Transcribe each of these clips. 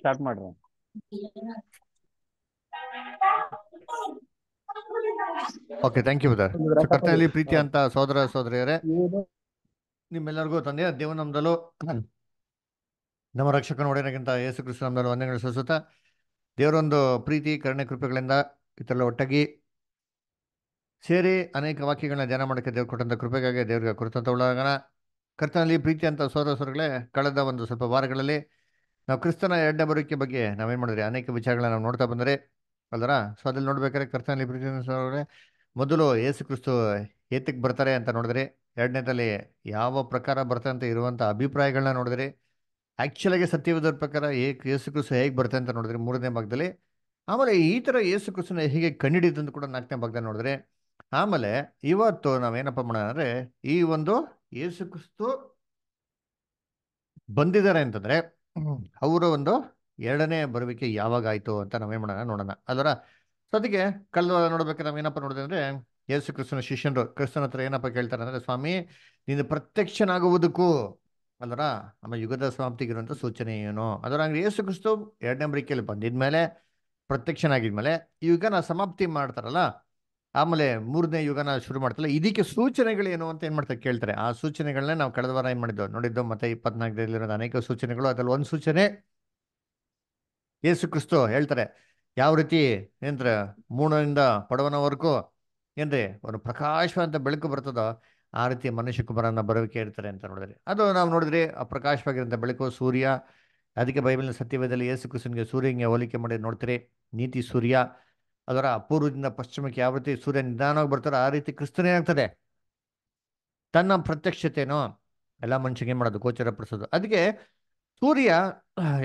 Start ಮಾಡ್ರಿ okay thank you brother ಕರ್ತನಲ್ಲಿ ಪ್ರೀತಿ ಅಂತ ಸೋದರ ಸೋದರಿಯರೇ ನಿಮ್ಮೆಲ್ಲರಿಗೂ ತಂದೆಯ ನಮ್ದಲು ನಮ್ಮ ರಕ್ಷಕನ ಒಡೆಯನಗಿಂತ ಯೇಸು ಕೃಷ್ಣ ನಮ್ದಲು ವಂದನೆಗಳು ಸಲ್ಲಿಸುತ್ತ ದೇವರೊಂದು ಪ್ರೀತಿ ಕರುಣೆ ಕೃಪೆಗಳಿಂದ ಇದೆಲ್ಲ ಒಟ್ಟಾಗಿ ಸೇರಿ ಅನೇಕ ವಾಕ್ಯಗಳನ್ನ ಧ್ಯಾನ ಮಾಡಕ್ಕೆ ದೇವ್ರು ಕೊಟ್ಟಂತ ಕೃಪೆಗಾಗಿ ದೇವ್ರಿಗೆ ಕುರಿತಂತ ಒಳಗೋಣ ಕರ್ತನಲ್ಲಿ ಪ್ರೀತಿ ಅಂತ ಸೋದರ ಸೋದರಗಳೇ ಕಳೆದ ಒಂದು ಸ್ವಲ್ಪ ವಾರಗಳಲ್ಲಿ ನಾವು ಕ್ರಿಸ್ತನ ಎರಡನೇ ಬರೋಕೆ ಬಗ್ಗೆ ನಾವೇನು ಮಾಡಿದ್ರೆ ಅನೇಕ ವಿಚಾರಗಳನ್ನ ನಾವು ನೋಡ್ತಾ ಬಂದರೆ ಅಲ್ದರ ಸೊ ಅದಲ್ಲಿ ನೋಡ್ಬೇಕಾದ್ರೆ ಕರ್ತನಲ್ಲಿ ಅವರೇ ಮೊದಲು ಯೇಸು ಕ್ರಿಸ್ತು ಏತಕ್ಕೆ ಬರ್ತಾರೆ ಅಂತ ನೋಡಿದ್ರೆ ಎರಡನೇದಲ್ಲಿ ಯಾವ ಪ್ರಕಾರ ಬರ್ತಾರೆ ಅಂತ ಇರುವಂಥ ಅಭಿಪ್ರಾಯಗಳನ್ನ ನೋಡಿದ್ರೆ ಆ್ಯಕ್ಚುಲಾಗಿ ಸತ್ಯವಾದ ಪ್ರಕಾರ ಏಕ್ ಯೇಸು ಕ್ರಿಸ್ತು ಹೇಗೆ ಬರ್ತಾರೆ ಅಂತ ನೋಡಿದ್ರೆ ಮೂರನೇ ಭಾಗದಲ್ಲಿ ಆಮೇಲೆ ಈ ಥರ ಯೇಸು ಕ್ರಿಸ್ತನ ಹೇಗೆ ಕಂಡಿಡಿದಂತ ಕೂಡ ನಾಲ್ಕನೇ ಭಾಗದಲ್ಲಿ ನೋಡಿದ್ರೆ ಆಮೇಲೆ ಇವತ್ತು ನಾವೇನಪ್ಪ ಮಾಡೋಣ ಈ ಒಂದು ಏಸು ಕ್ರಿಸ್ತು ಬಂದಿದ್ದಾರೆ ಅಂತಂದರೆ ಅವರ ಒಂದು ಎರಡನೇ ಬರುವಿಕೆ ಯಾವಾಗ ಅಂತ ನಾವೇನು ಮಾಡೋಣ ನೋಡೋಣ ಅದರ ಅದಕ್ಕೆ ಕಳೆದ ನೋಡ್ಬೇಕಾದ್ರೆ ನಾವೇನಪ್ಪ ನೋಡಿದೆ ಅಂದರೆ ಯೇಸು ಕೃಷ್ಣನ ಶಿಷ್ಯನರು ಕೃಷ್ಣನ ಹತ್ರ ಏನಪ್ಪ ಕೇಳ್ತಾರೆ ಅಂದರೆ ಸ್ವಾಮಿ ನೀನು ಪ್ರತ್ಯಕ್ಷನಾಗುವುದಕ್ಕೂ ಅದರ ನಮ್ಮ ಯುಗದ ಸಮಾಪ್ತಿಗಿರುವಂಥ ಸೂಚನೆ ಏನು ಅದರ ಹಂಗೆ ಯೇಸು ಕ್ರಿಸ್ತು ಎರಡನೇ ಬರಿಕೆಯಲ್ಲಿ ಬಂದಿದ್ಮೇಲೆ ಪ್ರತ್ಯಕ್ಷನಾಗಿದ್ಮೇಲೆ ಈ ಯುಗನ ಸಮಾಪ್ತಿ ಮಾಡ್ತಾರಲ್ಲ ಆಮೇಲೆ ಮೂರನೇ ಯುಗನ ಶುರು ಮಾಡ್ತಲ್ಲ ಇದಕ್ಕೆ ಸೂಚನೆಗಳು ಏನು ಅಂತ ಏನು ಮಾಡ್ತಾರೆ ಕೇಳ್ತಾರೆ ಆ ಸೂಚನೆಗಳನ್ನ ನಾವು ಕಳೆದ ವಾರ ಏನು ಮಾಡಿದ್ದೆವು ನೋಡಿದ್ದು ಮತ್ತೆ ಇಪ್ಪತ್ನಾಲ್ಕರಲ್ಲಿರೋ ಅನೇಕ ಸೂಚನೆಗಳು ಅದರಲ್ಲಿ ಒಂದು ಸೂಚನೆ ಯೇಸು ಕ್ರಿಸ್ತು ಹೇಳ್ತಾರೆ ಯಾವ ರೀತಿ ಏನಂದ್ರೆ ಮೂಣದಿಂದ ಪಡವನವರೆಗೂ ಏನ್ರಿ ಒಂದು ಪ್ರಕಾಶವಂತ ಬೆಳಕು ಬರ್ತದೋ ಆ ರೀತಿ ಮನುಷ್ಯ ಕುಮಾರನ ಬರುವಿಕೆ ಇರ್ತಾರೆ ಅಂತ ನೋಡಿದ್ರಿ ಅದು ನಾವು ನೋಡಿದ್ರಿ ಆ ಬೆಳಕು ಸೂರ್ಯ ಅದಕ್ಕೆ ಬೈಬಲ್ನ ಸತ್ಯವೇದಲ್ಲಿ ಯೇಸು ಕ್ರಿಸ್ತನಿಗೆ ಸೂರ್ಯನಿಗೆ ಹೋಲಿಕೆ ಮಾಡಿ ನೋಡ್ತೀರಿ ನೀತಿ ಸೂರ್ಯ ಅದರ ಪೂರ್ವದಿಂದ ಪಶ್ಚಿಮಕ್ಕೆ ಯಾವ ರೀತಿ ಸೂರ್ಯ ನಿಧಾನವಾಗಿ ಬರ್ತಾರೋ ಆ ರೀತಿ ಕ್ರಿಸ್ತನೇ ಆಗ್ತದೆ ತನ್ನ ಪ್ರತ್ಯಕ್ಷತೆನೋ ಎಲ್ಲ ಮನುಷ್ಯಗೆ ಏನು ಮಾಡೋದು ಗೋಚರ ಪಡಿಸೋದು ಅದಕ್ಕೆ ಸೂರ್ಯ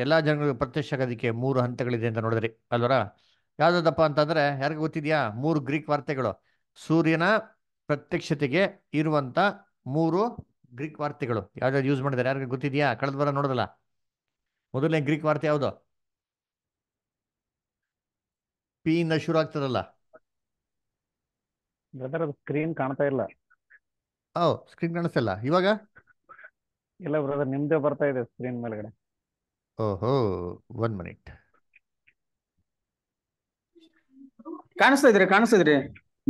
ಎಲ್ಲ ಜನಗಳಿಗೆ ಪ್ರತ್ಯಕ್ಷ ಆಗೋದಕ್ಕೆ ಮೂರು ಹಂತಗಳಿದೆ ಅಂತ ನೋಡಿದ್ರಿ ಅಲ್ವರ ಯಾವುದಪ್ಪ ಅಂತಂದ್ರೆ ಯಾರಿಗೆ ಗೊತ್ತಿದೆಯಾ ಮೂರು ಗ್ರೀಕ್ ವಾರ್ತೆಗಳು ಸೂರ್ಯನ ಪ್ರತ್ಯಕ್ಷತೆಗೆ ಇರುವಂತ ಮೂರು ಗ್ರೀಕ್ ವಾರ್ತೆಗಳು ಯಾವ್ದಾದ್ರು ಯೂಸ್ ಮಾಡಿದ್ದಾರೆ ಯಾರಿಗೂ ಗೊತ್ತಿದೆಯಾ ಕಳೆದ ಬರ ನೋಡೋದಲ್ಲ ಮೊದಲನೇ ಗ್ರೀಕ್ ವಾರ್ತೆ ಯಾವುದು ಪಿ ಇಂದ ಶುರು ಆಗ್ತದಲ್ಲ ಬ್ರದರ್ ಅದು ಸ್ಕ್ರೀನ್ ಕಾಣ್ತಾ ಇಲ್ಲ ಓ ಸ್ಕ್ರೀನ್ ಕಾಣಿಸ್ತಿಲ್ಲ ಇವಾಗ ಇಲ್ಲ ಬ್ರದರ್ ನಿಮ್ದೇ ಬರ್ತಾ ಇದೆ ಸ್ಕ್ರೀನ್ ಮೇಲ್ಗಡೆ ಓಹೋ ಒನ್ ಮಿನಿಟ್ ಕಾಣಿಸ್ತಾ ಇದ್ರಿ ಕಾಣಿಸ್ತಾ ಇದ್ರಿ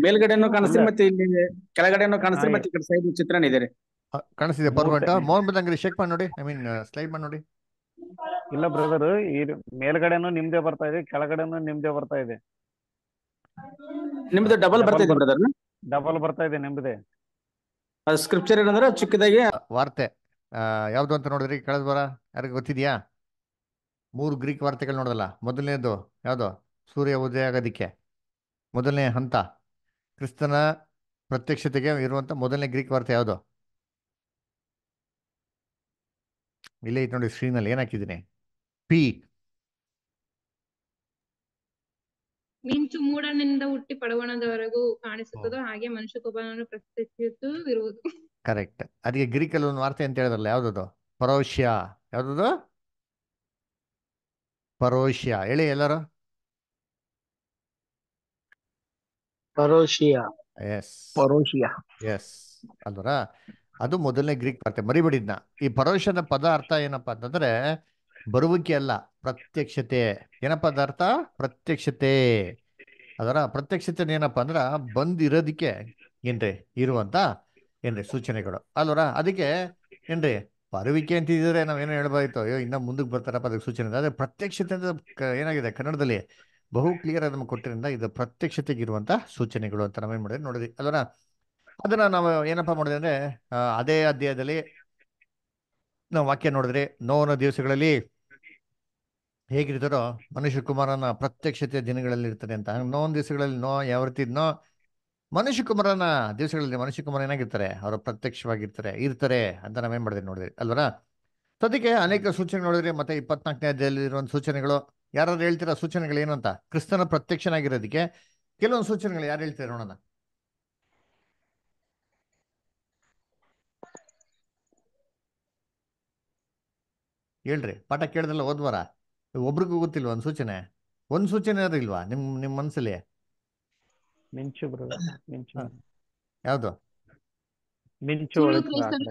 ಮೇಲ್ಗಡೆನೂ ಕಾಣಿಸ್ತೀರಿ ಮತ್ತೆ ಇಲ್ಲಿ ಕೆಳಗಡೆನೂ ಕಾಣಿಸ್ತೀರಿ ಮತ್ತೆ ಈ ಕಡೆ ಸೈಡ್ ಚಿತ್ರಣ ಇದೆ ಕಾಣಿಸ್ತಿದೆ ಪರ್ಮನೆಂಟ್ ಮೋಹನ್ ಬಂದಂಗ್ರಿ ಚೆಕ್ ಮಾಡಿ ನೋಡಿ ಐ ಮೀನ್ ಸ್ಲೈಡ್ ಮಾಡಿ ನೋಡಿ ಇಲ್ಲ ಬ್ರದರ್ ಈ ಮೇಲ್ಗಡೆನು ನಿಮ್ದೆ ಬರ್ತಾ ಇದೆ ಕೆಳಗಡೆನು ನಿಮ್ದೆ ಬರ್ತಾ ಇದೆ ನಿಮ್ದು ಡಬಲ್ ಬರ್ತಾ ಇದೆ ಬ್ರದರ್ ಡಬಲ್ ಬರ್ತಾ ಇದೆ ನಿಮ್ದೇ ಸ್ಕ್ರಿಪ್ಚರ್ ಏನಂದ್ರೆ ಚಿಕ್ಕದಾಗಿ ವಾರ್ತೆ ಯಾವ್ದು ಅಂತ ನೋಡಿದ್ರಿ ಕಳೆದ ಯಾರಿಗೂ ಯಾರಿಗೆ ಗೊತ್ತಿದ್ಯಾ ಮೂರು ಗ್ರೀಕ್ ವಾರ್ತೆಗಳು ನೋಡೋದಲ್ಲ ಮೊದಲನೇದು ಯಾವುದು ಸೂರ್ಯ ಉದಯ ಆಗೋದಿಕ್ಕೆ ಮೊದಲನೇ ಹಂತ ಕ್ರಿಸ್ತನ ಪ್ರತ್ಯಕ್ಷತೆಗೆ ಇರುವಂತ ಮೊದಲನೇ ಗ್ರೀಕ್ ವಾರ್ತೆ ಯಾವುದು ಇಲ್ಲೇ ಐತೆ ನೋಡಿ ಸ್ಕ್ರೀನಲ್ಲಿ ಏನ್ ಹಾಕಿದೀನಿ speak. ಮಿಂಚು ಮೂಡನಿಂದ ಹುಟ್ಟಿ ಪಡವಣದವರೆಗೂ ಕಾಣಿಸುತ್ತದೋ ಹಾಗೆ ಮನುಷ್ಯ ಕೋಪವನ್ನು ಪ್ರತಿಷ್ಠಿಸುತ್ತು ಇರುವುದು ಕರೆಕ್ಟ್ ಅದಕ್ಕೆ ಗ್ರೀಕಲ್ಲಿ ಒಂದು ವಾರ್ತೆ ಅಂತ ಹೇಳಿದ್ರಲ್ಲ ಯಾವ್ದದು ಪರೋಷ್ಯ ಯಾವ್ದದು ಪರೋಷ್ಯಾ ಹೇಳಿ ಎಲ್ಲರೂ ಪರೋಷಿಯಾ ಎಸ್ ಪರೋಷಿಯಾ ಎಸ್ ಅಲ್ವರ ಅದು ಮೊದಲನೇ ಗ್ರೀಕ್ ವಾರ್ತೆ ಮರಿಬಿಡಿದ್ನ ಈ ಪರೋಷದ ಪದ ಅರ್ಥ ಏನಪ್ಪಾ ಅಂತಂದ್ರೆ ಬರುವಿಕೆ ಅಲ್ಲ ಪ್ರತ್ಯಕ್ಷತೆ ಏನಪ್ಪ ಅದರ್ಥ ಪ್ರತ್ಯಕ್ಷತೆ ಅದರ ಪ್ರತ್ಯಕ್ಷತೆ ಏನಪ್ಪ ಅಂದ್ರ ಬಂದಿರೋದಿಕ್ಕೆ ಏನ್ರಿ ಇರುವಂತ ಏನ್ರಿ ಸೂಚನೆಗಳು ಅಲ್ವರ ಅದಕ್ಕೆ ಏನ್ರಿ ಬರುವಿಕೆ ಅಂತ ಇದ್ರೆ ನಾವೇನೋ ಹೇಳ್ಬಾಯ್ತು ಅಯ್ಯೋ ಇನ್ನ ಮುಂದಕ್ಕೆ ಬರ್ತಾರಪ್ಪ ಅದಕ್ಕೆ ಸೂಚನೆ ಅದೇ ಪ್ರತ್ಯಕ್ಷತೆ ಅಂತ ಏನಾಗಿದೆ ಕನ್ನಡದಲ್ಲಿ ಬಹು ಕ್ಲಿಯರ್ ಆಗಿ ನಮ್ಗೆ ಕೊಟ್ಟಿರಿಂದ ಇದು ಪ್ರತ್ಯಕ್ಷತೆಗೆ ಇರುವಂತ ಸೂಚನೆಗಳು ಅಂತ ನಾವೇನ್ ಮಾಡಿದ್ರೆ ನೋಡಿದ್ವಿ ಅಲ್ವರ ಅದನ್ನ ನಾವು ಏನಪ್ಪಾ ಮಾಡಿದೆ ಅಂದ್ರೆ ಅದೇ ಅಧ್ಯಾಯದಲ್ಲಿ ನಾವು ವಾಕ್ಯ ನೋಡಿದ್ರೆ ನೋವನ ದಿವಸಗಳಲ್ಲಿ ಹೇಗಿರ್ತಾರೋ ಮನುಷ್ಯ ಕುಮಾರನ ಪ್ರತ್ಯಕ್ಷತೆಯ ದಿನಗಳಲ್ಲಿ ಇರ್ತಾರೆ ಅಂತ ನೋವನ ದಿವಸಗಳಲ್ಲಿ ನೋ ಯಾವ ರೀತಿ ನೋ ಮನುಷ್ಯ ಕುಮಾರನ ದಿವಸಗಳಲ್ಲಿ ಮನುಷ್ಯ ಕುಮಾರ ಏನಾಗಿರ್ತಾರೆ ಅವರು ಪ್ರತ್ಯಕ್ಷವಾಗಿರ್ತಾರೆ ಇರ್ತಾರೆ ಅಂತ ನಾವೇನ್ ಮಾಡಿದ್ವಿ ನೋಡಿದ್ರಿ ಅಲ್ವರ ಸದ್ಯಕ್ಕೆ ಅನೇಕ ಸೂಚನೆ ನೋಡಿದ್ರೆ ಮತ್ತೆ ಇಪ್ಪತ್ನಾಲ್ಕನೇ ಅಧ್ಯಾಯದಲ್ಲಿ ಇರುವಂತ ಸೂಚನೆಗಳು ಯಾರು ಹೇಳ್ತೀರಾ ಸೂಚನೆಗಳು ಏನು ಅಂತ ಕ್ರಿಸ್ತನ ಪ್ರತ್ಯಕ್ಷನಾಗಿರೋದಕ್ಕೆ ಕೆಲವೊಂದು ಸೂಚನೆಗಳು ಯಾರು ಹೇಳ್ತೀರಾ ನೋಡೋಣ ಹೇಳ್ರಿ ಪಾಠ ಕೇಳ್ದಲ್ಲ ಓದ್ವಾರ ಒಬ್ರಿಗೂ ಗೊತ್ತಿಲ್ವಾ ಒಂದು ಸೂಚನೆ ಒಂದು ಸೂಚನೆ ಅದು ಇಲ್ವಾ ನಿಮ್ ನಿಮ್ ಮನ್ಸಲ್ಲಿ ಮಿಂಚು ಯಾವುದು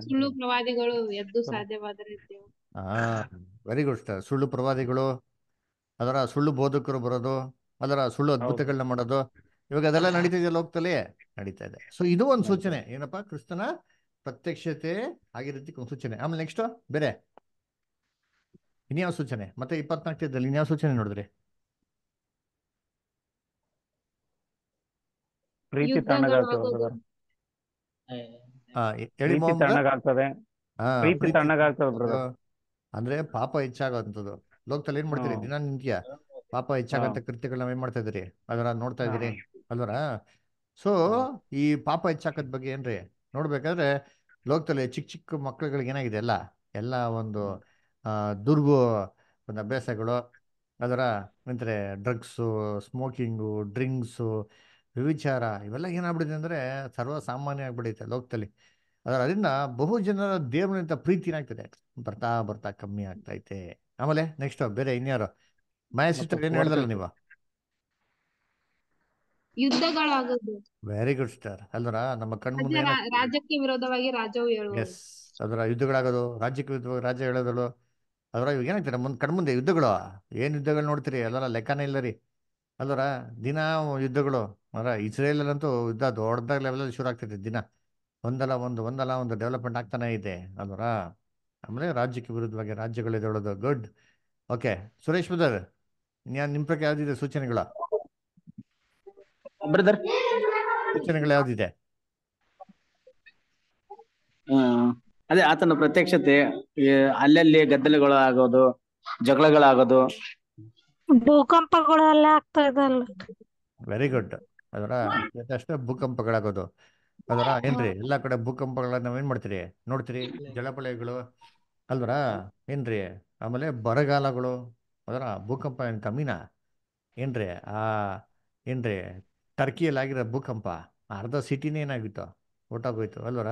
ಸುಳ್ಳು ಪ್ರವಾದಿಗಳು ವೆರಿ ಗುಡ್ ಸರ್ ಸುಳ್ಳು ಪ್ರವಾದಿಗಳು ಅದರ ಸುಳ್ಳು ಬೋಧಕರು ಬರೋದು ಅದರ ಸುಳ್ಳು ಅದ್ಭುತಗಳನ್ನ ಮಾಡೋದು ಇವಾಗ ಅದೆಲ್ಲ ನಡೀತಿದೆ ಲೋಕದಲ್ಲಿ ನಡೀತಾ ಇದೆ ಸೊ ಇದು ಒಂದು ಸೂಚನೆ ಏನಪ್ಪಾ ಕ್ರಿಸ್ತನ ಪ್ರತ್ಯಕ್ಷತೆ ಆಗಿರೋದಕ್ಕೆ ಒಂದು ಸೂಚನೆ ಆಮೇಲೆ ನೆಕ್ಸ್ಟ್ ಬೇರೆ ಇನ್ಯಾವ ಸೂಚನೆ ಮತ್ತೆ ಇಪ್ಪತ್ನಾಲ್ಕದಲ್ಲಿ ಇನ್ಯಾವ ಸೂಚನೆ ನೋಡಿದ್ರಿ ಅಂದ್ರೆ ಪಾಪ ಹೆಚ್ಚಾಗಂತದ್ದು ಲೋಕದಲ್ಲಿ ಏನ್ ಮಾಡ್ತೀರಿ ದಿನ ನಿಂತ್ಯ ಪಾಪ ಹೆಚ್ಚಾಗಂತ ಕೃತ್ಯಗಳನ್ನ ಏನ್ ಮಾಡ್ತಾ ಇದ್ರಿ ಅದರ ನೋಡ್ತಾ ಇದ್ದೀರಿ ಅಲ್ವರ ಸೊ ಈ ಪಾಪ ಹೆಚ್ಚಾಕದ್ ಬಗ್ಗೆ ಏನ್ರಿ ನೋಡ್ಬೇಕಾದ್ರೆ ಲೋಕದಲ್ಲಿ ಚಿಕ್ಕ ಚಿಕ್ಕ ಮಕ್ಳುಗಳಿಗೆ ಏನಾಗಿದೆ ಎಲ್ಲ ಎಲ್ಲಾ ಒಂದು ದುರ್ಗು ಒಂದು ಅಭ್ಯಾಸಗಳು ಅದರ ಅಂದರೆ ಡ್ರಗ್ಸು ಸ್ಮೋಕಿಂಗು ಡ್ರಿಂಕ್ಸು ವಿವಿಚಾರ ಇವೆಲ್ಲ ಏನಾಗ್ಬಿಟ್ಟಿದೆ ಅಂದರೆ ಸಾಮಾನ್ಯ ಆಗ್ಬಿಡೈತೆ ಲೋಕದಲ್ಲಿ ಅದರ ಅದರಿಂದ ಬಹು ಜನರ ದೇವರಿಂದ ಪ್ರೀತಿನಾಗ್ತದೆ ಬರ್ತಾ ಬರ್ತಾ ಕಮ್ಮಿ ಆಗ್ತೈತೆ ಆಮೇಲೆ ನೆಕ್ಸ್ಟ್ ಬೇರೆ ಇನ್ಯಾರು ಮಾಯ ಸಿಸ್ಟರ್ ಏನು ಹೇಳಿದ್ರಲ್ಲ ನೀವು ವೆರಿ ಗುಡ್ ಸ್ಟಾರ್ ಅಲ್ದರ ನಮ್ಮ ಕಣ್ಮು ರಾಜ್ಯಕ್ಕೆ ವಿರೋಧವಾಗಿ ರಾಜ್ಯವು ಎಸ್ ಅದರ ಯುದ್ಧಗಳಾಗೋದು ರಾಜ್ಯಕ್ಕೆ ವಿರೋಧವಾಗಿ ರಾಜ್ಯ ಹೇಳೋದಳು ಅದರ ಇವಾಗ ಏನಾಗ್ತಾರೆ ಮುಂದೆ ಕಣ್ಮುಂದೆ ಯುದ್ಧಗಳು ಏನು ಯುದ್ಧಗಳು ನೋಡ್ತೀರಿ ಎಲ್ಲರ ಲೆಕ್ಕನೇ ಇಲ್ಲ ರೀ ಅದರ ದಿನ ಯುದ್ಧಗಳು ಅದರ ಇಸ್ರೇಲಲ್ಲಂತೂ ಯುದ್ಧ ದೊಡ್ಡದಾಗ ಲೆವೆಲಲ್ಲಿ ಶುರು ಆಗ್ತೈತೆ ದಿನ ಒಂದಲ್ಲ ಒಂದು ಒಂದಲ್ಲ ಒಂದು ಡೆವಲಪ್ಮೆಂಟ್ ಆಗ್ತಾನೆ ಇದೆ ಅದರ ಆಮೇಲೆ ರಾಜ್ಯಕ್ಕೆ ವಿರುದ್ಧವಾಗಿ ರಾಜ್ಯಗಳು ಇದೊಳದು ಗುಡ್ ಓಕೆ ಸುರೇಶ್ ಬ್ರದರ್ ನಾನು ನಿಮ್ಮ ಪ್ರಕಾರ ಯಾವ್ದಿದೆ ಸೂಚನೆಗಳು ಬ್ರದರ್ ಸೂಚನೆಗಳು ಯಾವ್ದಿದೆ ಅದೇ ಆತನ ಪ್ರತ್ಯಕ್ಷತೆ ಅಲ್ಲಲ್ಲಿ ಗದ್ದಲಗಳು ಆಗೋದು ಜಗಳಗಳಾಗೋದು ಭೂಕಂಪಗಳೆಲ್ಲ ಆಗ್ತಾ ಇದಲ್ಲ ವೆರಿ ಗುಡ್ ಅದರ ಅಷ್ಟೇ ಭೂಕಂಪಗಳಾಗೋದು ಅದರ ಏನ್ರಿ ಎಲ್ಲಾ ಕಡೆ ಭೂಕಂಪಗಳನ್ನ ಏನ್ ಮಾಡ್ತೀರಿ ನೋಡ್ತೀರಿ ಜಲಪಳಗಳು ಅಲ್ವರ ಏನ್ರಿ ಆಮೇಲೆ ಬರಗಾಲಗಳು ಅದರ ಭೂಕಂಪ ಏನ್ ಕಮ್ಮಿನ ಏನ್ರಿ ಆ ಏನ್ರಿ ಟರ್ಕಿಯಲ್ಲಿ ಆಗಿರೋ ಭೂಕಂಪ ಅರ್ಧ ಸಿಟಿನೇ ಏನಾಗಿತ್ತು ಊಟ ಹೋಯ್ತು ಅಲ್ವರ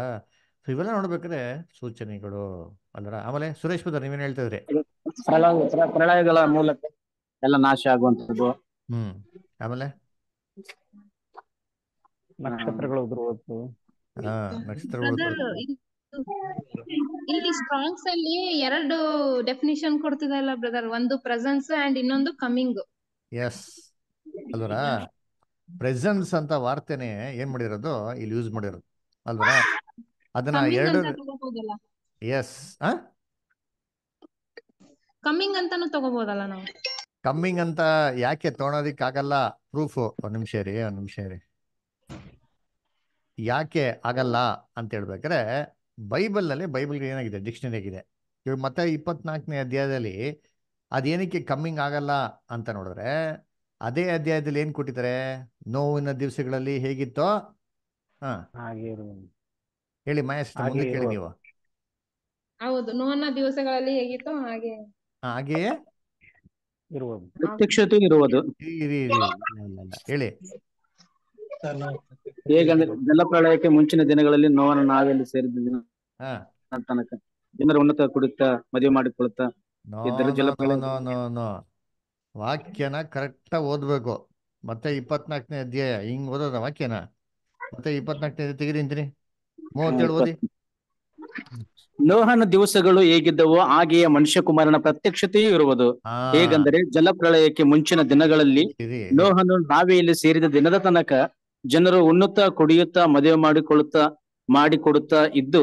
ಸೊ ಇವೆಲ್ಲ ನೋಡ್ಬೇಕಾದ್ರೆ ಸೂಚನೆಗಳು ಅಲ್ಲರ ಆಮೇಲೆ ಸುರೇಶ್ ಬದರ್ ನೀವೇನ್ ಹೇಳ್ತಾ ಇದ್ರಿ ಪ್ರಳಯಗಳ ಮೂಲಕ ಎಲ್ಲ ನಾಶ ಆಗುವಂತದ್ದು ಹ್ಮ್ ಆಮೇಲೆ ನಕ್ಷತ್ರಗಳು ಉದುರುವುದು ಇಲ್ಲಿ ಸ್ಟ್ರಾಂಗ್ಸ್ ಅಲ್ಲಿ ಎರಡು ಡೆಫಿನಿಷನ್ ಕೊಡ್ತಿದಲ್ಲ ಬ್ರದರ್ ಒಂದು ಪ್ರೆಸೆನ್ಸ್ ಅಂಡ್ ಇನ್ನೊಂದು ಕಮಿಂಗ್ ಎಸ್ ಅಲ್ವರಾ ಪ್ರೆಸೆನ್ಸ್ ಅಂತ ವಾರ್ತೆನೆ ಏನ್ ಮಾಡಿರೋದು ಇಲ್ಲಿ ಯೂಸ್ ಮಾಡಿರೋದು ಅಲ್ವರಾ ಅದನ್ನ ಎಸ್ ಕಮ್ಮಿಂಗ್ ಅಂತಾನು ತಗೋಬಹುದಲ್ಲ ನಾವು ಕಮ್ಮಿಂಗ್ ಅಂತ ಯಾಕೆ ತಗೊಳೋದಿಕ್ ಆಗಲ್ಲ ಪ್ರೂಫ್ ಒಂದ್ ನಿಮಿಷ ರೀ ಒಂದ್ ನಿಮಿಷ ರೀ ಯಾಕೆ ಆಗಲ್ಲ ಅಂತ ಹೇಳ್ಬೇಕ್ರೆ ಬೈಬಲ್ ಅಲ್ಲಿ ಬೈಬಲ್ ಏನಾಗಿದೆ ಡಿಕ್ಷನರಿ ಆಗಿದೆ ಇವಾಗ ಮತ್ತೆ ಇಪ್ಪತ್ನಾಲ್ಕನೇ ಅಧ್ಯಾಯದಲ್ಲಿ ಅದೇನಕ್ಕೆ ಕಮ್ಮಿಂಗ್ ಆಗಲ್ಲ ಅಂತ ನೋಡಿದ್ರೆ ಅದೇ ಅಧ್ಯಾಯದಲ್ಲಿ ಏನ್ ಕೊಟ್ಟಿದ್ದಾರೆ ನೋವಿನ ದಿವಸಗಳಲ್ಲಿ ಹೇಗಿತ್ತೋ ಹಾ ಹೇಳಿ ಮಹೇಶ್ ಮುಂದೆ ಕೇಳಿ ನೀವು ಹೌದು ನೋನ ದಿವಸಗಳಲ್ಲಿ ಹೇಗಿತ್ತು ಹಾಗೆ ಹಾಗೆಯೇ ಪ್ರತ್ಯಕ್ಷತೆ ಇರುವುದು ಹೇಳಿ ಹೇಗಂದ್ರೆ ಜಲಪ್ರಳಯಕ್ಕೆ ಮುಂಚಿನ ದಿನಗಳಲ್ಲಿ ನೋವನ್ನು ನಾವೆಲ್ಲ ಸೇರಿದ ದಿನ ತನಕ ಜನರ ಉನ್ನತ ಕುಡಿತಾ ಮದುವೆ ಜಲಪ್ರಳಯ ವಾಕ್ಯನ ಕರೆಕ್ಟ್ ಓದ್ಬೇಕು ಮತ್ತೆ ಇಪ್ಪತ್ನಾಲ್ಕನೇ ಅಧ್ಯಾಯ ಹಿಂಗ್ ಓದೋದ ವಾಕ್ಯನ ಮತ್ತೆ ಇಪ್ಪತ್ನಾಲ್ಕನೇ ತೆಗಿರಿಂತೀನಿ ಲೋಹನ ನೋಹನ ದಿವಸಗಳು ಹೇಗಿದ್ದವೋ ಹಾಗೆಯೇ ಮನುಷ್ಯ ಕುಮಾರನ ಪ್ರತ್ಯಕ್ಷತೆಯೂ ಇರುವುದು ಹೇಗಂದರೆ ಜಲಪ್ರಳಯಕ್ಕೆ ಮುಂಚಿನ ದಿನಗಳಲ್ಲಿ ಲೋಹನು ನಾವೆಯಲ್ಲಿ ಸೇರಿದ ದಿನದ ತನಕ ಜನರು ಉಣ್ಣುತ್ತಾ ಕುಡಿಯುತ್ತಾ ಮದುವೆ ಮಾಡಿಕೊಳ್ಳುತ್ತಾ ಮಾಡಿಕೊಡುತ್ತಾ ಇದ್ದು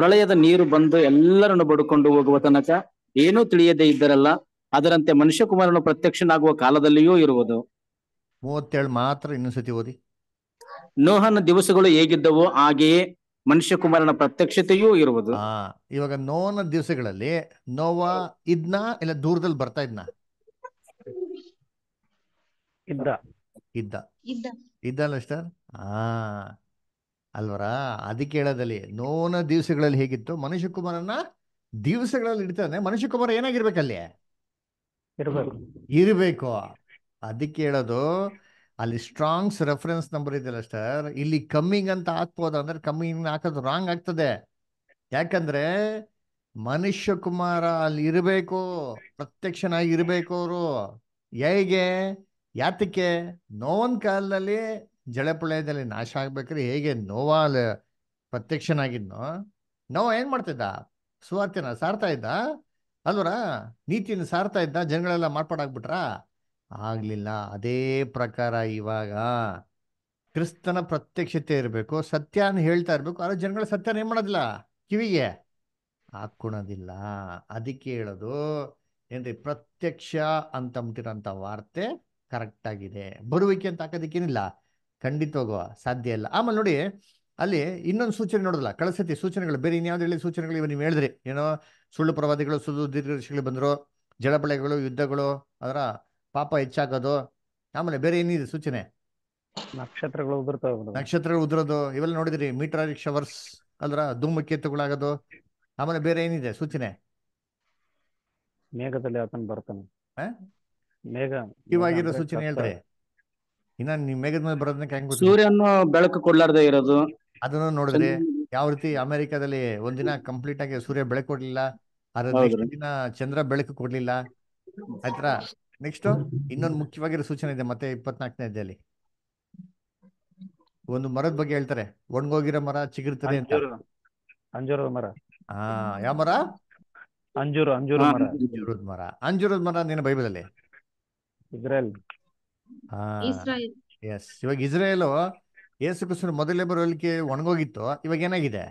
ಪ್ರಳಯದ ನೀರು ಬಂದು ಎಲ್ಲರನ್ನು ಬಡ್ಕೊಂಡು ಹೋಗುವ ತನಕ ಏನೂ ತಿಳಿಯದೇ ಇದ್ದರಲ್ಲ ಅದರಂತೆ ಮನುಷ್ಯ ಕುಮಾರನು ಪ್ರತ್ಯಕ್ಷನಾಗುವ ಕಾಲದಲ್ಲಿಯೂ ಇರುವುದು ಮೂವತ್ತೇಳು ಮಾತ್ರ ಇನ್ನೊಂದ್ಸತಿ ಓದಿ ನೋಹನ ದಿವಸಗಳು ಹೇಗಿದ್ದವೋ ಹಾಗೆಯೇ ಮನುಷ್ಯ ಕುಮಾರನ ಪ್ರತ್ಯಕ್ಷತೆಯೂ ಇರುವುದು ಇವಾಗ ನೋವನ ದಿವಸಗಳಲ್ಲಿ ನೋವ ಇದ್ನಾ ಇಲ್ಲ ದೂರದಲ್ಲಿ ಬರ್ತಾ ಇದ್ನ ಇದ್ದ ಇದ್ದ ಇದ್ದಲ್ಲ ಸ್ಟರ್ ಆ ಅಲ್ವರ ಅದಕ್ಕೆ ಹೇಳೋದಲ್ಲಿ ನೋವನ ದಿವಸಗಳಲ್ಲಿ ಹೇಗಿತ್ತು ಮನುಷ್ಯ ಕುಮಾರನ ದಿವಸಗಳಲ್ಲಿ ಇಡ್ತಾನೆ ಮನುಷ್ಯ ಕುಮಾರ ಏನಾಗಿರ್ಬೇಕಲ್ಲಿ ಇರ್ಬೇಕು ಅದಕ್ಕೆ ಹೇಳೋದು ಅಲ್ಲಿ ಸ್ಟ್ರಾಂಗ್ಸ್ ರೆಫರೆನ್ಸ್ ನಂಬರ್ ಇದೆಯಲ್ಲ ಸರ್ ಇಲ್ಲಿ ಕಮ್ಮಿಂಗ್ ಅಂತ ಹಾಕ್ಬೋದು ಅಂದ್ರೆ ಕಮ್ಮಿಂಗ್ ಹಾಕೋದು ರಾಂಗ್ ಆಗ್ತದೆ ಯಾಕಂದ್ರೆ ಮನುಷ್ಯ ಕುಮಾರ ಅಲ್ಲಿ ಇರಬೇಕು ಪ್ರತ್ಯಕ್ಷನಾಗಿ ಇರಬೇಕು ಅವರು ಹೇಗೆ ಯಾತಕ್ಕೆ ನೋವನ್ ಕಾಲದಲ್ಲಿ ಜಳೆಪಳೆಯದಲ್ಲಿ ನಾಶ ಆಗ್ಬೇಕ್ರಿ ಹೇಗೆ ನೋವಾ ಪ್ರತ್ಯಕ್ಷನಾಗಿದ್ನೋ ನೋವ ಏನ್ ಮಾಡ್ತಿದ್ದ ಸುವಾರ್ತಿನ ಸಾರ್ತಾ ಇದ್ದ ಅಲ್ವರ ನೀತಿನ ಸಾರ್ತಾ ಇದ್ದ ಜನಗಳೆಲ್ಲ ಮಾರ್ಪಾಡಾಗ್ಬಿಟ್ರಾ ಆಗಲಿಲ್ಲ ಅದೇ ಪ್ರಕಾರ ಇವಾಗ ಕ್ರಿಸ್ತನ ಪ್ರತ್ಯಕ್ಷತೆ ಇರಬೇಕು ಸತ್ಯನ ಹೇಳ್ತಾ ಇರಬೇಕು ಆದರೆ ಜನಗಳು ಸತ್ಯ ಏನು ಮಾಡೋದಿಲ್ಲ ಕಿವಿಗೆ ಹಾಕೊಳ್ಳೋದಿಲ್ಲ ಅದಕ್ಕೆ ಹೇಳೋದು ಏನ್ರಿ ಪ್ರತ್ಯಕ್ಷ ಅಂತ ಅಂಬಿಟ್ಟಿರೋಂಥ ವಾರ್ತೆ ಆಗಿದೆ ಬರುವಿಕೆ ಅಂತ ಹಾಕೋದಕ್ಕೇನಿಲ್ಲ ಹೋಗುವ ಸಾಧ್ಯ ಇಲ್ಲ ಆಮೇಲೆ ನೋಡಿ ಅಲ್ಲಿ ಇನ್ನೊಂದು ಸೂಚನೆ ನೋಡೋದಿಲ್ಲ ಕಳಿಸತಿ ಸೂಚನೆಗಳು ಬೇರೆ ಇನ್ಯಾವ್ದು ಹೇಳಿ ಸೂಚನೆಗಳು ಇವ ನೀವು ಹೇಳಿದ್ರಿ ಏನೋ ಸುಳ್ಳು ಪ್ರವಾದಿಗಳು ಸುಳ್ಳು ದೀರ್ಘ ಋಷಿಗಳು ಬಂದರು ಜಲಬಳೆಗಳು ಯುದ್ಧಗಳು ಅದರ ಪಾಪ ಹೆಚ್ಚಾಗೋದು ಆಮೇಲೆ ಬೇರೆ ಏನಿದೆ ಸೂಚನೆ ನಕ್ಷತ್ರಗಳು ಉದುರ್ತವೆ ನಕ್ಷತ್ರಗಳು ಉದುರೋದು ಇವೆಲ್ಲ ನೋಡಿದ್ರಿ ಮೀಟರ್ ಶವರ್ಸ್ ಅಲ್ರ ಧೂಮಕೇತುಗಳಾಗೋದು ಆಮೇಲೆ ಬೇರೆ ಏನಿದೆ ಸೂಚನೆ ಮೇಘದಲ್ಲಿ ಆತನ ಬರ್ತಾನೆ ಮೇಘ ಇವಾಗಿರೋ ಸೂಚನೆ ಹೇಳ್ರಿ ಇನ್ನ ನೀವು ಮೇಘದ ಮೇಲೆ ಬರೋದನ್ನ ಹೆಂಗ್ ಸೂರ್ಯನ ಬೆಳಕು ಕೊಡ್ಲಾರ್ದೆ ಇರೋದು ಅದನ್ನು ನೋಡಿದ್ರಿ ಯಾವ ರೀತಿ ಅಮೆರಿಕಾದಲ್ಲಿ ಒಂದಿನ ಕಂಪ್ಲೀಟ್ ಆಗಿ ಸೂರ್ಯ ಬೆಳಕು ಕೊಡ್ಲಿಲ್ಲ ಆದ್ರೆ ದಿನ ಚಂದ್ರ ಬೆಳಕು ಕೊಡ್ಲಿಲ್ಲ ಆಯ್ತಾ ನೆಕ್ಸ್ಟ್ ಇನ್ನೊಂದು ಮುಖ್ಯವಾಗಿರೋ ಸೂಚನೆ ಇದೆ ಮತ್ತೆ ಇಪ್ಪತ್ನಾಲ್ಕನೇ ಅಧ್ಯಾಯಲ್ಲಿ ಒಂದು ಮರದ ಬಗ್ಗೆ ಹೇಳ್ತಾರೆ ಒಣಗೋಗಿರೋ ಮರ ಚಿಗುರ್ತದೆ ಅಂತ ಅಂಜೂರದ ಮರ ಹಾ ಯಾವ ಮರ ಅಂಜೂರ ಅಂಜೂರ ಮರ ಅಂಜೂರದ ಮರ ಅಂಜೂರದ ಮರ ನಿನ್ನ ಬೈಬಲಲ್ಲಿ ಇಸ್ರೇಲ್ ಹಾ ಎಸ್ ಇವಾಗ ಇಸ್ರೇಲ್ ಯೇಸು ಕ್ರಿಸ್ತನ ಮೊದಲೇ ಬರೋಲಿಕ್ಕೆ ಒಣಗೋಗಿತ್ತು ಇವಾಗ ಏನಾಗಿದೆ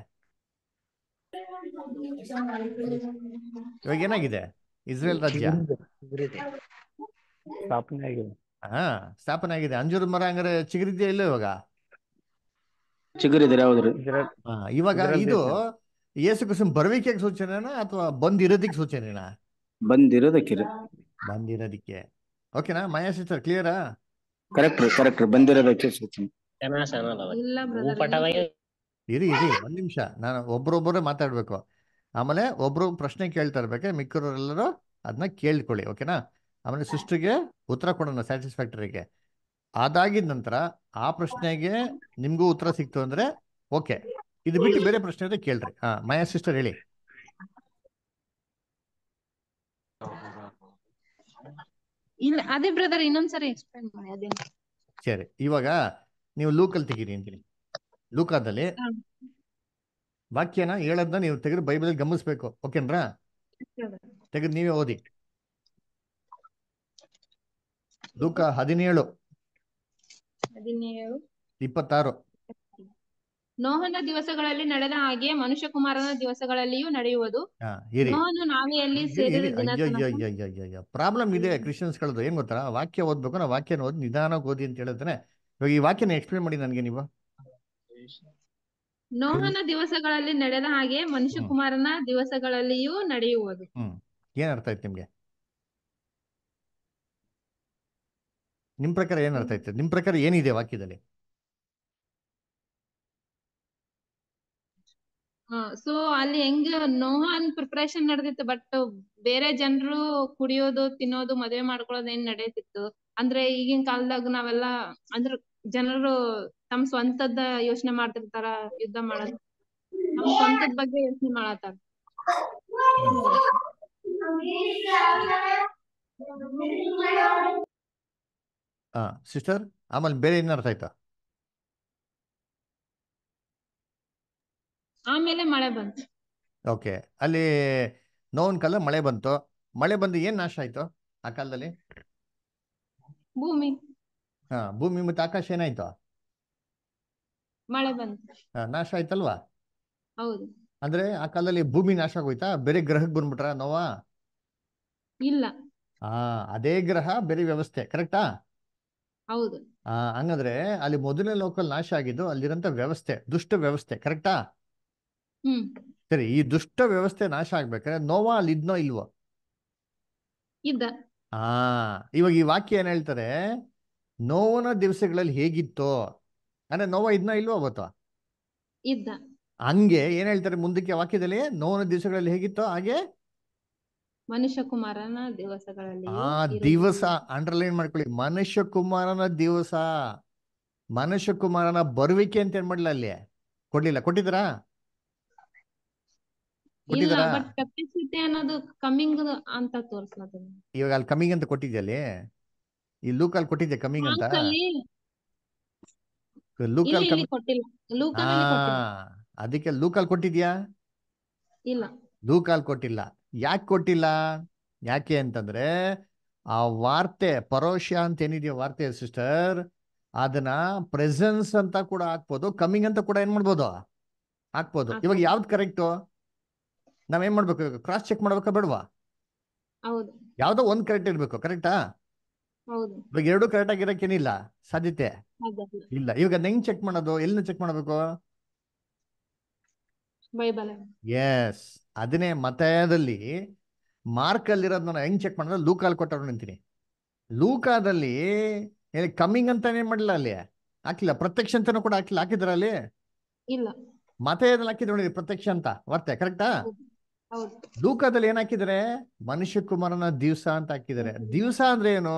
ಇವಾಗ ಏನಾಗಿದೆ ಇಸ್ರೇಲ್ ರಾಜ್ಯ ಸ್ಥಾಪನೆ ಆಗಿದೆ ಹಾ ಸ್ಥಾಪನೆ ಆಗಿದೆ ಅಂಜೂರ ಮರ ಹಂಗಾರೆ ಚಿಗುರಿದ್ಯಾ ಇಲ್ಲ ಇವಾಗ ಇವಾಗ ಇದು ಯೇಸು ಕುಸುಮ್ ಬರುವಿಕೆಗೆ ಸೂಚನೆನಾ ಅಥವಾ ಬಂದಿರೋದಕ್ಕೆ ಸೂಚನೆನಾ ಬಂದಿರೋದಕ್ಕೆ ಬಂದಿರೋದಕ್ಕೆ ಓಕೆನಾ ಮಾಯಾ ಸಿಸ್ಟರ್ ಕ್ಲಿಯರಾ ಕರೆಕ್ಟ್ ಕರೆಕ್ಟ್ ಬಂದಿರೋದಕ್ಕೆ ಸೂಚನೆ ಇರಿ ಇರಿ ಒಂದ್ ನಿಮಿಷ ನಾನು ಒಬ್ರೊಬ್ಬರೇ ಮಾತಾಡ್ಬೇಕು ಆಮೇಲೆ ಒಬ್ರು ಪ್ರಶ್ನೆ ಕೇಳ್ತಾ ಇರ್ಬೇಕು ಮಿಕ್ಕರೆಲ್ಲರೂ ಅದನ್ನ ಕೇಳ್ಕೊಳ್ಳಿ ಓಕೆನಾ ಆಮೇಲೆ ಸೃಷ್ಟಿಗೆ ಉತ್ತರ ಕೊಡೋಣ ಸ್ಯಾಟಿಸ್ಫ್ಯಾಕ್ಟರಿಗೆ ಅದಾಗಿದ ನಂತರ ಆ ಪ್ರಶ್ನೆಗೆ ನಿಮ್ಗೂ ಉತ್ತರ ಸಿಕ್ತು ಅಂದ್ರೆ ಓಕೆ ಇದು ಬಿಟ್ಟು ಬೇರೆ ಪ್ರಶ್ನೆ ಅಂದ್ರೆ ಕೇಳ್ರಿ ಹಾ ಮಯಾ ಸಿಸ್ಟರ್ ಹೇಳಿ ಸರಿ ಇವಾಗ ನೀವು ಲೂಕಲ್ ತೆಗೀರಿ ಅಂತೀನಿ ಲೂಕಾದಲ್ಲಿ ವಾಕ್ಯನ ಹೇಳದ್ನ ನೀವು ತೆಗೆದು ಬೈಬಲ್ ಗಮನಿಸ್ಬೇಕು ಓಕೆನ್ರಾ ತೆಗೆದು ನೀವೇ ಓದಿ ಲೂಕ ಹದಿನೇಳು ಇಪ್ಪತ್ತಾರು ನೋಹನ ದಿವಸಗಳಲ್ಲಿ ನಡೆದ ಹಾಗೆ ಮನುಷ್ಯ ಕುಮಾರನ ದಿವಸಗಳಲ್ಲಿಯೂ ನಡೆಯುವುದು ಪ್ರಾಬ್ಲಮ್ ಇದೆ ಗಳು ಏನ್ ಗೊತ್ತಾ ವಾಕ್ಯ ಓದ್ಬೇಕು ನಾ ವಾಕ್ಯ ಓದಿ ನಿಧಾನ ಓದಿ ಅಂತ ಹೇಳ್ತಾನೆ ಇವಾಗ ಈ ವಾಕ್ಯನ ಎಕ್ಸ್ಪ್ಲೇನ್ ಮಾಡಿ ನನ್ಗೆ ನೀವು ನೋಹನ ದಿವಸಗಳಲ್ಲಿ ನಡೆದ ಹಾಗೆ ಮನುಷ್ಯ ಕುಮಾರನ ದಿವಸಗಳಲ್ಲಿಯೂ ನಡೆಯುವುದು ಹ್ಮ್ ಏನ್ ಅರ್ಥ ಆಯ್ತು ನಿಮ್ಗೆ ನಿಮ್ಮ ಪ್ರಕಾರ ಏನು ಅರ್ಥ ಐತೆ ನಿಮ್ಮ ಪ್ರಕಾರ ಏನಿದೆ ವಾಕ್ಯದಲ್ಲಿ ಸೊ ಅಲ್ಲಿ ಹೆಂಗ ನೋಹ ಅನ್ ಪ್ರಿಪರೇಷನ್ ನಡೆದಿತ್ತು ಬಟ್ ಬೇರೆ ಜನರು ಕುಡಿಯೋದು ತಿನ್ನೋದು ಮದುವೆ ಮಾಡ್ಕೊಳ್ಳೋದು ಏನ್ ನಡೆಯುತ್ತಿತ್ತು ಅಂದ್ರೆ ಈಗಿನ ಕಾಲದಾಗ ನಾವೆಲ್ಲ ಅಂದ್ರ ಜನರು ತಮ್ಮ ಸ್ವಂತದ ಯೋಚನೆ ಮಾಡ್ತಿರ್ತಾರ ಯುದ್ಧ ಮಾಡೋದು ನಮ್ಮ ಸ್ವಂತದ ಬಗ್ಗೆ ಯೋಚನೆ ಮಾಡತ್ತಾರ ಹಾ ಸಿಸ್ಟರ್ ಆಮೇಲೆ ಬೇರೆ ಅರ್ಥ ಆಯ್ತಾ ಆಮೇಲೆ ಮಳೆ ಬಂತು ಓಕೆ ಅಲ್ಲಿ ನೋವಿನ ಕಾಲ ಮಳೆ ಬಂತು ಮಳೆ ಬಂದು ಏನ್ ನಾಶ ಆಯ್ತು ಆ ಕಾಲದಲ್ಲಿ ಭೂಮಿ ಹಾ ಭೂಮಿ ಮತ್ತೆ ಆಕಾಶ ಏನಾಯ್ತು ಮಳೆ ಬಂತು ಹಾ, ನಾಶ ಆಯ್ತಲ್ವಾ ಹೌದು ಅಂದ್ರೆ ಆ ಕಾಲದಲ್ಲಿ ಭೂಮಿ ನಾಶ ಆಗೋಯ್ತಾ ಬೇರೆ ಗ್ರಹಕ್ಕೆ ಬಂದ್ಬಿಟ್ರ ನೋವಾ ಇಲ್ಲ ಹಾ ಅದೇ ಗ್ರಹ ಬೇರೆ ವ್ಯವಸ್ಥೆ ಕರೆಕ್ಟಾ ಹೌದು ಹಂಗಂದ್ರೆ ಅಲ್ಲಿ ಮೊದಲನೇ ಲೋಕಲ್ ನಾಶ ಆಗಿದ್ದು ಅಲ್ಲಿರಂತ ವ್ಯವಸ್ಥೆ ದುಷ್ಟ ವ್ಯವಸ್ಥೆ ಕರೆಕ್ಟಾ ಸರಿ ಈ ದುಷ್ಟ ವ್ಯವಸ್ಥೆ ನಾಶ ಆಗ್ಬೇಕಾದ್ರೆ ನೋವಾ ಅಲ್ಲಿ ಇದ್ನೋ ಇಲ್ವೋ ಇದ್ದ ಇವಾಗ ಈ ವಾಕ್ಯ ಏನ್ ಹೇಳ್ತಾರೆ ನೋವನ ದಿವಸಗಳಲ್ಲಿ ಹೇಗಿತ್ತೋ ಅಂದ್ರೆ ನೋವ ಇದ್ನ ಇಲ್ವೋ ಅವತ್ತು ಹಂಗೆ ಏನ್ ಹೇಳ್ತಾರೆ ಮುಂದಕ್ಕೆ ವಾಕ್ಯದಲ್ಲಿ ನೋವನ ದಿವಸಗಳಲ್ಲಿ ಹೇಗಿತ್ತೋ ಹಾಗೆ ಮನುಷ್ಯ ಕುಮಾರನ ದಿವಸಗಳಲ್ಲಿ ಆ ದಿವಸ ಅಂಡರ್ಲೈನ್ ಮಾಡ್ಕೊಳ್ಳಿ ಮನುಷ್ಯ ಕುಮಾರನ ದಿವಸ ಮನುಷ್ಯ ಕುಮಾರನ ಬರುವಿಕೆ ಅಂತ ಏನ್ ಮಾಡ್ಲಿಲ್ಲ ಅಲ್ಲಿ ಕೊಡ್ಲಿಲ್ಲ ಕೊಟ್ಟಿದ್ರಾ ಇವಾಗ ಅಲ್ಲಿ ಕಮಿಂಗ್ ಅಂತ ಅಲ್ಲಿ ಈ ಲೂಕ್ ಅಲ್ಲಿ ಕೊಟ್ಟಿದ್ದೆ ಕಮಿಂಗ್ ಅಂತ ಲೂಕ್ ಅಲ್ಲಿ ಅದಕ್ಕೆ ಲೂಕ್ ಅಲ್ಲಿ ಕೊಟ್ಟಿದ್ಯಾ ಲೂಕ್ ಅಲ್ಲಿ ಕೊಟ್ಟಿಲ್ಲ ಯಾಕೆ ಕೊಟ್ಟಿಲ್ಲ ಯಾಕೆ ಅಂತಂದ್ರೆ ಆ ವಾರ್ತೆ ಪರೋಶ ಅಂತ ಏನಿದೆಯೋ ವಾರ್ತೆ ಸಿಸ್ಟರ್ ಅದನ್ನ ಪ್ರೆಸೆನ್ಸ್ ಅಂತ ಕೂಡ ಹಾಕ್ಬೋದು ಕಮಿಂಗ್ ಅಂತ ಕೂಡ ಏನ್ ಮಾಡ್ಬೋದು ಹಾಕ್ಬೋದು ಇವಾಗ ಯಾವ್ದು ಕರೆಕ್ಟು ನಾವ್ ಏನ್ ಮಾಡ್ಬೇಕು ಇವಾಗ ಕ್ರಾಸ್ ಚೆಕ್ ಮಾಡ್ಬೇಕಾ ಬೇಡವಾ ಯಾವ್ದೋ ಒಂದ್ ಕರೆಕ್ಟ್ ಇರ್ಬೇಕು ಕರೆಕ್ಟಾ ಇವಾಗ ಎರಡು ಕರೆಕ್ಟ್ ಏನಿಲ್ಲ ಸಾಧ್ಯತೆ ಇಲ್ಲ ಇವಾಗ ನೆಂಗ್ ಚೆಕ್ ಮಾಡೋದು ಎಲ್ಲಿ ಚೆಕ್ ಮಾಡ್ಬೇಕು ಎಸ್ ಅದನ್ನೇ ಮತದಲ್ಲಿ ಮಾರ್ಕ್ ನಾನು ಹೆಂಗ್ ಚೆಕ್ ಮಾಡಿದ್ರೆ ಲೂಕಲ್ಲಿ ಕೊಟ್ಟರು ನಿಂತೀನಿ ಲೂಕಾದಲ್ಲಿ ಕಮ್ಮಿಂಗ್ ಅಂತಾನೆ ಮಾಡಲಿಲ್ಲ ಅಲ್ಲಿ ಹಾಕಿಲ್ಲ ಪ್ರತ್ಯಕ್ಷ ಅಂತಾನು ಕೂಡ ಹಾಕಿಲ್ಲ ಹಾಕಿದ್ರ ಅಲ್ಲಿ ಇಲ್ಲ ಮತಯದಲ್ಲಿ ಹಾಕಿದ್ರು ಪ್ರತ್ಯಕ್ಷ ಅಂತ ವಾರ್ತೆ ಕರೆಕ್ಟಾ ಲೂಕಾದಲ್ಲಿ ಏನ್ ಹಾಕಿದ್ರೆ ಮನುಷ್ಯ ಕುಮಾರನ ದಿವ್ಸ ಅಂತ ಹಾಕಿದ್ದಾರೆ ದಿವ್ಸ ಅಂದ್ರೆ ಏನು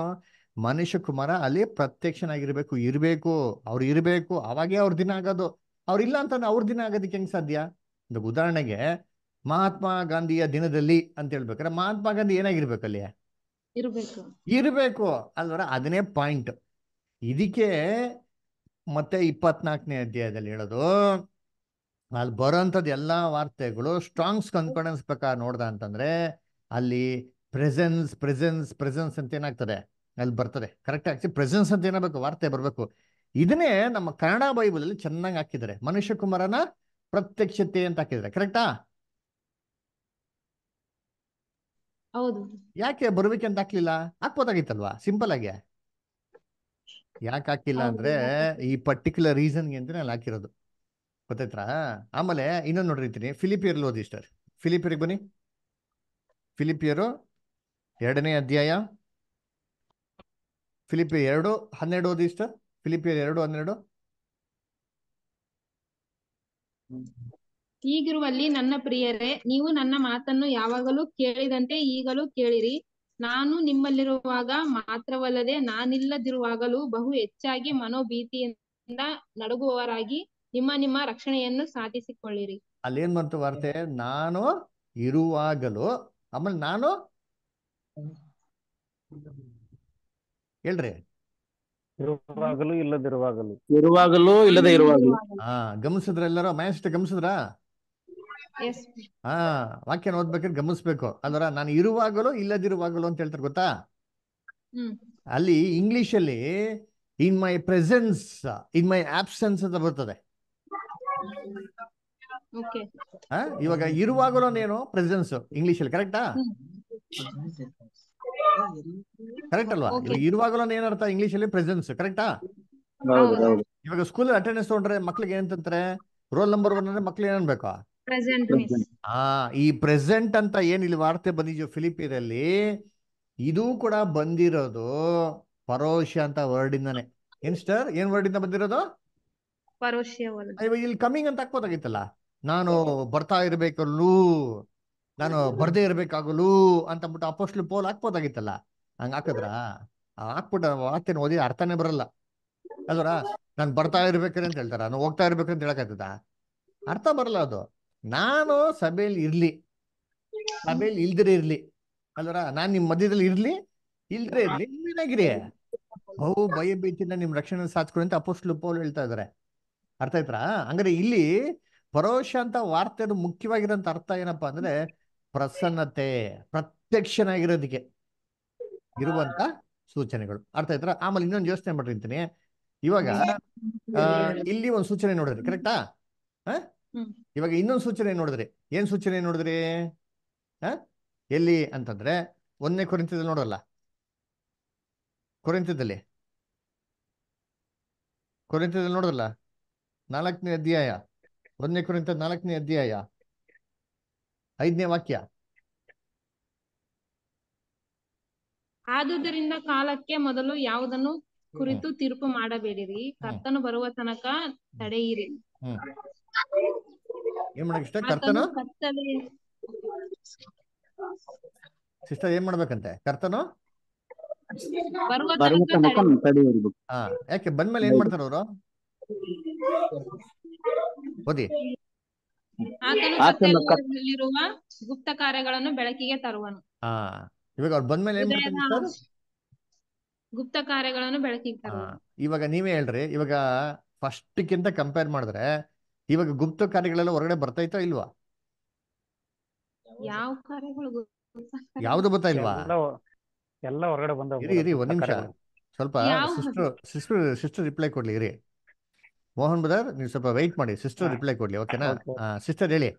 ಮನುಷ್ಯ ಕುಮಾರ ಅಲ್ಲಿ ಪ್ರತ್ಯಕ್ಷನಾಗಿರ್ಬೇಕು ಇರ್ಬೇಕು ಅವ್ರು ಇರ್ಬೇಕು ಅವಾಗೇ ಅವ್ರ ದಿನ ಆಗೋದು ಇಲ್ಲ ಅಂತ ಅವ್ರ ದಿನ ಆಗೋದಕ್ಕೆ ಹೆಂಗ್ ಸಾಧ್ಯ ಉದಾಹರಣೆಗೆ ಮಹಾತ್ಮ ಗಾಂಧಿಯ ದಿನದಲ್ಲಿ ಅಂತ ಹೇಳ್ಬೇಕಾರೆ ಮಹಾತ್ಮ ಗಾಂಧಿ ಏನಾಗಿರ್ಬೇಕು ಇರಬೇಕು ಇರಬೇಕು ಅಲ್ವರ ಅದನ್ನೇ ಪಾಯಿಂಟ್ ಇದಕ್ಕೆ ಮತ್ತೆ ಇಪ್ಪತ್ನಾಲ್ಕನೇ ಅಧ್ಯಾಯದಲ್ಲಿ ಹೇಳೋದು ಅಲ್ಲಿ ಬರೋಂಥದ್ದು ಎಲ್ಲ ವಾರ್ತೆಗಳು ಸ್ಟ್ರಾಂಗ್ಸ್ ಕನ್ಫಿಡೆನ್ಸ್ ಪ್ರಕಾರ ನೋಡ್ದ ಅಂತಂದ್ರೆ ಅಲ್ಲಿ ಪ್ರೆಸೆನ್ಸ್ ಪ್ರೆಸೆನ್ಸ್ ಪ್ರೆಸೆನ್ಸ್ ಅಂತ ಏನಾಗ್ತದೆ ಅಲ್ಲಿ ಬರ್ತದೆ ಕರೆಕ್ಟ್ ಆಗ್ತದೆ ಪ್ರೆಸೆನ್ಸ್ ಅಂತ ಏನಾಗಬೇಕು ವಾರ್ತೆ ಬರಬೇಕು ಇದನ್ನೇ ನಮ್ಮ ಕನ್ನಡ ಬೈಬಲ್ ಅಲ್ಲಿ ಚೆನ್ನಾಗಿ ಹಾಕಿದ್ದಾರೆ ಕುಮಾರನ ಪ್ರತ್ಯಕ್ಷತೆ ಅಂತ ಹಾಕಿದ್ದಾರೆ ಕರೆಕ್ಟಾ ಹೌದು ಯಾಕೆ ಬರ್ಬೇಕು ಅಂತ ಹಾಕ್ಲಿಲ್ಲ ಹಾಕ್ಬೋದಾಗಿತ್ತಲ್ವಾ ಸಿಂಪಲ್ ಆಗಿ ಯಾಕೆ ಹಾಕಿಲ್ಲ ಅಂದ್ರೆ ಈ ಪರ್ಟಿಕ್ಯುಲರ್ ಗೆ ಅಂತ ನಾನು ಹಾಕಿರೋದು ಗೊತ್ತೈತ್ರ ಆಮೇಲೆ ಇನ್ನೊಂದು ನೋಡಿರ್ತೀನಿ ಫಿಲಿಪಿಯರ್ ಓದಿ ಸ್ಟರ್ ಫಿಲಿಪಿಯರ್ಗೆ ಬನ್ನಿ ಫಿಲಿಪಿಯರು ಎರಡನೇ ಅಧ್ಯಾಯ ಫಿಲಿಪಿಯರ್ ಎರಡು ಹನ್ನೆರಡು ಓದಿ ಫಿಲಿಪಿಯರ್ ಎರಡು ಹನ್ನೆರಡು ಹೀಗಿರುವಲ್ಲಿ ನನ್ನ ಪ್ರಿಯರೇ ನೀವು ನನ್ನ ಮಾತನ್ನು ಯಾವಾಗಲೂ ಕೇಳಿದಂತೆ ಈಗಲೂ ಕೇಳಿರಿ ನಾನು ನಿಮ್ಮಲ್ಲಿರುವಾಗ ಮಾತ್ರವಲ್ಲದೆ ನಾನಿಲ್ಲದಿರುವಾಗಲೂ ಬಹು ಹೆಚ್ಚಾಗಿ ಮನೋಭೀತಿಯಿಂದ ನಡುಗುವವರಾಗಿ ನಿಮ್ಮ ನಿಮ್ಮ ರಕ್ಷಣೆಯನ್ನು ಸಾಧಿಸಿಕೊಳ್ಳಿರಿ ಅಲ್ಲೇನ್ ಬಂತು ವಾರ್ತೆ ನಾನು ಇರುವಾಗಲೂ ಆಮೇಲೆ ನಾನು ಹೇಳ್ರಿ ಇರುವಾಗಲೂ ಇಲ್ಲದಿರುವಾಗಲೂ ಇರುವಾಗಲೂ ಇಲ್ಲದೆ ಇರುವಾಗಲೂ ಹಾ ಗಮನಿಸಿದ್ರ ಎಲ್ಲರೂ ಮಹೇಶ್ ಹಾ ವಾಕ್ಯನ ಓದ್ಬೇಕಾದ್ರೆ ಗಮನಿಸ್ಬೇಕು ಅಂದ್ರೆ ನಾನು ಇರುವಾಗಲೋ ಇಲ್ಲದಿರುವಾಗಲೋ ಅಂತ ಹೇಳ್ತಾರೆ ಗೊತ್ತಾ ಅಲ್ಲಿ ಇಂಗ್ಲಿಷ್ ಅಲ್ಲಿ ಇನ್ ಮೈ ಪ್ರೆಸೆನ್ಸ್ ಇನ್ ಮೈ ಆಬ್ಸೆನ್ಸ್ ಅಂತ ಬರ್ತದೆ ಇವಾಗ ಇರುವಾಗಲೂ ಏನು ಪ್ರೆಸೆನ್ಸ್ ಇಂಗ್ಲಿಷ್ ಅಲ್ಲಿ ಕರೆಕ್ಟಾ ಕರೆಕ್ಟ್ ಅಲ್ವಾ ಇರುವಾಗಲೂ ಏನರ್ಥ ಇಂಗ್ಲಿಷ್ ಅಲ್ಲಿ ಪ್ರೆಸೆನ್ಸ್ ಕರೆಕ್ಟಾ ಇವಾಗ ಸ್ಕೂಲ್ ಅಟೆಂಡೆನ್ಸ್ ತೊಗೊಂಡ್ರೆ ಮಕ್ಳಿಗೆ ಏನಂತಂತಾರೆ ರೋಲ್ ನಂಬರ್ ಒನ್ ಅಂದ್ರೆ ಮಕ್ಳು ಏನನ್ಬೇಕು ಆ ಈ ಪ್ರೆಸೆಂಟ್ ಅಂತ ಏನ್ ಇಲ್ಲಿ ವಾರ್ತೆ ಬಂದಿದ್ಯೋ ಫಿಲಿಪಿನಲ್ಲಿ ಇದು ಕೂಡ ಬಂದಿರೋದು ಪರೋಶ ಅಂತ ವರ್ಡ್ ಇಂದಾನೆ ಏನ್ ಸ್ಟರ್ ಏನ್ ವರ್ಡ್ ಇಂದ ಬಂದಿರೋದು ಇಲ್ಲಿ ಕಮಿಂಗ್ ಅಂತ ಹಾಕ್ಬೋದಾಗಿತ್ತಲ್ಲ ನಾನು ಬರ್ತಾ ಇರ್ಬೇಕಲ್ಲು ನಾನು ಬರ್ದೇ ಇರ್ಬೇಕಾಗಲು ಅಂತ ಬಿಟ್ಟು ಅಪೋಸ್ಟ್ಲು ಪೋಲ್ ಹಾಕ್ಬೋದಾಗಿತ್ತಲ್ಲ ಹಂಗ ಹಾಕದ್ರ ಹಾಕ್ಬಿಟ್ಟ ವಾರ್ತೆನ ಓದಿ ಅರ್ಥನೇ ಬರಲ್ಲ ಅದರ ನಾನು ಬರ್ತಾ ಇರ್ಬೇಕ್ರಿ ಅಂತ ಹೇಳ್ತಾರ ನಾನು ಹೋಗ್ತಾ ಇರ್ಬೇಕಂತ ಹೇಳಕ್ ಅರ್ಥ ಬರಲ್ಲ ಅದು ನಾನು ಸಭೆಯಲ್ಲಿ ಇರ್ಲಿ ಸಭೆಯಲ್ಲಿ ಇಲ್ದ್ರೆ ಇರ್ಲಿ ಅಲ್ವರ ನಾನ್ ನಿಮ್ ಮಧ್ಯದಲ್ಲಿ ಇರ್ಲಿ ಇಲ್ದ್ರೆ ಇರ್ಲಿ ನೀನಾಗಿರಿ ಬಹು ಭಯ ಭೀತಿನ ನಿಮ್ ರಕ್ಷಣೆ ಸಾಧಿಸ್ಕೊಡಿ ಅಂತ ಪೌಲ್ ಹೇಳ್ತಾ ಇದಾರೆ ಅರ್ಥ ಐತ್ರ ಅಂದ್ರೆ ಇಲ್ಲಿ ಪರೋಕ್ಷ ಅಂತ ವಾರ್ತೆ ಮುಖ್ಯವಾಗಿರೋಂತ ಅರ್ಥ ಏನಪ್ಪಾ ಅಂದ್ರೆ ಪ್ರಸನ್ನತೆ ಪ್ರತ್ಯಕ್ಷನಾಗಿರೋದಕ್ಕೆ ಇರುವಂತ ಸೂಚನೆಗಳು ಅರ್ಥ ಆಯ್ತರಾ ಆಮೇಲೆ ಇನ್ನೊಂದು ಯೋಚನೆ ಮಾಡಿರ್ತೀನಿ ಇವಾಗ ಇಲ್ಲಿ ಒಂದು ಸೂಚನೆ ನೋಡಿದ್ರಿ ಕರೆಕ್ಟಾ ಇವಾಗ ಇನ್ನೊಂದು ಸೂಚನೆ ನೋಡಿದ್ರಿ ಏನ್ ಸೂಚನೆ ನೋಡಿದ್ರಿ ಎಲ್ಲಿ ಅಂತಂದ್ರೆ ಒಂದನೇ ಕೊರಿಂತದಲ್ಲಿ ನೋಡಲ್ಲ ಕೊರಿಂತದಲ್ಲಿ ಕೊರಿಂತದಲ್ಲಿ ನೋಡಲ್ಲ ನಾಲ್ಕನೇ ಅಧ್ಯಾಯ ಒಂದನೇ ಕುರಿತ ನಾಲ್ಕನೇ ಅಧ್ಯಾಯ ಐದನೇ ವಾಕ್ಯ ಆದುದರಿಂದ ಕಾಲಕ್ಕೆ ಮೊದಲು ಯಾವುದನ್ನು ಕುರಿತು ತೀರ್ಪು ಮಾಡಬೇಡಿರಿ ಕರ್ತನು ಬರುವ ತನಕ ತಡೆಯಿರಿ ಏನ್ ಮಾಡಕ್ ಇಷ್ಟ ಕರ್ತನ ಸಿಸ್ಟರ್ ಏನ್ ಮಾಡ್ಬೇಕಂತೆ ಕರ್ತನು ಯಾಕೆ ಬಂದ್ಮೇಲೆ ಏನ್ ಮಾಡ್ತಾರ ಅವರು ಓದಿ ಗುಪ್ತ ಕಾರ್ಯಗಳನ್ನು ಬೆಳಕಿಗೆ ತರುವನು ಹಾ ಇವಾಗ ಅವ್ರು ಬಂದ್ಮೇಲೆ ಏನ್ ಮಾಡ್ತಾರೆ ಗುಪ್ತ ಕಾರ್ಯಗಳನ್ನು ಬೆಳಕಿಗೆ ಇವಾಗ ನೀವೇ ಹೇಳ್ರಿ ಇವಾಗ ಫಸ್ಟ್ ಕಿಂತ ಕಂಪೇರ್ ಮಾಡಿದ್ರೆ ಇವಾಗ ಗುಪ್ತ ಕಾರ್ಯಗಳೆಲ್ಲ ಹೊರಗಡೆ ಬರ್ತೈತಾ ಇಲ್ವಾ ಯಾವ್ದು ಬರ್ತಾ ಇಲ್ವಾ ಎಲ್ಲ ಹೊರಗಡೆ ಬಂದ ಇರಿ ಇರಿ ಒಂದ್ ನಿಮಿಷ ಸ್ವಲ್ಪ ಸಿಸ್ಟರ್ ಸಿಸ್ಟರ್ ಸಿಸ್ಟರ್ ರಿಪ್ಲೈ ಕೊಡ್ಲಿ ಇರಿ ಮೋಹನ್ ಬದರ್ ನೀವು ಸ್ವಲ್ಪ ವೆಯ್ಟ್ ಮಾಡಿ ಸಿಸ್ಟರ್ ರಿಪ್ಲೈ ಕೊಡ್ಲಿ ಓಕೆನಾ ಸಿಸ್ಟರ್ ಹೇಳಿ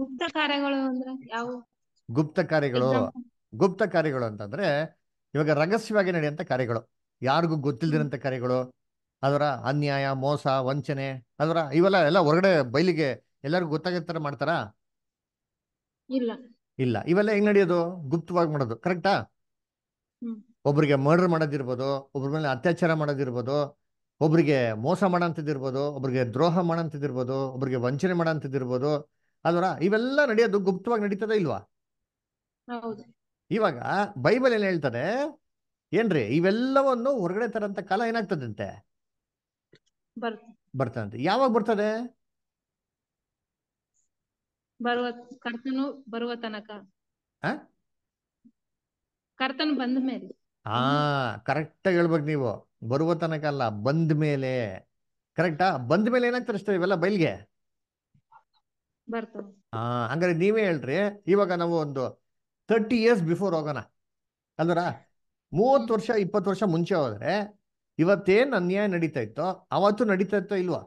ಗುಪ್ತ ಕಾರ್ಯಗಳು ಅಂದ್ರೆ ಯಾವ ಗುಪ್ತ ಕಾರ್ಯಗಳು ಗುಪ್ತ ಕಾರ್ಯಗಳು ಅಂತಂದ್ರೆ ಇವಾಗ ರಹಸ್ಯವಾಗಿ ನಡೆಯುವಂತ ಕಾರ್ಯಗಳು ಯಾರಿಗೂ ಗೊತ್ತಿಲ್ದಿರಂತ ಕಾರ್ಯಗಳು ಅದರ ಅನ್ಯಾಯ ಮೋಸ ವಂಚನೆ ಅದರ ಇವೆಲ್ಲ ಎಲ್ಲ ಹೊರಗಡೆ ಬಯಲಿಗೆ ಎಲ್ಲರಿಗೂ ಗೊತ್ತಾಗತ್ತರ ಮಾಡ್ತಾರಾ ಇಲ್ಲ ಇಲ್ಲ ಇವೆಲ್ಲ ಹೆಂಗ್ ನಡೆಯೋದು ಗುಪ್ತವಾಗಿ ಮಾಡೋದು ಕರೆಕ್ಟಾ ಒಬ್ರಿಗೆ ಮರ್ಡರ್ ಮಾಡೋದಿರ್ಬೋದು ಒಬ್ರ ಮೇಲೆ ಅತ್ಯಾಚಾರ ಮಾಡೋದಿರ್ಬೋದು ಒಬ್ರಿಗೆ ಮೋಸ ಮಾಡೋಂಥದ್ದಿರ್ಬೋದು ಒಬ್ರಿಗೆ ದ್ರೋಹ ಮಾಡೋಂಥದ್ದಿರ್ಬೋದು ಒಬ್ರಿಗೆ ವಂಚನೆ ಮಾಡೋಂಥದ್ದಿರ್ಬೋದು ಅದರ ಇವೆಲ್ಲ ನಡೆಯೋದು ಗುಪ್ತವಾಗಿ ನಡೀತದ ಇಲ್ವಾ ಇವಾಗ ಬೈಬಲ್ ಏನ್ ಹೇಳ್ತಾರೆ ಏನ್ರಿ ಇವೆಲ್ಲವನ್ನು ಹೊರಗಡೆ ತರಂತ ಕಾಲ ಏನಾಗ್ತದಂತೆ ಬರ್ತದಂತೆ ಯಾವಾಗ ಬರ್ತದೆ ಬರುವ ಕರ್ತನು ಬರುವ ತನಕ ಬಂದ ಮೇಲೆ ಹಾ ಕರೆಕ್ಟ್ ಹೇಳ್ಬೇಕು ನೀವು ಬರುವ ತನಕ ಅಲ್ಲ ಬಂದ ಮೇಲೆ ಕರೆಕ್ಟಾ ಬಂದ ಮೇಲೆ ಏನಾಗ್ತಾರೆ ಇವೆಲ್ಲ ಬೈಲ್ಗೆ ಹಾ ಹಂಗಾರೆ ನೀವೇ ಹೇಳ್ರಿ ಇವಾಗ ನಾವು ಒಂದು ತರ್ಟಿ ಇಯರ್ಸ್ ಬಿಫೋರ್ ಹೋಗೋಣ ಅಂದ್ರ ಮೂವತ್ತು ವರ್ಷ ಇಪ್ಪತ್ತು ವರ್ಷ ಮುಂಚೆ ಹೋದ್ರೆ ಇವತ್ತೇನ್ ಅನ್ಯಾಯ ನಡೀತಾ ಇತ್ತೋ ಅವತ್ತು ನಡೀತಾ ಇತ್ತೋ ಇಲ್ವಾ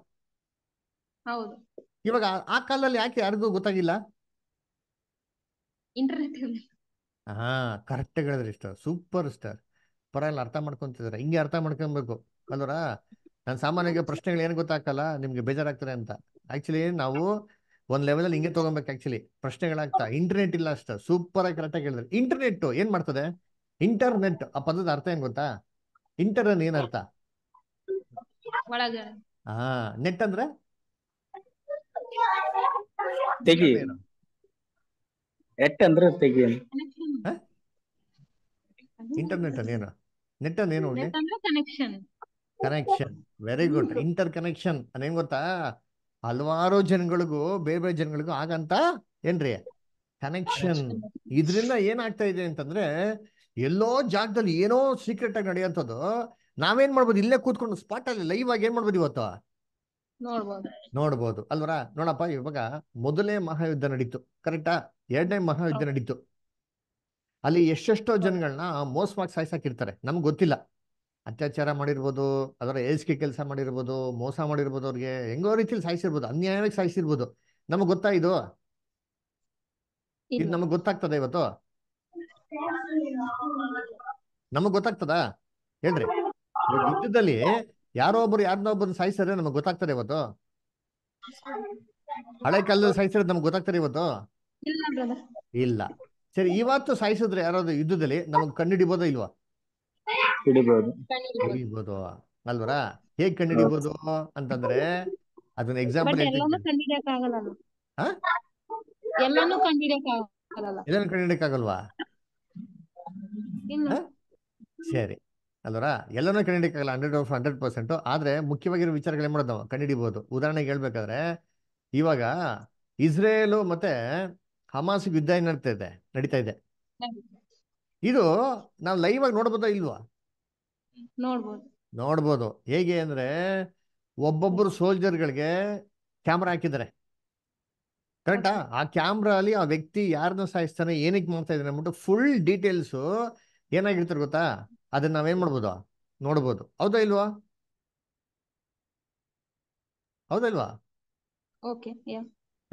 ಇವಾಗ ಆ ಕಾಲದಲ್ಲಿ ಯಾಕೆ ಯಾರಿಗೂ ಗೊತ್ತಾಗಿಲ್ಲ ಹಾ ಕರೆಕ್ಟ್ ಹೇಳಿದ್ರೆ ಸ್ಟಾರ್ ಸೂಪರ್ ಸ್ಟಾರ್ ಪರವಾಗಿಲ್ಲ ಅರ್ಥ ಮಾಡ್ಕೊಂತಿದಾರೆ ಹಿಂಗೆ ಅರ್ಥ ಮಾಡ್ಕೊಬೇಕು ಅಲ್ವರ ನಾನು ಸಾಮಾನ್ಯವಾಗಿ ಪ್ರಶ್ನೆಗಳು ಏನು ಗೊತ್ತಾಗಲ್ಲ ನಿಮ್ಗೆ ಬೇಜಾರಾಗ್ತಾರೆ ಅಂತ ಆಕ್ಚುಲಿ ನಾವು ಒಂದ್ ಲೆವೆಲ್ ಅಲ್ಲಿ ಹಿಂಗೆ ತಗೊಬೇಕು ಆಕ್ಚುಲಿ ಪ್ರಶ್ನೆಗಳಾಗ್ತಾ ಇಂಟರ್ನೆಟ್ ಇಲ್ಲ ಅಷ್ಟ ಸೂಪರ್ ಆಗಿ ಕರೆಕ್ಟ್ ಆಗಿ ಹೇಳಿದ್ರೆ ಇಂಟರ್ನೆಟ್ ಏನ್ ಮಾಡ್ತದೆ ಇಂಟರ್ನೆಟ್ ಆ ಪದದ ಅರ್ಥ ಏನ್ ಗೊತ್ತಾ ಇಂಟರ್ ಏನರ್ಥ ಏನ್ ಅರ್ಥ ಅಂದ್ರೆ ನೆಟ್ ಅಂದ್ರೆ ಇಂಟರ್ನೆಟ್ ಅಲ್ಲಿ ಏನು ನೆಟ್ ಅಂದ್ರೆ ಏನು connection connection very good interconnection ಏನ್ ಗೊತ್ತಾ ಹಲವಾರು ಜನಗಳಿಗೂ ಬೇರೆ ಬೇರೆ ಜನಗಳಿಗೂ ಆಗಂತ ಏನ್ರಿ ಕನೆಕ್ಷನ್ ಇದರಿಂದ ಏನಾಗ್ತಾ ಇದೆ ಅಂತಂದ್ರೆ ಎಲ್ಲೋ ಜಾಗದಲ್ಲಿ ಏನೋ ಸೀಕ್ರೆಟ್ ಆಗಿ ನಡೆಯುವಂಥದ್ದು ನಾವೇನ್ ಮಾಡ್ಬೋದು ಇಲ್ಲೇ ಕೂತ್ಕೊಂಡು ಸ್ಪಾಟ್ ಅಲ್ಲಿ ಲೈವ್ ಆಗಿ ಏನ್ ಮಾಡ್ಬೋದು ಇವತ್ತು ನೋಡ್ಬೋದು ಅಲ್ವರ ನೋಡಪ್ಪ ಇವಾಗ ಮೊದಲನೇ ಮಹಾಯುದ್ಧ ನಡೀತು ಕರೆಕ್ಟಾ ಎರಡನೇ ಮಹಾಯುದ್ಧ ನಡೀತು ಅಲ್ಲಿ ಎಷ್ಟೆಷ್ಟೋ ಜನಗಳನ್ನ ಮೋಸವಾಗಿ ಮಾಡಿ ಸಾಯ್ಸಾಕಿರ್ತಾರೆ ನಮ್ಗೆ ಗೊತ್ತಿಲ್ಲ ಅತ್ಯಾಚಾರ ಮಾಡಿರ್ಬೋದು ಅದರ ಏಳ್ಸ್ಕೆ ಕೆಲಸ ಮಾಡಿರ್ಬೋದು ಮೋಸ ಮಾಡಿರ್ಬೋದು ಅವ್ರಿಗೆ ಹೆಂಗೋ ರೀತಿಲಿ ಸಾಯಿಸಿರ್ಬೋದು ಅನ್ಯಾಯವಾಗಿ ಸಾಯಿಸಿರ್ಬೋದು ನಮಗ್ ಗೊತ್ತಾ ಇದು ಇದು ನಮಗ್ ಗೊತ್ತಾಗ್ತದೆ ಇವತ್ತು ನಮಗ್ ಗೊತ್ತಾಗ್ತದಾ ಹೇಳ್ರಿ ಯುದ್ಧದಲ್ಲಿ ಯಾರೋ ಒಬ್ರು ಯಾರನ್ನೋ ಒಬ್ಬರು ಸಾಯಿಸಿದ್ರೆ ನಮಗ್ ಗೊತ್ತಾಗ್ತಾರೆ ಇವತ್ತು ಹಳೆ ಕಾಲದಲ್ಲಿ ಸಾಯಿಸಿದ್ರೆ ನಮ್ಗೆ ಗೊತ್ತಾಗ್ತಾರೆ ಇವತ್ತು ಇಲ್ಲ ಸರಿ ಇವತ್ತು ಸಾಯಿಸಿದ್ರೆ ಯಾರಾದ್ರು ಯುದ್ಧದಲ್ಲಿ ನಮಗ್ ಕಂಡುಹಿಡಿಬೋದ ಇಲ್ವಾ ಹಿಡಿಬೋದು ಅಲ್ವರ ಹೇಗ್ ಕಂಡುಹಿಡಿಬೋದು ಅಂತಂದ್ರೆ ಅದನ್ನ ಎಕ್ಸಾಂಪಲ್ ಎಲ್ಲಾನು ಆಗಲ್ವಾ ಸರಿ ಅಲ್ವರ ಎಲ್ಲರೂ ಕಂಡಿಡಿಕಾಗಲ್ಲ ಹಂಡ್ರೆಡ್ ಆಫ್ ಹಂಡ್ರೆಡ್ ಪರ್ಸೆಂಟ್ ಆದ್ರೆ ಮುಖ್ಯವಾಗಿರೋ ವಿಚಾರಗಳೇ ಮಾಡೋದು ನಾವು ಕಂಡಿಡಿಬಹುದು ಉದಾಹರಣೆಗೆ ಹೇಳ್ಬೇಕಾದ್ರೆ ಇವಾಗ ಇಸ್ರೇಲು ಮತ್ತೆ ಹಮಾಸ್ ಯುದ್ಧ ಏನ್ ನಡೀತಾ ಇದೆ ನಡೀತಾ ಇದೆ ಇದು ನಾವು ಲೈವ್ ಆಗಿ ನೋಡ್ಬೋದಾ ಇಲ್ವಾ ನೋಡ್ಬೋದು ಹೇಗೆ ಅಂದ್ರೆ ಒಬ್ಬೊಬ್ಬರು ಸೋಲ್ಜರ್ಗಳಿಗೆ ಕ್ಯಾಮ್ರಾ ಹಾಕಿದ್ದಾರೆ ಕರೆಕ್ಟಾ ಆ ಕ್ಯಾಮ್ರಾ ಅಲ್ಲಿ ಆ ವ್ಯಕ್ತಿ ಯಾರನ್ನ ಸಾಯಿಸ್ತಾನೆ ಏನಕ್ಕೆ ಮಾಡ್ತಾ ಇದ್ದಾನೆ ಅಂದ್ಬಿಟ್ಟು ಫುಲ್ ಡೀಟೇಲ್ಸ್ ಏನಾಗಿರ್ತಾರೆ ಗೊತ್ತಾ ಅದನ್ನ ನಾವೇನ್ ಮಾಡ್ಬೋದು ನೋಡ್ಬೋದು ಹೌದಾ ಇಲ್ವಾ ಹೌದಾ ಇಲ್ವಾ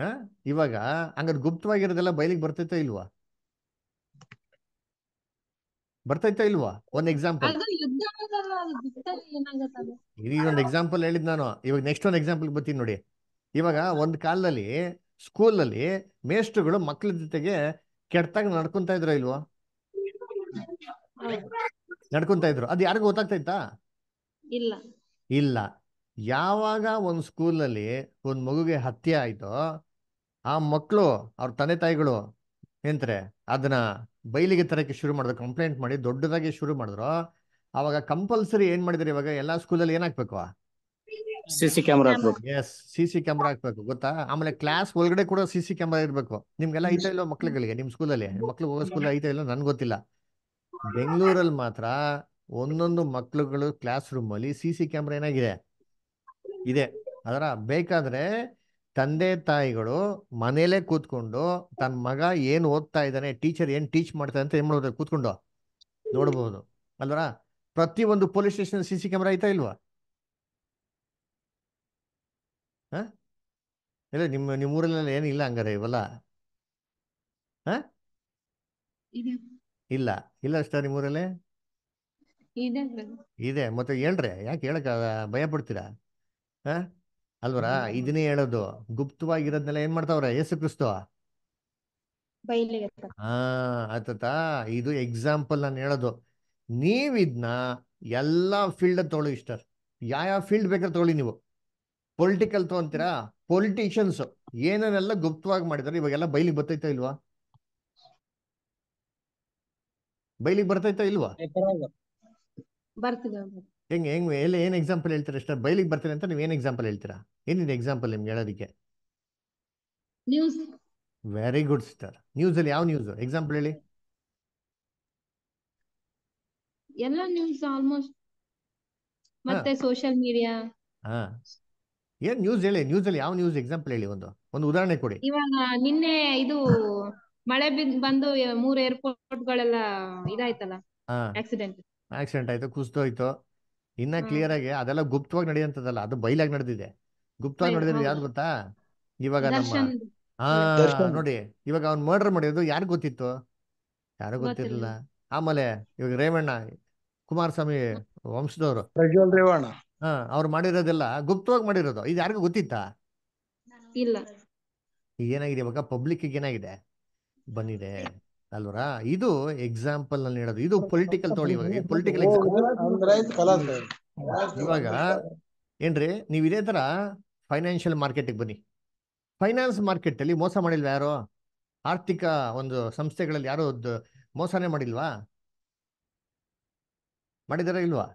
ಹಾ ಇವಾಗ ಹಂಗಾರೆ ಗುಪ್ತವಾಗಿರೋದೆಲ್ಲ ಬಯಲಿಗೆ ಬರ್ತೈತಾ ಇಲ್ವಾ ಬರ್ತೈತಾ ಇಲ್ವಾ ಒಂದ್ ಎಕ್ಸಾಂಪಲ್ ಒಂದು ಎಕ್ಸಾಂಪಲ್ ಹೇಳಿದ್ ನಾನು ಇವಾಗ ನೆಕ್ಸ್ಟ್ ಒಂದ್ ಎಕ್ಸಾಂಪಲ್ ಬರ್ತೀನಿ ನೋಡಿ ಇವಾಗ ಒಂದ್ ಕಾಲದಲ್ಲಿ ಸ್ಕೂಲ್ ಸ್ಕೂಲಲ್ಲಿ ಮೇಷ್ಟ್ರುಗಳು ಮಕ್ಕಳ ಜೊತೆಗೆ ಕೆಟ್ಟದಾಗ ನಡ್ಕೊಂತ ಇದ್ರ ಇಲ್ವಾ ನಡ್ಕೊಂತ ಇದ್ರು ಅದ್ ಯಾರಿಗೂ ಗೊತ್ತಾಗ್ತೈತಾ ಇಲ್ಲ ಇಲ್ಲ ಯಾವಾಗ ಒಂದ್ ಅಲ್ಲಿ ಒಂದ್ ಮಗುಗೆ ಹತ್ಯೆ ಆಯ್ತೋ ಆ ಮಕ್ಕಳು ಅವ್ರ ತಂದೆ ತಾಯಿಗಳು ಏನ್ತ್ರೆ ಅದನ್ನ ಬೈಲಿಗೆ ತರಕ್ಕೆ ಶುರು ಮಾಡಿದ್ರು ಕಂಪ್ಲೇಂಟ್ ಮಾಡಿ ದೊಡ್ಡದಾಗಿ ಶುರು ಮಾಡಿದ್ರು ಅವಾಗ ಕಂಪಲ್ಸರಿ ಏನ್ ಮಾಡಿದ್ರು ಇವಾಗ ಎಲ್ಲಾ ಸ್ಕೂಲಲ್ಲಿ ಅಲ್ಲಿ ಹಾಕ್ಬೇಕು CC camera yes CC camera ಹಾಕ್ಬೇಕು ಗೊತ್ತಾ ಆಮೇಲೆ ಕ್ಲಾಸ್ ಒಳಗಡೆ ಕೂಡ ಸಿಸಿ ಕ್ಯಾಮ್ರಾ ಇರ್ಬೇಕು ನಿಮ್ಗೆಲ್ಲ ಐತಾ ಇಲ್ಲೋ ಮಕ್ಳುಗಳಿಗೆ ನಿಮ್ ಸ್ಕೂಲಲ್ಲಿ ಮಕ್ಳು ಹೋಗೋ ಸ್ಕೂಲ್ ಐತಾ ಇಲ್ಲೋ ನನ್ಗೆ ಗೊತ್ತಿಲ್ಲ ಬೆಂಗಳೂರಲ್ಲಿ ಮಾತ್ರ ಒಂದೊಂದು ಮಕ್ಕಳುಗಳು ಕ್ಲಾಸ್ ರೂಮ್ ಅಲ್ಲಿ ಸಿ ಸಿ ಕ್ಯಾಮ್ರಾ ಏನಾಗಿದೆ ಇದೆ ಅದರ ಬೇಕಾದ್ರೆ ತಂದೆ ತಾಯಿಗಳು ಮನೇಲೇ ಕೂತ್ಕೊಂಡು ತನ್ನ ಮಗ ಏನು ಓದ್ತಾ ಇದ್ದಾನೆ ಟೀಚರ್ ಏನ್ ಟೀಚ್ ಮಾಡ್ತಾರೆ ಅಂತ ಏನ್ ಮಾಡೋದು ಕೂತ್ಕೊಂಡು ನೋಡಬಹುದು ಅಲ್ವರ ಪ್ರತಿ ಒಂದು police station C C camera ಐತಾ ಇಲ್ವಾ ಹ ಇಲ್ಲ ನಿಮ್ಮ ನಿಮ್ಮ ಊರಲ್ಲೆಲ್ಲ ಏನಿಲ್ಲ ಹಂಗಾರೆ ಇವಲ್ಲ ಹ ಇಲ್ಲ ಇಲ್ಲ ಅಷ್ಟ ನಿಮ್ಮೂರಲ್ಲಿ ಇದೆ ಮತ್ತೆ ಹೇಳ್ರಿ ಯಾಕೆ ಹೇಳಕ್ ಭಯ ಪಡ್ತೀರಾ ಅಲ್ವರ ಇದನ್ನೇ ಹೇಳೋದು ಗುಪ್ತವಾಗಿರೋದ್ನೆಲ್ಲ ಏನ್ ಮಾಡ್ತಾವ್ರೆ ಯೇಸು ಕ್ರಿಸ್ತು ಹಾ ಇದು ಎಕ್ಸಾಂಪಲ್ ನಾನು ಹೇಳೋದು ನೀವ್ ಇದನ್ನ ಎಲ್ಲಾ ಫೀಲ್ಡ್ ತಗೊಳ್ಳಿ ಇಷ್ಟರ್ ಯಾವ ಫೀಲ್ಡ್ ಬೇಕಾದ್ರೆ ತಗೊಳ್ಳಿ ನೀವು ಪೊಲಿಟಿಕಲ್ ತಗೊಂತೀರಾ ಪೊಲಿಟಿಷಿಯನ್ಸ್ ಏನೇನೆಲ್ಲ ಗುಪ್ತವಾಗಿ ಮಾಡಿದಾರೆ ಇವಾಗೆಲ್ಲ ಬೈಲಿಗೆ ಬರ್ತೈತಾ ಇಲ್ವಾ ಬೈಲಿಗೆ ಬರ್ತೈತಾ ಇಲ್ವಾ ಹೆಂಗ್ ಹೆಂಗ್ ಎಲ್ಲ ಏನ್ ಎಕ್ಸಾಂಪಲ್ ಹೇಳ್ತೀರಾ ಇಷ್ಟ ಬೈಲಿಗೆ ಬರ್ತೀನಿ ಅಂತ ನೀವ್ ಏನ್ ಎಕ್ಸಾಂಪಲ್ ಹೇಳ್ತೀರಾ ಏನಿದೆ ಎಕ್ಸಾಂಪಲ್ ನಿಮ್ಗೆ ಹೇಳೋದಿಕ್ಕೆ ವೆರಿ ಗುಡ್ ಸ್ಟಾರ್ ನ್ಯೂಸ್ ಅಲ್ಲಿ ಯಾವ ನ್ಯೂಸ್ ಎಕ್ಸಾಂಪಲ್ ಹೇಳಿ ಎಲ್ಲ ನ್ಯೂಸ್ ಆಲ್ಮೋಸ್ಟ್ ಮತ್ತೆ ಸೋಶಿಯಲ್ ಮೀಡಿಯಾ ಹಾ ಏನ್ ನ್ಯೂಸ್ ಹೇಳಿ ನ್ಯೂಸ್ ಅಲ್ಲಿ ಯಾವ ನ್ಯೂಸ್ ಎಕ್ಸಾಂಪಲ್ ಹೇಳಿ ಒಂದು ಒಂದು ಉದಾಹರಣೆ ಕೊಡಿ ಇವಾಗ ನಿನ್ನೆ ಇದು ಮಳೆ ಬಂದು ಮೂರ್ ಏರ್ಪೋರ್ಟ್ ಗಳೆಲ್ಲ ಇದಾಯ್ತಲ್ಲ ಆಕ್ಸಿಡೆಂಟ್ ಆಕ್ಸಿಡೆಂಟ್ ಆಯ್ತು ಕುಸಿದೋಯ್ತು ಇನ್ನ ಕ್ಲಿಯರ್ ಆಗಿ ಅದೆಲ್ಲ ಗುಪ್ತವಾಗಿ ನಡೆಯಂತದಲ್ಲ ಅದು ಬೈಲಾಗಿ ನಡೆದಿದೆ ಗುಪ್ತವಾಗಿ ನಡೆದಿರೋದು ಯಾವ್ದು ಗೊತ್ತಾ ಇವಾಗ ನಮ್ಮ ಹಾ ನೋಡಿ ಇವಾಗ ಅವ್ನ್ ಮರ್ಡರ್ ಮಾಡಿರೋದು ಯಾರು ಗೊತ್ತಿತ್ತು ಯಾರು ಗೊತ್ತಿರಲಿಲ್ಲ ಆಮೇಲೆ ಇವಾಗ ರೇವಣ್ಣ ಕುಮಾರಸ್ವಾಮಿ ವಂಶದವರು ಪ್ರಜ್ವಲ್ ರೇವಣ್ಣ ಹಾ ಅವ್ರು ಮಾಡಿರೋದೆಲ್ಲ ಗುಪ್ತವಾಗಿ ಮಾಡಿರೋದು ಇದು ಯಾರಿಗೂ ಗೊತ್ತಿತ್ತಾ ಇಲ್ಲ ಏನಾಗಿದೆ ಇವಾಗ ಪಬ್ಲಿಕ್ ಏನಾಗಿದೆ ಬಂದಿದೆ ಅಲ್ವರಾ ಇದು ಎಕ್ಸಾಂಪಲ್ ನಲ್ಲಿ ಹೇಳೋದು ಇದು ಪೊಲಿಟಿಕಲ್ ತೋಳಿ ಇವಾಗ ಪೊಲಿಟಿಕಲ್ ಇವಾಗ ಏನ್ರಿ ನೀವ್ ಇದೇ ತರ ಫೈನಾನ್ಷಿಯಲ್ ಮಾರ್ಕೆಟ್ ಬನ್ನಿ ಫೈನಾನ್ಸ್ ಮಾರ್ಕೆಟ್ ಅಲ್ಲಿ ಮೋಸ ಮಾಡಿಲ್ವ ಯಾರು ಆರ್ಥಿಕ ಒಂದು ಸಂಸ್ಥೆಗಳಲ್ಲಿ ಯಾರೋ ಮೋಸನೆ ಮಾಡಿಲ್ವಾ ಮಾಡಿದಾರ ಇಲ್ವಾ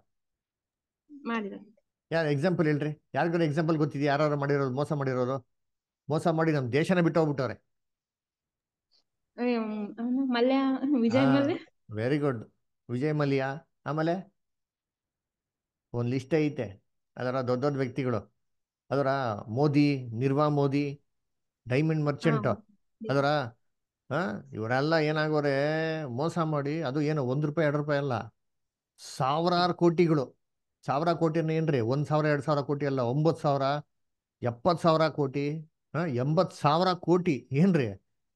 ಯಾರು ಎಕ್ಸಾಂಪಲ್ ಹೇಳ್ರಿ ಯಾರಿಗಾರು ಎಕ್ಸಾಂಪಲ್ ಗೊತ್ತಿದೆ ಯಾರು ಮಾಡಿರೋದು ಮೋಸ ಮಾಡಿರೋದು ಮೋಸ ಮಾಡಿ ನಮ್ ದೇಶನ ಬಿಟ್ಟು ಹೋಗ್ಬಿಟ್ಟವ್ರೆ ಮಲ್ಯ ವೆರಿ ಗುಡ್ ವಿಜಯ್ ಮಲ್ಯ ಆಮೇಲೆ ಒಂದ್ ಲಿಸ್ಟ್ ಐತೆ ಅದರ ದೊಡ್ಡ ದೊಡ್ಡ ವ್ಯಕ್ತಿಗಳು ಅದರ ಮೋದಿ ನಿರ್ವಾ ಮೋದಿ ಡೈಮಂಡ್ ಮರ್ಚೆಂಟ್ ಅದರ ಹಾ ಇವರೆಲ್ಲ ಏನಾಗೋರೆ ಮೋಸ ಮಾಡಿ ಅದು ಏನು ಒಂದ್ ರೂಪಾಯಿ ಎರಡು ರೂಪಾಯಿ ಅಲ್ಲ ಸಾವಿರಾರು ಕೋಟಿಗಳು ಸಾವಿರ ಕೋಟಿನ ಏನ್ರಿ ಒಂದ್ ಸಾವಿರ ಎರಡ್ ಸಾವಿರ ಕೋಟಿ ಅಲ್ಲ ಒಂಬತ್ತು ಸಾವಿರ ಎಪ್ಪತ್ ಸಾವಿರ ಕೋಟಿ ಹಾ ಎಂಬತ್ತು ಸಾವಿರ ಕೋಟಿ ಏನ್ರಿ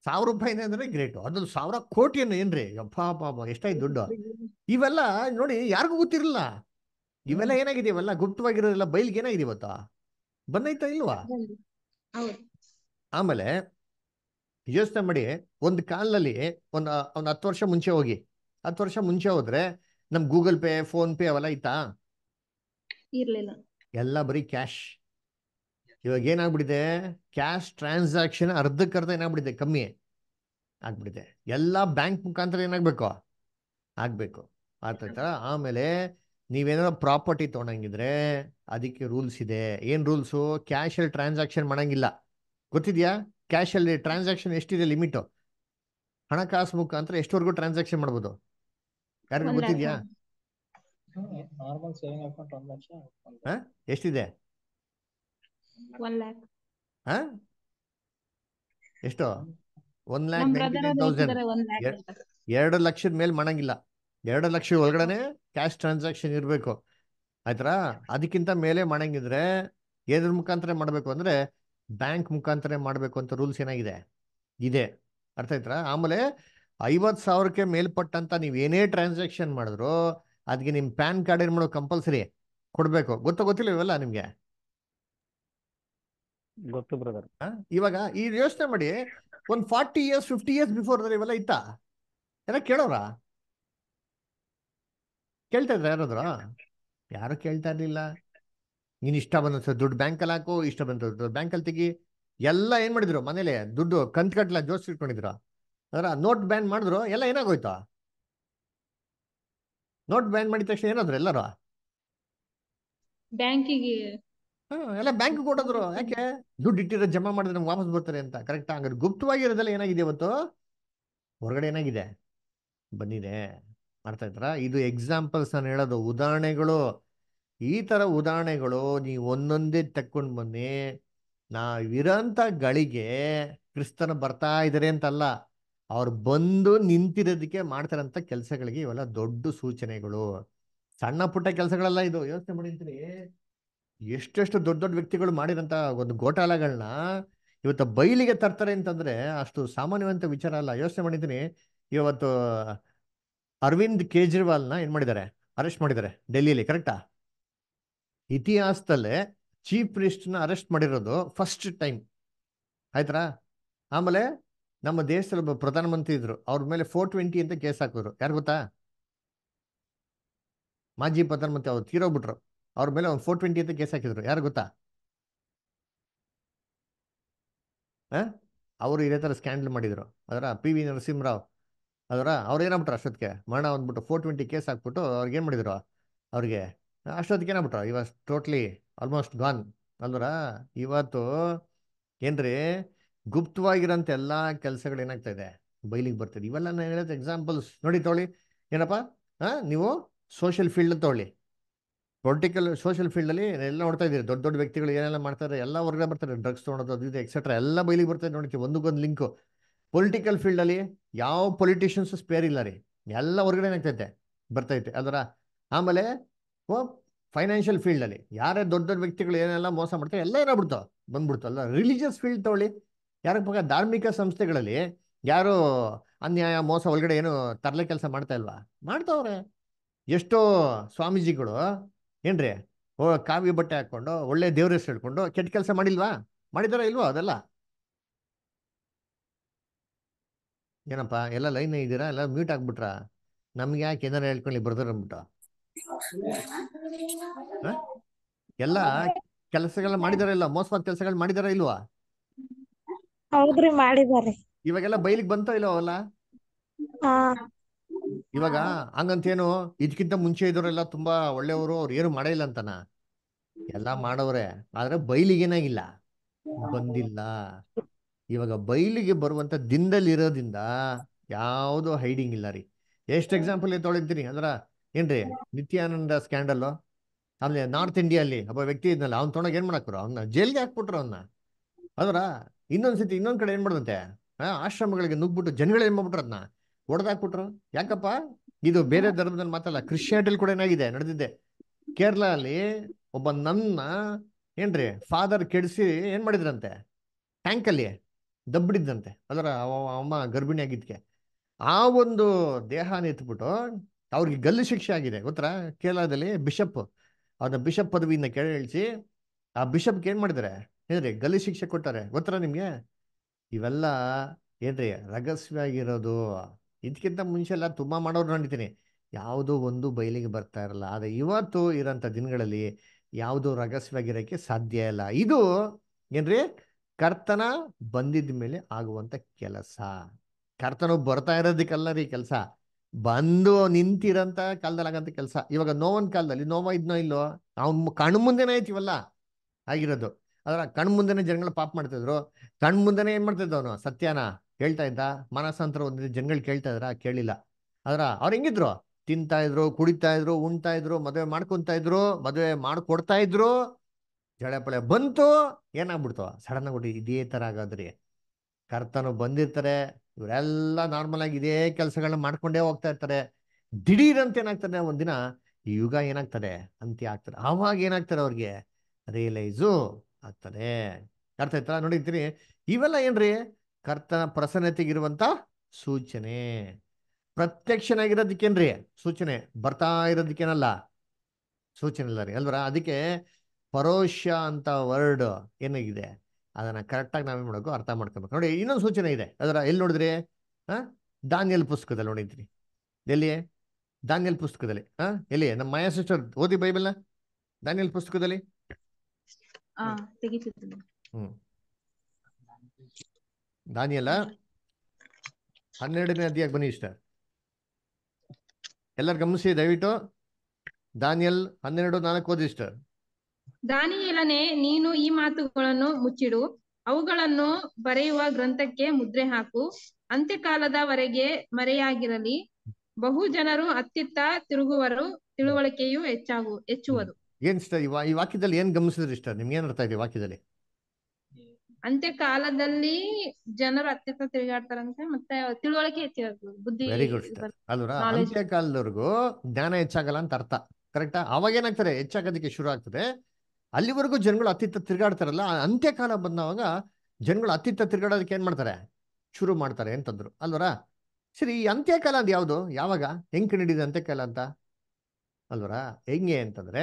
ಸಾವಿರ ರೂಪಾಯಿ ಅಂದ್ರೆ ಗ್ರೇಟ್ ಅದೊಂದು ಸಾವಿರ ಕೋಟಿಯನ್ನು ಏನ್ರಿ ಅಪ್ಪ ಪಾಪ ಎಷ್ಟಾಯ್ತು ದುಡ್ಡು ಇವೆಲ್ಲ ನೋಡಿ ಯಾರಿಗೂ ಗೊತ್ತಿರಲಿಲ್ಲ ಇವೆಲ್ಲ ಏನಾಗಿದೆ ಇವೆಲ್ಲ ಗುಪ್ತವಾಗಿರೋದಿಲ್ಲ ಬೈಲ್ಗೆ ಏನಾಗಿದೆ ಇವತ್ತ ಬಂದೈತಾ ಇಲ್ವಾ ಆಮೇಲೆ ಯೋಚನೆ ಮಾಡಿ ಒಂದು ಕಾಲದಲ್ಲಿ ಒಂದು ಒಂದು ಹತ್ತು ವರ್ಷ ಮುಂಚೆ ಹೋಗಿ ಹತ್ತು ವರ್ಷ ಮುಂಚೆ ಹೋದ್ರೆ ನಮ್ ಗೂಗಲ್ ಪೇ ಫೋನ್ ಪೇ ಅವೆಲ್ಲ ಐತಾ ಇರ್ಲಿಲ್ಲ ಎಲ್ಲ ಬರೀ ಕ್ಯಾಶ್ ಇವಾಗ ಏನಾಗ್ಬಿಟ್ಟಿದೆ ಕ್ಯಾಶ್ ಟ್ರಾನ್ಸಾಕ್ಷನ್ ಅರ್ಧಕ್ಕರ್ಧ ಏನಾಗ್ಬಿಟ್ಟಿದೆ ಕಮ್ಮಿ ಆಗ್ಬಿಟ್ಟಿದೆ ಎಲ್ಲ ಬ್ಯಾಂಕ್ ಮುಖಾಂತರ ಏನಾಗಬೇಕು ಆಗಬೇಕು ಆಮೇಲೆ ನೀವೇನಾದ್ರು ಪ್ರಾಪರ್ಟಿ ತೊಗೊಂಡಂಗಿದ್ರೆ ಅದಕ್ಕೆ ರೂಲ್ಸ್ ಇದೆ ಏನ್ ರೂಲ್ಸು ಕ್ಯಾಶಲ್ಲಿ ಟ್ರಾನ್ಸಾಕ್ಷನ್ ಮಾಡೋಂಗಿಲ್ಲ ಗೊತ್ತಿದೆಯಾ ಕ್ಯಾಶಲ್ಲಿ ಟ್ರಾನ್ಸಾಕ್ಷನ್ ಎಷ್ಟಿದೆ ಲಿಮಿಟು ಹಣಕಾಸು ಮುಖಾಂತರ ಎಷ್ಟವರೆಗೂ ಟ್ರಾನ್ಸಾಕ್ಷನ್ ಮಾಡ್ಬೋದು ಯಾರಿಗೂ ಗೊತ್ತಿದೆಯಾ ಎಷ್ಟಿದೆ ಒನ್ ಲ್ಯಾಕ್ ಎಷ್ಟು ಒನ್ ಲ್ಯಾಕ್ ತೌಸಂಡ್ ಎರಡು ಲಕ್ಷದ ಮೇಲೆ ಮಾಡಂಗಿಲ್ಲ ಎರಡು ಲಕ್ಷ ಒಳಗಡೆ ಕ್ಯಾಶ್ ಟ್ರಾನ್ಸಾಕ್ಷನ್ ಇರಬೇಕು ಆಯ್ತರ ಅದಕ್ಕಿಂತ ಮೇಲೆ ಮಾಡಂಗಿದ್ರೆ ಎದ್ರ ಮುಖಾಂತರ ಮಾಡಬೇಕು ಅಂದ್ರೆ ಬ್ಯಾಂಕ್ ಮುಖಾಂತರ ಮಾಡಬೇಕು ಅಂತ ರೂಲ್ಸ್ ಏನಾಗಿದೆ ಇದೆ ಅರ್ಥ ಆಮೇಲೆ ಐವತ್ ಸಾವಿರಕ್ಕೆ ಮೇಲ್ಪಟ್ಟಂತ ನೀವ್ ಏನೇ ಟ್ರಾನ್ಸಾಕ್ಷನ್ ಮಾಡಿದ್ರು ಅದಕ್ಕೆ ನಿಮ್ ಪ್ಯಾನ್ ಕಾರ್ಡ್ ಏನ್ ಮಾಡೋ ಕಂಪಲ್ಸರಿ ಕೊಡಬೇಕು ಗೊತ್ತಾ ಗೊತ್ತಿಲ್ಲ ಇವೆಲ್ಲ ನಿಮ್ಗೆ ಗೊತ್ತು ಬ್ರದರ್ ಇವಾಗ ಈ ಯೋಚನೆ ಮಾಡಿ ಒಂದ್ forty years fifty years before ಇವೆಲ್ಲ ಇತ್ತ ಎಲ್ಲ ಕೇಳೋರ ಕೇಳ್ತಾ ಇದ್ರ ಯಾರಾದ್ರ ಯಾರು ಕೇಳ್ತಾ ಇರ್ಲಿಲ್ಲ ನೀನ್ ಇಷ್ಟ ಬಂದ ದುಡ್ಡು ಅಲ್ಲಿ ಹಾಕೋ ಇಷ್ಟ ಬಂದ ಅಲ್ಲಿ ತೆಗಿ ಎಲ್ಲ ಏನ್ ಮಾಡಿದ್ರು ಮನೇಲೆ ದುಡ್ಡು ಕಂತ್ ಕಟ್ಲ ಜೋಸ್ ಇಟ್ಕೊಂಡಿದ್ರು ಅದರ ನೋಟ್ ಬ್ಯಾನ್ ಮಾಡಿದ್ರು ಎಲ್ಲ ಏನಾಗೋಯ್ತ ನೋಟ್ ಬ್ಯಾನ್ ಮಾಡಿದ ತಕ್ಷಣ ಏನಾದ್ರು ಎಲ್ಲರೂ ಬ್ಯಾಂಕಿಗೆ ಎಲ್ಲ ಬ್ಯಾಂಕ್ ಕೊಟ್ಟದ್ರು ಯಾಕೆ ದುಡ್ಡು ಇಟ್ಟಿರ ಜಮಾ ಮಾಡಿದ್ರೆ ನಮ್ಗೆ ವಾಪಸ್ ಬರ್ತಾರೆ ಅಂತ ಕರೆಕ್ಟ್ ಹಂಗಾರೆ ಗುಪ್ತವಾಗಿರೋದೆಲ್ಲ ಏನಾಗಿದೆ ಇವತ್ತು ಹೊರಗಡೆ ಏನಾಗಿದೆ ಬಂದಿದೆ ಮಾಡ್ತಾ ಇದ್ರ ಇದು ಎಕ್ಸಾಂಪಲ್ಸ್ ನಾನು ಹೇಳೋದು ಉದಾಹರಣೆಗಳು ಈ ತರ ಉದಾಹರಣೆಗಳು ನೀವು ಒಂದೊಂದೇ ತಕ್ಕೊಂಡು ಬನ್ನಿ ನಾವಿರೋಂಥ ಗಳಿಗೆ ಕ್ರಿಸ್ತನ ಬರ್ತಾ ಇದ್ದಾರೆ ಅಂತಲ್ಲ ಅವ್ರು ಬಂದು ನಿಂತಿರೋದಕ್ಕೆ ಮಾಡ್ತಾರಂತ ಕೆಲಸಗಳಿಗೆ ಇವೆಲ್ಲ ದೊಡ್ಡ ಸೂಚನೆಗಳು ಸಣ್ಣ ಪುಟ್ಟ ಕೆಲಸಗಳೆಲ್ಲ ಇದು ಯೋಚನೆ ಮಾಡಿ ಎಷ್ಟೆಷ್ಟು ದೊಡ್ಡ ದೊಡ್ಡ ವ್ಯಕ್ತಿಗಳು ಮಾಡಿದಂತ ಒಂದು ಗೋಟಾಲಗಳನ್ನ ಇವತ್ತು ಬೈಲಿಗೆ ತರ್ತಾರೆ ಅಂತಂದ್ರೆ ಅಷ್ಟು ಸಾಮಾನ್ಯವಂತ ವಿಚಾರ ಅಲ್ಲ ಯೋಚನೆ ಮಾಡಿದ್ದೀನಿ ಇವತ್ತು ಅರವಿಂದ್ ನ ಏನ್ ಮಾಡಿದ್ದಾರೆ ಅರೆಸ್ಟ್ ಮಾಡಿದ್ದಾರೆ ಡೆಲ್ಲಿಯಲ್ಲಿ ಕರೆಕ್ಟಾ ಇತಿಹಾಸದಲ್ಲೇ ಚೀಫ್ ನ ಅರೆಸ್ಟ್ ಮಾಡಿರೋದು ಫಸ್ಟ್ ಟೈಮ್ ಆಯ್ತರ ಆಮೇಲೆ ನಮ್ಮ ದೇಶದಲ್ಲಿ ಒಬ್ಬ ಪ್ರಧಾನಮಂತ್ರಿ ಇದ್ರು ಅವ್ರ ಮೇಲೆ ಫೋರ್ ಟ್ವೆಂಟಿ ಅಂತ ಕೇಸ್ ಹಾಕಿದ್ರು ಯಾರು ಗೊತ್ತಾ ಮಾಜಿ ಪ್ರಧಾನಮಂತ್ರಿ ಅವ್ರು ತೀರೋಗ್ಬಿಟ್ರು ಅವ್ರ ಮೇಲೆ ಒಂದು ಫೋರ್ ಟ್ವೆಂಟಿ ಅಂತ ಕೇಸ್ ಹಾಕಿದ್ರು ಯಾರು ಗೊತ್ತಾ ಅವರು ಇದೇ ಥರ ಸ್ಕ್ಯಾಂಡಲ್ ಮಾಡಿದರು ಅದರ ಪಿ ವಿ ನರಸಿಂಹರಾವ್ ಅದರ ಅವ್ರು ಏನಾಗ್ಬಿಟ್ರು ಅಷ್ಟೊತ್ತಿಗೆ ಮರಣ ಬಂದ್ಬಿಟ್ಟು ಫೋರ್ ಟ್ವೆಂಟಿ ಕೇಸ್ ಹಾಕ್ಬಿಟ್ಟು ಅವ್ರಿಗೆ ಏನು ಮಾಡಿದ್ರು ಅವ್ರಿಗೆ ಅಷ್ಟೊತ್ತಿಗೆ ಏನಾಗ್ಬಿಟ್ರು ಇವಾಗ ಟೋಟ್ಲಿ ಆಲ್ಮೋಸ್ಟ್ ಗಾನ್ ಅಂದ್ರೆ ಇವತ್ತು ಏನ್ರಿ ಗುಪ್ತವಾಗಿರೋಂಥ ಎಲ್ಲ ಕೆಲಸಗಳು ಏನಾಗ್ತಾ ಇದೆ ಬೈಲಿಗೆ ಬರ್ತಿದೆ ಇವೆಲ್ಲ ನಾನು ಹೇಳೋದು ಎಕ್ಸಾಂಪಲ್ಸ್ ನೋಡಿ ತೊಗೊಳ್ಳಿ ಏನಪ್ಪ ಹಾಂ ನೀವು ಸೋಷಿಯಲ್ ಫೀಲ್ಡ್ ತೊಗೊಳ್ಳಿ ಪೊಲಿಟಿಕಲ್ ಸೋಷಿಯಲ್ ಫೀಲ್ಡಲ್ಲಿ ಎಲ್ಲ ನೋಡ್ತಾ ಇದ್ದೀರಿ ದೊಡ್ಡ ದೊಡ್ಡ ವ್ಯಕ್ತಿಗಳು ಏನೆಲ್ಲ ಮಾಡ್ತಾರೆ ಎಲ್ಲ ಹೊರಗಡೆ ಬರ್ತಾರೆ ಡ್ರಗ್ಸ್ ತೊಗೊಳೋದು ಅದು ಇದು ಎಕ್ಸೆಟ್ರಾ ಎಲ್ಲ ಬೈಲಿಗೆ ಬರ್ತದೆ ನೋಡ್ತೀವಿ ಒಂದಕ್ಕೊಂದು ಲಿಂಕು ಪೊಲಿಟಿಕಲ್ ಫೀಲ್ಡಲ್ಲಿ ಯಾವ ಪೊಲಿಟಿಷಿಯನ್ಸ್ ಸ್ಪೇರ್ ಇಲ್ಲ ರೀ ಎಲ್ಲ ಹೊರಗಡೆ ಆಗ್ತೈತೆ ಬರ್ತೈತೆ ಅದರ ಆಮೇಲೆ ಫೈನಾನ್ಷಿಯಲ್ ಫೀಲ್ಡಲ್ಲಿ ಯಾರೇ ದೊಡ್ಡ ದೊಡ್ಡ ವ್ಯಕ್ತಿಗಳು ಏನೆಲ್ಲ ಮೋಸ ಮಾಡ್ತಾರೆ ಎಲ್ಲ ಏನೋ ಬಂದ್ಬಿಡ್ತು ಅಲ್ಲ ರಿಲಿಜಿಯಸ್ ಫೀಲ್ಡ್ ತಗೊಳ್ಳಿ ಯಾರ ಪಕ್ಕ ಧಾರ್ಮಿಕ ಸಂಸ್ಥೆಗಳಲ್ಲಿ ಯಾರು ಅನ್ಯಾಯ ಮೋಸ ಒಳಗಡೆ ಏನು ತರಲೆ ಕೆಲಸ ಮಾಡ್ತಾ ಇಲ್ವಾ ಮಾಡ್ತಾವ್ರೆ ಎಷ್ಟೋ ಸ್ವಾಮೀಜಿಗಳು ಏನ್ರಿ ಓ ಕಾವಿ ಬಟ್ಟೆ ಹಾಕೊಂಡು ಒಳ್ಳೆ ದೇವ್ರ ಹೆಸರು ಹೇಳ್ಕೊಂಡು ಕೆಟ್ಟ ಕೆಲಸ ಮಾಡಿಲ್ವಾ ಮಾಡಿದಾರ ಇಲ್ವಾ ಅದೆಲ್ಲ ಏನಪ್ಪ ಎಲ್ಲ ಲೈನ್ ಇದ್ದೀರಾ ಎಲ್ಲ ಮ್ಯೂಟ್ ಆಗ್ಬಿಟ್ರ ನಮ್ಗೆ ಯಾಕೆ ಏನಾರ ಹೇಳ್ಕೊಳ್ಳಿ ಬರ್ದಾರ ಅಂದ್ಬಿಟ್ಟು ಎಲ್ಲ ಕೆಲಸಗಳ ಮಾಡಿದಾರ ಇಲ್ಲ ಮೋಸವಾದ ಕೆಲಸಗಳು ಮಾಡಿದಾರ ಇಲ್ವಾ ಹೌದ್ರಿ ಮಾಡಿದಾರೆ ಇವಾಗೆಲ್ಲ ಬೈಲಿಗೆ ಬಂತ ಇಲ್ಲ ಅವಲ್ಲ ಇವಾಗ ಹಂಗಂತೇನು ಇದಕ್ಕಿಂತ ಮುಂಚೆ ಇದ್ರೆಲ್ಲ ತುಂಬಾ ಒಳ್ಳೆಯವರು ಅವ್ರು ಏನು ಮಾಡಿಲ್ಲ ಇಲ್ಲ ಅಂತನ ಎಲ್ಲಾ ಮಾಡವ್ರೆ ಆದ್ರೆ ಬೈಲಿಗೇನಾಗಿಲ್ಲ ಬಂದಿಲ್ಲ ಇವಾಗ ಬೈಲಿಗೆ ಬರುವಂತ ದಿನದಲ್ಲಿ ಇರೋದ್ರಿಂದ ಯಾವ್ದೋ ಹೈಡಿಂಗ್ ಇಲ್ಲ ರೀ ಎಷ್ಟ್ ಎಕ್ಸಾಂಪಲ್ ತೊಳಿತೀನಿ ಅಂದ್ರ ಏನ್ರಿ ನಿತ್ಯಾನಂದ ಸ್ಕ್ಯಾಂಡಲ್ ಆಮೇಲೆ ನಾರ್ತ್ ಅಲ್ಲಿ ಒಬ್ಬ ವ್ಯಕ್ತಿ ಇದ್ನಲ್ಲ ಅವ್ನ ತೊಳಗ ಏನ್ ಮಾಡಾಕ್ರು ಅವ್ನ ಜೈಲ್ಗೆ ಹಾಕ್ಬಿಟ್ರು ಅವನ್ನ ಅದ್ರ ಇನ್ನೊಂದ್ಸತಿ ಇನ್ನೊಂದ್ ಕಡೆ ಏನ್ ಮಾಡ್ದಂತೆ ಆಶ್ರಮಗಳಿಗೆ ನುಗ್ಬಿಟ್ಟು ಜನಗಳು ಏನ್ ಅದ್ನ ಅದನ್ನ ಹೊಡೆದಾಕ್ಬಿಟ್ರು ಯಾಕಪ್ಪ ಇದು ಬೇರೆ ಧರ್ಮದಲ್ಲಿ ಮಾತಲ್ಲ ಕ್ರಿಶ್ಚಿಯಾನಿಟಿಲ್ ಕೂಡ ಏನಾಗಿದೆ ನಡೆದಿದ್ದೆ ಕೇರಳ ಅಲ್ಲಿ ಒಬ್ಬ ನನ್ನ ಏನ್ರಿ ಫಾದರ್ ಕೆಡಿಸಿ ಏನ್ ಮಾಡಿದ್ರಂತೆ ಟ್ಯಾಂಕ್ ಅಲ್ಲಿ ದಬ್ಬಿಡಿದ್ದಂತೆ ಅದರ ಅಮ್ಮ ಗರ್ಭಿಣಿ ಆಗಿದ್ಕೆ ಆ ಒಂದು ದೇಹನ ಎತ್ಬಿಟ್ಟು ಅವ್ರಿಗೆ ಗಲ್ಲು ಶಿಕ್ಷೆ ಆಗಿದೆ ಗೊತ್ತರ ಕೇರಳದಲ್ಲಿ ಬಿಷಪ್ ಅದ ಬಿಷಪ್ ಪದವಿಯಿಂದ ಕೇಳಿ ಆ ಬಿಷಪ್ಗೆ ಏನ್ ಮಾಡಿದಾರೆ ಏನ್ರಿ ಗಲ್ಲಿ ಶಿಕ್ಷೆ ಕೊಟ್ಟಾರೆ ಗೊತ್ತರ ನಿಮ್ಗೆ ಇವೆಲ್ಲ ಏನ್ರಿ ಆಗಿರೋದು ಇದಕ್ಕಿಂತ ಮುಂಚೆ ಎಲ್ಲ ತುಂಬ ಮಾಡೋರು ನೋಡಿದ್ದೀನಿ ಯಾವುದೋ ಒಂದು ಬಯಲಿಗೆ ಬರ್ತಾ ಇರಲ್ಲ ಆದರೆ ಇವತ್ತು ಇರೋಂಥ ದಿನಗಳಲ್ಲಿ ಯಾವುದೋ ರಹಸ್ಯವಾಗಿರೋಕ್ಕೆ ಸಾಧ್ಯ ಇಲ್ಲ ಇದು ಏನ್ರಿ ಕರ್ತನ ಬಂದಿದ ಮೇಲೆ ಆಗುವಂಥ ಕೆಲಸ ಕರ್ತನ ಬರ್ತಾ ಇರೋದಕ್ಕಲ್ಲ ರೀ ಕೆಲಸ ಬಂದು ನಿಂತಿರೋಂಥ ಕಾಲದಲ್ಲಿ ಆಗಂತ ಕೆಲಸ ಇವಾಗ ನೋವನ್ ಕಾಲದಲ್ಲಿ ನೋವ ಇದ್ನೋ ಇಲ್ಲೋ ನಾವು ಕಣ್ ಮುಂದೆನೇ ಐತಿವಲ್ಲ ಆಗಿರೋದು ಅದರ ಕಣ್ ಮುಂದೆನೆ ಜನಗಳು ಪಾಪ ಮಾಡ್ತಿದ್ರು ಕಣ್ ಮುಂದೆನೆ ಏನ್ ಮಾಡ್ತಿದ್ದ ಅವನು ಸತ್ಯನ ಹೇಳ್ತಾ ಇದ್ದ ಮನಸ್ಸಂತರ ಒಂದಿನ ಜನಗಳು ಕೇಳ್ತಾ ಇದ್ರ ಕೇಳಿಲ್ಲ ಆದ್ರ ಅವ್ರು ಹೆಂಗಿದ್ರು ತಿಂತಾ ಇದ್ರು ಕುಡಿತಾ ಇದ್ರು ಉಣ್ತಾ ಇದ್ರು ಮದುವೆ ಮಾಡ್ಕೊಂತ ಇದ್ರು ಮದುವೆ ಮಾಡ್ಕೊಡ್ತಾ ಇದ್ರು ಜಳೆ ಪಳೆ ಬಂತು ಏನಾಗ್ಬಿಡ್ತು ಸಡನ್ ಆಗಿ ಇದೇ ತರ ಆಗಾದ್ರಿ ಕರ್ತನು ಬಂದಿರ್ತಾರೆ ಇವರೆಲ್ಲ ನಾರ್ಮಲ್ ಆಗಿ ಇದೇ ಕೆಲಸಗಳನ್ನ ಮಾಡ್ಕೊಂಡೇ ಹೋಗ್ತಾ ಇರ್ತಾರೆ ದಿಢೀರ್ ಅಂತ ಏನಾಗ್ತದೆ ಒಂದಿನ ಈ ಯುಗ ಏನಾಗ್ತದೆ ಅಂತ್ಯ ಆಗ್ತಾರೆ ಆವಾಗ ಏನಾಗ್ತಾರೆ ಅವ್ರಿಗೆ ರಿಯಲೈಸು ಆಗ್ತದೆ ಅರ್ಥ ಆಯ್ತಾ ನೋಡಿರ್ತೀರಿ ಇವೆಲ್ಲ ಏನ್ರಿ ಕರ್ತನ ಪ್ರಸನ್ನತೆಗಿರುವಂತ ಸೂಚನೆ ಪ್ರತ್ಯಕ್ಷನಾಗಿರೋದಕ್ಕೇನ್ರಿ ಸೂಚನೆ ಬರ್ತಾ ಇರೋದಿಕ್ಕೇನಲ್ಲ ಸೂಚನೆ ಇಲ್ಲ ರೀ ಅಲ್ವರ ಅದಕ್ಕೆ ಪರೋಷ ಅಂತ ವರ್ಡ್ ಏನಾಗಿದೆ ಕರೆಕ್ಟ್ ಕರೆಕ್ಟಾಗಿ ನಾವೇನ್ ಮಾಡಬೇಕು ಅರ್ಥ ಮಾಡ್ಕೋಬೇಕು ನೋಡಿ ಇನ್ನೊಂದು ಸೂಚನೆ ಇದೆ ಅದರ ಎಲ್ಲಿ ನೋಡಿದ್ರಿ ಹಾ ದಾನಿಯಲ್ ಪುಸ್ತಕದಲ್ಲಿ ನೋಡಿದ್ರಿ ಎಲ್ಲಿ ದಾನಿಯಲ್ ಪುಸ್ತಕದಲ್ಲಿ ಹಾ ಎಲ್ಲಿ ನಮ್ಮ ಮಾಯಾ ಸಿಸ್ಟರ್ ಓದಿ ಬೈಬಲ್ನ ದಾನಿಯಲ್ ಪುಸ್ತಕದಲ್ಲಿ ಹ್ಮ್ ದಾನಿಯಲ್ಲ ಹನ್ನೆರಡನೇ ಅಧ್ಯಾಯಕ್ಕೆ ಬನ್ನಿ ಇಷ್ಟ ಎಲ್ಲರ ಗಮನಿಸಿ ದಯವಿಟ್ಟು ದಾನಿಯಲ್ ಹನ್ನೆರಡು ನಾಲ್ಕು ಓದಿ ಇಷ್ಟ ದಾನಿಯಲನೇ ನೀನು ಈ ಮಾತುಗಳನ್ನು ಮುಚ್ಚಿಡು ಅವುಗಳನ್ನು ಬರೆಯುವ ಗ್ರಂಥಕ್ಕೆ ಮುದ್ರೆ ಹಾಕು ಅಂತ್ಯಕಾಲದವರೆಗೆ ಮರೆಯಾಗಿರಲಿ ಬಹು ಜನರು ಅತ್ತಿತ್ತ ತಿರುಗುವರು ತಿಳುವಳಿಕೆಯು ಹೆಚ್ಚಾಗು ಹೆಚ್ಚುವುದು ಏನ್ ಇಷ್ಟ ಈ ವಾಕ್ಯದಲ್ಲಿ ಏನ್ ಗಮನಿಸಿದ್ರಿ ಇಷ್ಟ ನಿಮ್ಗೆ ಏನ್ ಅರ್ಥ ಇದೆ ವಾಕ್ಯದಲ್ಲಿ ಕಾಲದಲ್ಲಿ ಜನರು ಅತ್ಯಂತ ತಿರುಗಾಡ್ತಾರಂತೆ ಮತ್ತೆ ತಿಳುವಳಿಕೆ ಜ್ಞಾನ ಹೆಚ್ಚಾಗಲ್ಲ ಅಂತ ಅರ್ಥ ಕರೆಕ್ಟ್ ಅವಾಗ ಏನಾಗ್ತಾರೆ ಹೆಚ್ಚಾಗೋದಕ್ಕೆ ಶುರು ಆಗ್ತದೆ ಅಲ್ಲಿವರೆಗೂ ಜನಗಳು ಅತ್ತಿತ್ತ ತಿರುಗಾಡ್ತಾರಲ್ಲ ಅಂತ್ಯಕಾಲ ಬಂದವಾಗ ಜನಗಳು ಅತ್ತಿತ್ತ ತಿರುಗಾಡೋದಕ್ಕೆ ಏನ್ ಮಾಡ್ತಾರೆ ಶುರು ಮಾಡ್ತಾರೆ ಅಂತಂದ್ರು ಅಲ್ವರಾ ಸರಿ ಈ ಅಂತ್ಯಕಾಲ ಅದು ಯಾವ್ದು ಯಾವಾಗ ಹೆಂಗ್ ಕಂಡಿಡಿದೆ ಅಂತ್ಯಕಾಲ ಅಂತ ಅಲ್ವರಾ ಹೆಂಗೆ ಅಂತಂದ್ರೆ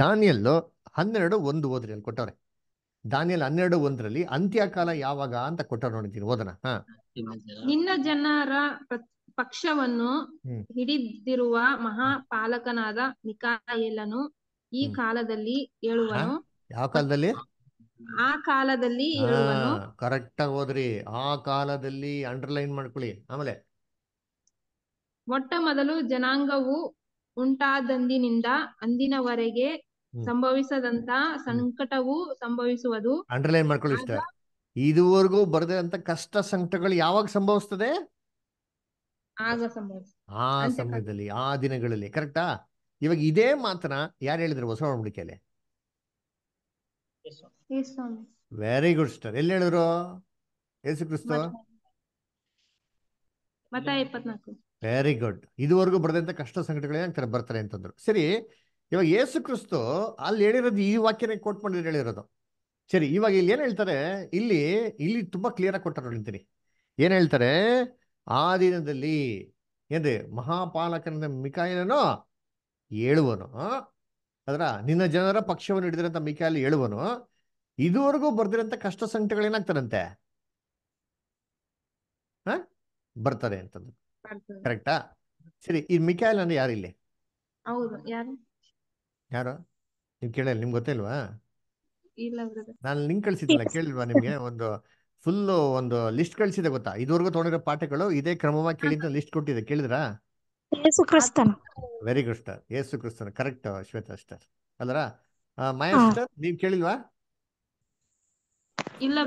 ದಾನಿಯಲ್ಲು ಹನ್ನೆರಡು ಒಂದು ಓದ್ರಿ ಅಲ್ಲಿ ಕೊಟ್ಟವ್ರೆ ದಾನಿಯಲ್ಲಿ ಹನ್ನೆರಡು ಒಂದರಲ್ಲಿ ಅಂತ್ಯಕಾಲ ಯಾವಾಗ ಅಂತ ಕೊಟ್ಟ ನೋಡಿದ್ದೀನಿ ಓದನ ನಿನ್ನ ಜನರ ಪಕ್ಷವನ್ನು ಹಿಡಿದಿರುವ ಮಹಾಪಾಲಕನಾದ ಮಿಕಾಯಲನು ಈ ಕಾಲದಲ್ಲಿ ಹೇಳುವನು ಯಾವ ಕಾಲದಲ್ಲಿ ಆ ಕಾಲದಲ್ಲಿ ಕರೆಕ್ಟ್ ಆಗಿ ಹೋದ್ರಿ ಆ ಕಾಲದಲ್ಲಿ ಅಂಡರ್ಲೈನ್ ಮಾಡ್ಕೊಳ್ಳಿ ಆಮೇಲೆ ಮೊಟ್ಟ ಮೊದಲು ಜನಾಂಗವು ಉಂಟಾದಂದಿನಿಂದ ಅಂದಿನವರೆಗೆ ಸಂಭವಿಸದಂತ ಸಂಕಟವು ಸಂಭವಿಸುವುದು ಅಂಡರ್ಲೈನ್ ಮಾಡ್ಕೊಳ್ಳಿ ಇದುವರೆಗೂ ಬರದಂತ ಕಷ್ಟ ಸಂಕಟಗಳು ಯಾವಾಗ ಸಂಭವಿಸ್ತದೆ ಆ ಸಮಯದಲ್ಲಿ ಆ ದಿನಗಳಲ್ಲಿ ಕರೆಕ್ಟಾ ಇವಾಗ ಇದೇ ಮಾತ್ರ ಯಾರು ಹೇಳಿದ್ರು ಹೊಸ ಹೊಂಬಿಕೆಯಲ್ಲಿ ವೆರಿ ಗುಡ್ ಸ್ಟಾರ್ ಎಲ್ಲಿ ಹೇಳಿದ್ರು ಯೇಸು ಕ್ರಿಸ್ತ ವೆರಿ ಗುಡ್ ಇದುವರೆಗೂ ಬರದಂತ ಕಷ್ಟ ಸಂಕಟಗಳು ಬರ್ತಾರೆ ಅಂತಂದ್ರು ಸರಿ ಇವಾಗ ಯೇಸು ಕ್ರಿಸ್ತು ಅಲ್ಲಿ ಹೇಳಿರೋದು ಈ ವಾಕ್ಯನೇ ಕೋಟ್ ಮಾಡಿ ಹೇಳಿರೋದು ಸರಿ ಇವಾಗ ಇಲ್ಲಿ ಏನ್ ಹೇಳ್ತಾರೆ ಇಲ್ಲಿ ಇಲ್ಲಿ ತುಂಬಾ ಕ್ಲಿಯರ್ ಆಗಿ ಕೊಟ್ಟಾರ ಹೇಳ್ತೀನಿ ಏನ್ ಹೇಳ್ತಾರೆ ಆ ದಿನದಲ್ಲಿ ಏನ್ರಿ ಮಹಾಪಾಲಕನ ಮಿಕಾಯನೋ ಹೇಳುವನು ಅದರ ನಿನ್ನ ಜನರ ಪಕ್ಷವನ್ನು ಹಿಡಿದಿರಂತ ಮಿಕಾಯಲ್ಲಿ ಹೇಳುವನು ಇದುವರೆಗೂ ಬರ್ದಿರಂತ ಕಷ್ಟ ಏನಾಗ್ತಾರಂತೆ ಹ ಬರ್ತಾರೆ ಅಂತಂದು ಕರೆಕ್ಟಾ ಸರಿ ಈ ಮಿಕಾಯಲ್ ಅಂದ್ರೆ ಯಾರಿಲ್ಲಿ ಹೌದು ಯಾರು ನೀವು ಕೇಳಲ್ಲ ನಿಮ್ಗೆ ಗೊತ್ತಿಲ್ವಾ ನಾನು ಲಿಂಕ್ ಕಳಿಸಿದ್ದಲ್ಲ ಕೇಳಿಲ್ವಾ ನಿಮಗೆ ಒಂದು ಫುಲ್ ಒಂದು ಲಿಸ್ಟ್ ಕಳಿಸಿದೆ ಗೊತ್ತಾ ಇದುವರೆಗೂ ತೊಗೊಂಡಿರೋ ಪಾಠಗಳು ಇದೇ ಕ್ರಮವಾಗಿ ಕೇಳಿದ್ದ ಲಿಸ್ಟ್ ಕೊಟ್ಟಿದೆ ಕೇಳಿದ್ರಾ ವೆರಿ ಗುಡ್ ಸ್ಟಾರ್ ಯೇಸು ಕ್ರಿಸ್ತನ ಕರೆಕ್ಟ್ ಶ್ವೇತಾ ಸ್ಟಾರ್ ಅಲ್ಲರ ಮಾಯಾ ಸ್ಟಾರ್ ನೀವು ಕೇಳಿಲ್ವಾ ಇಲ್ಲ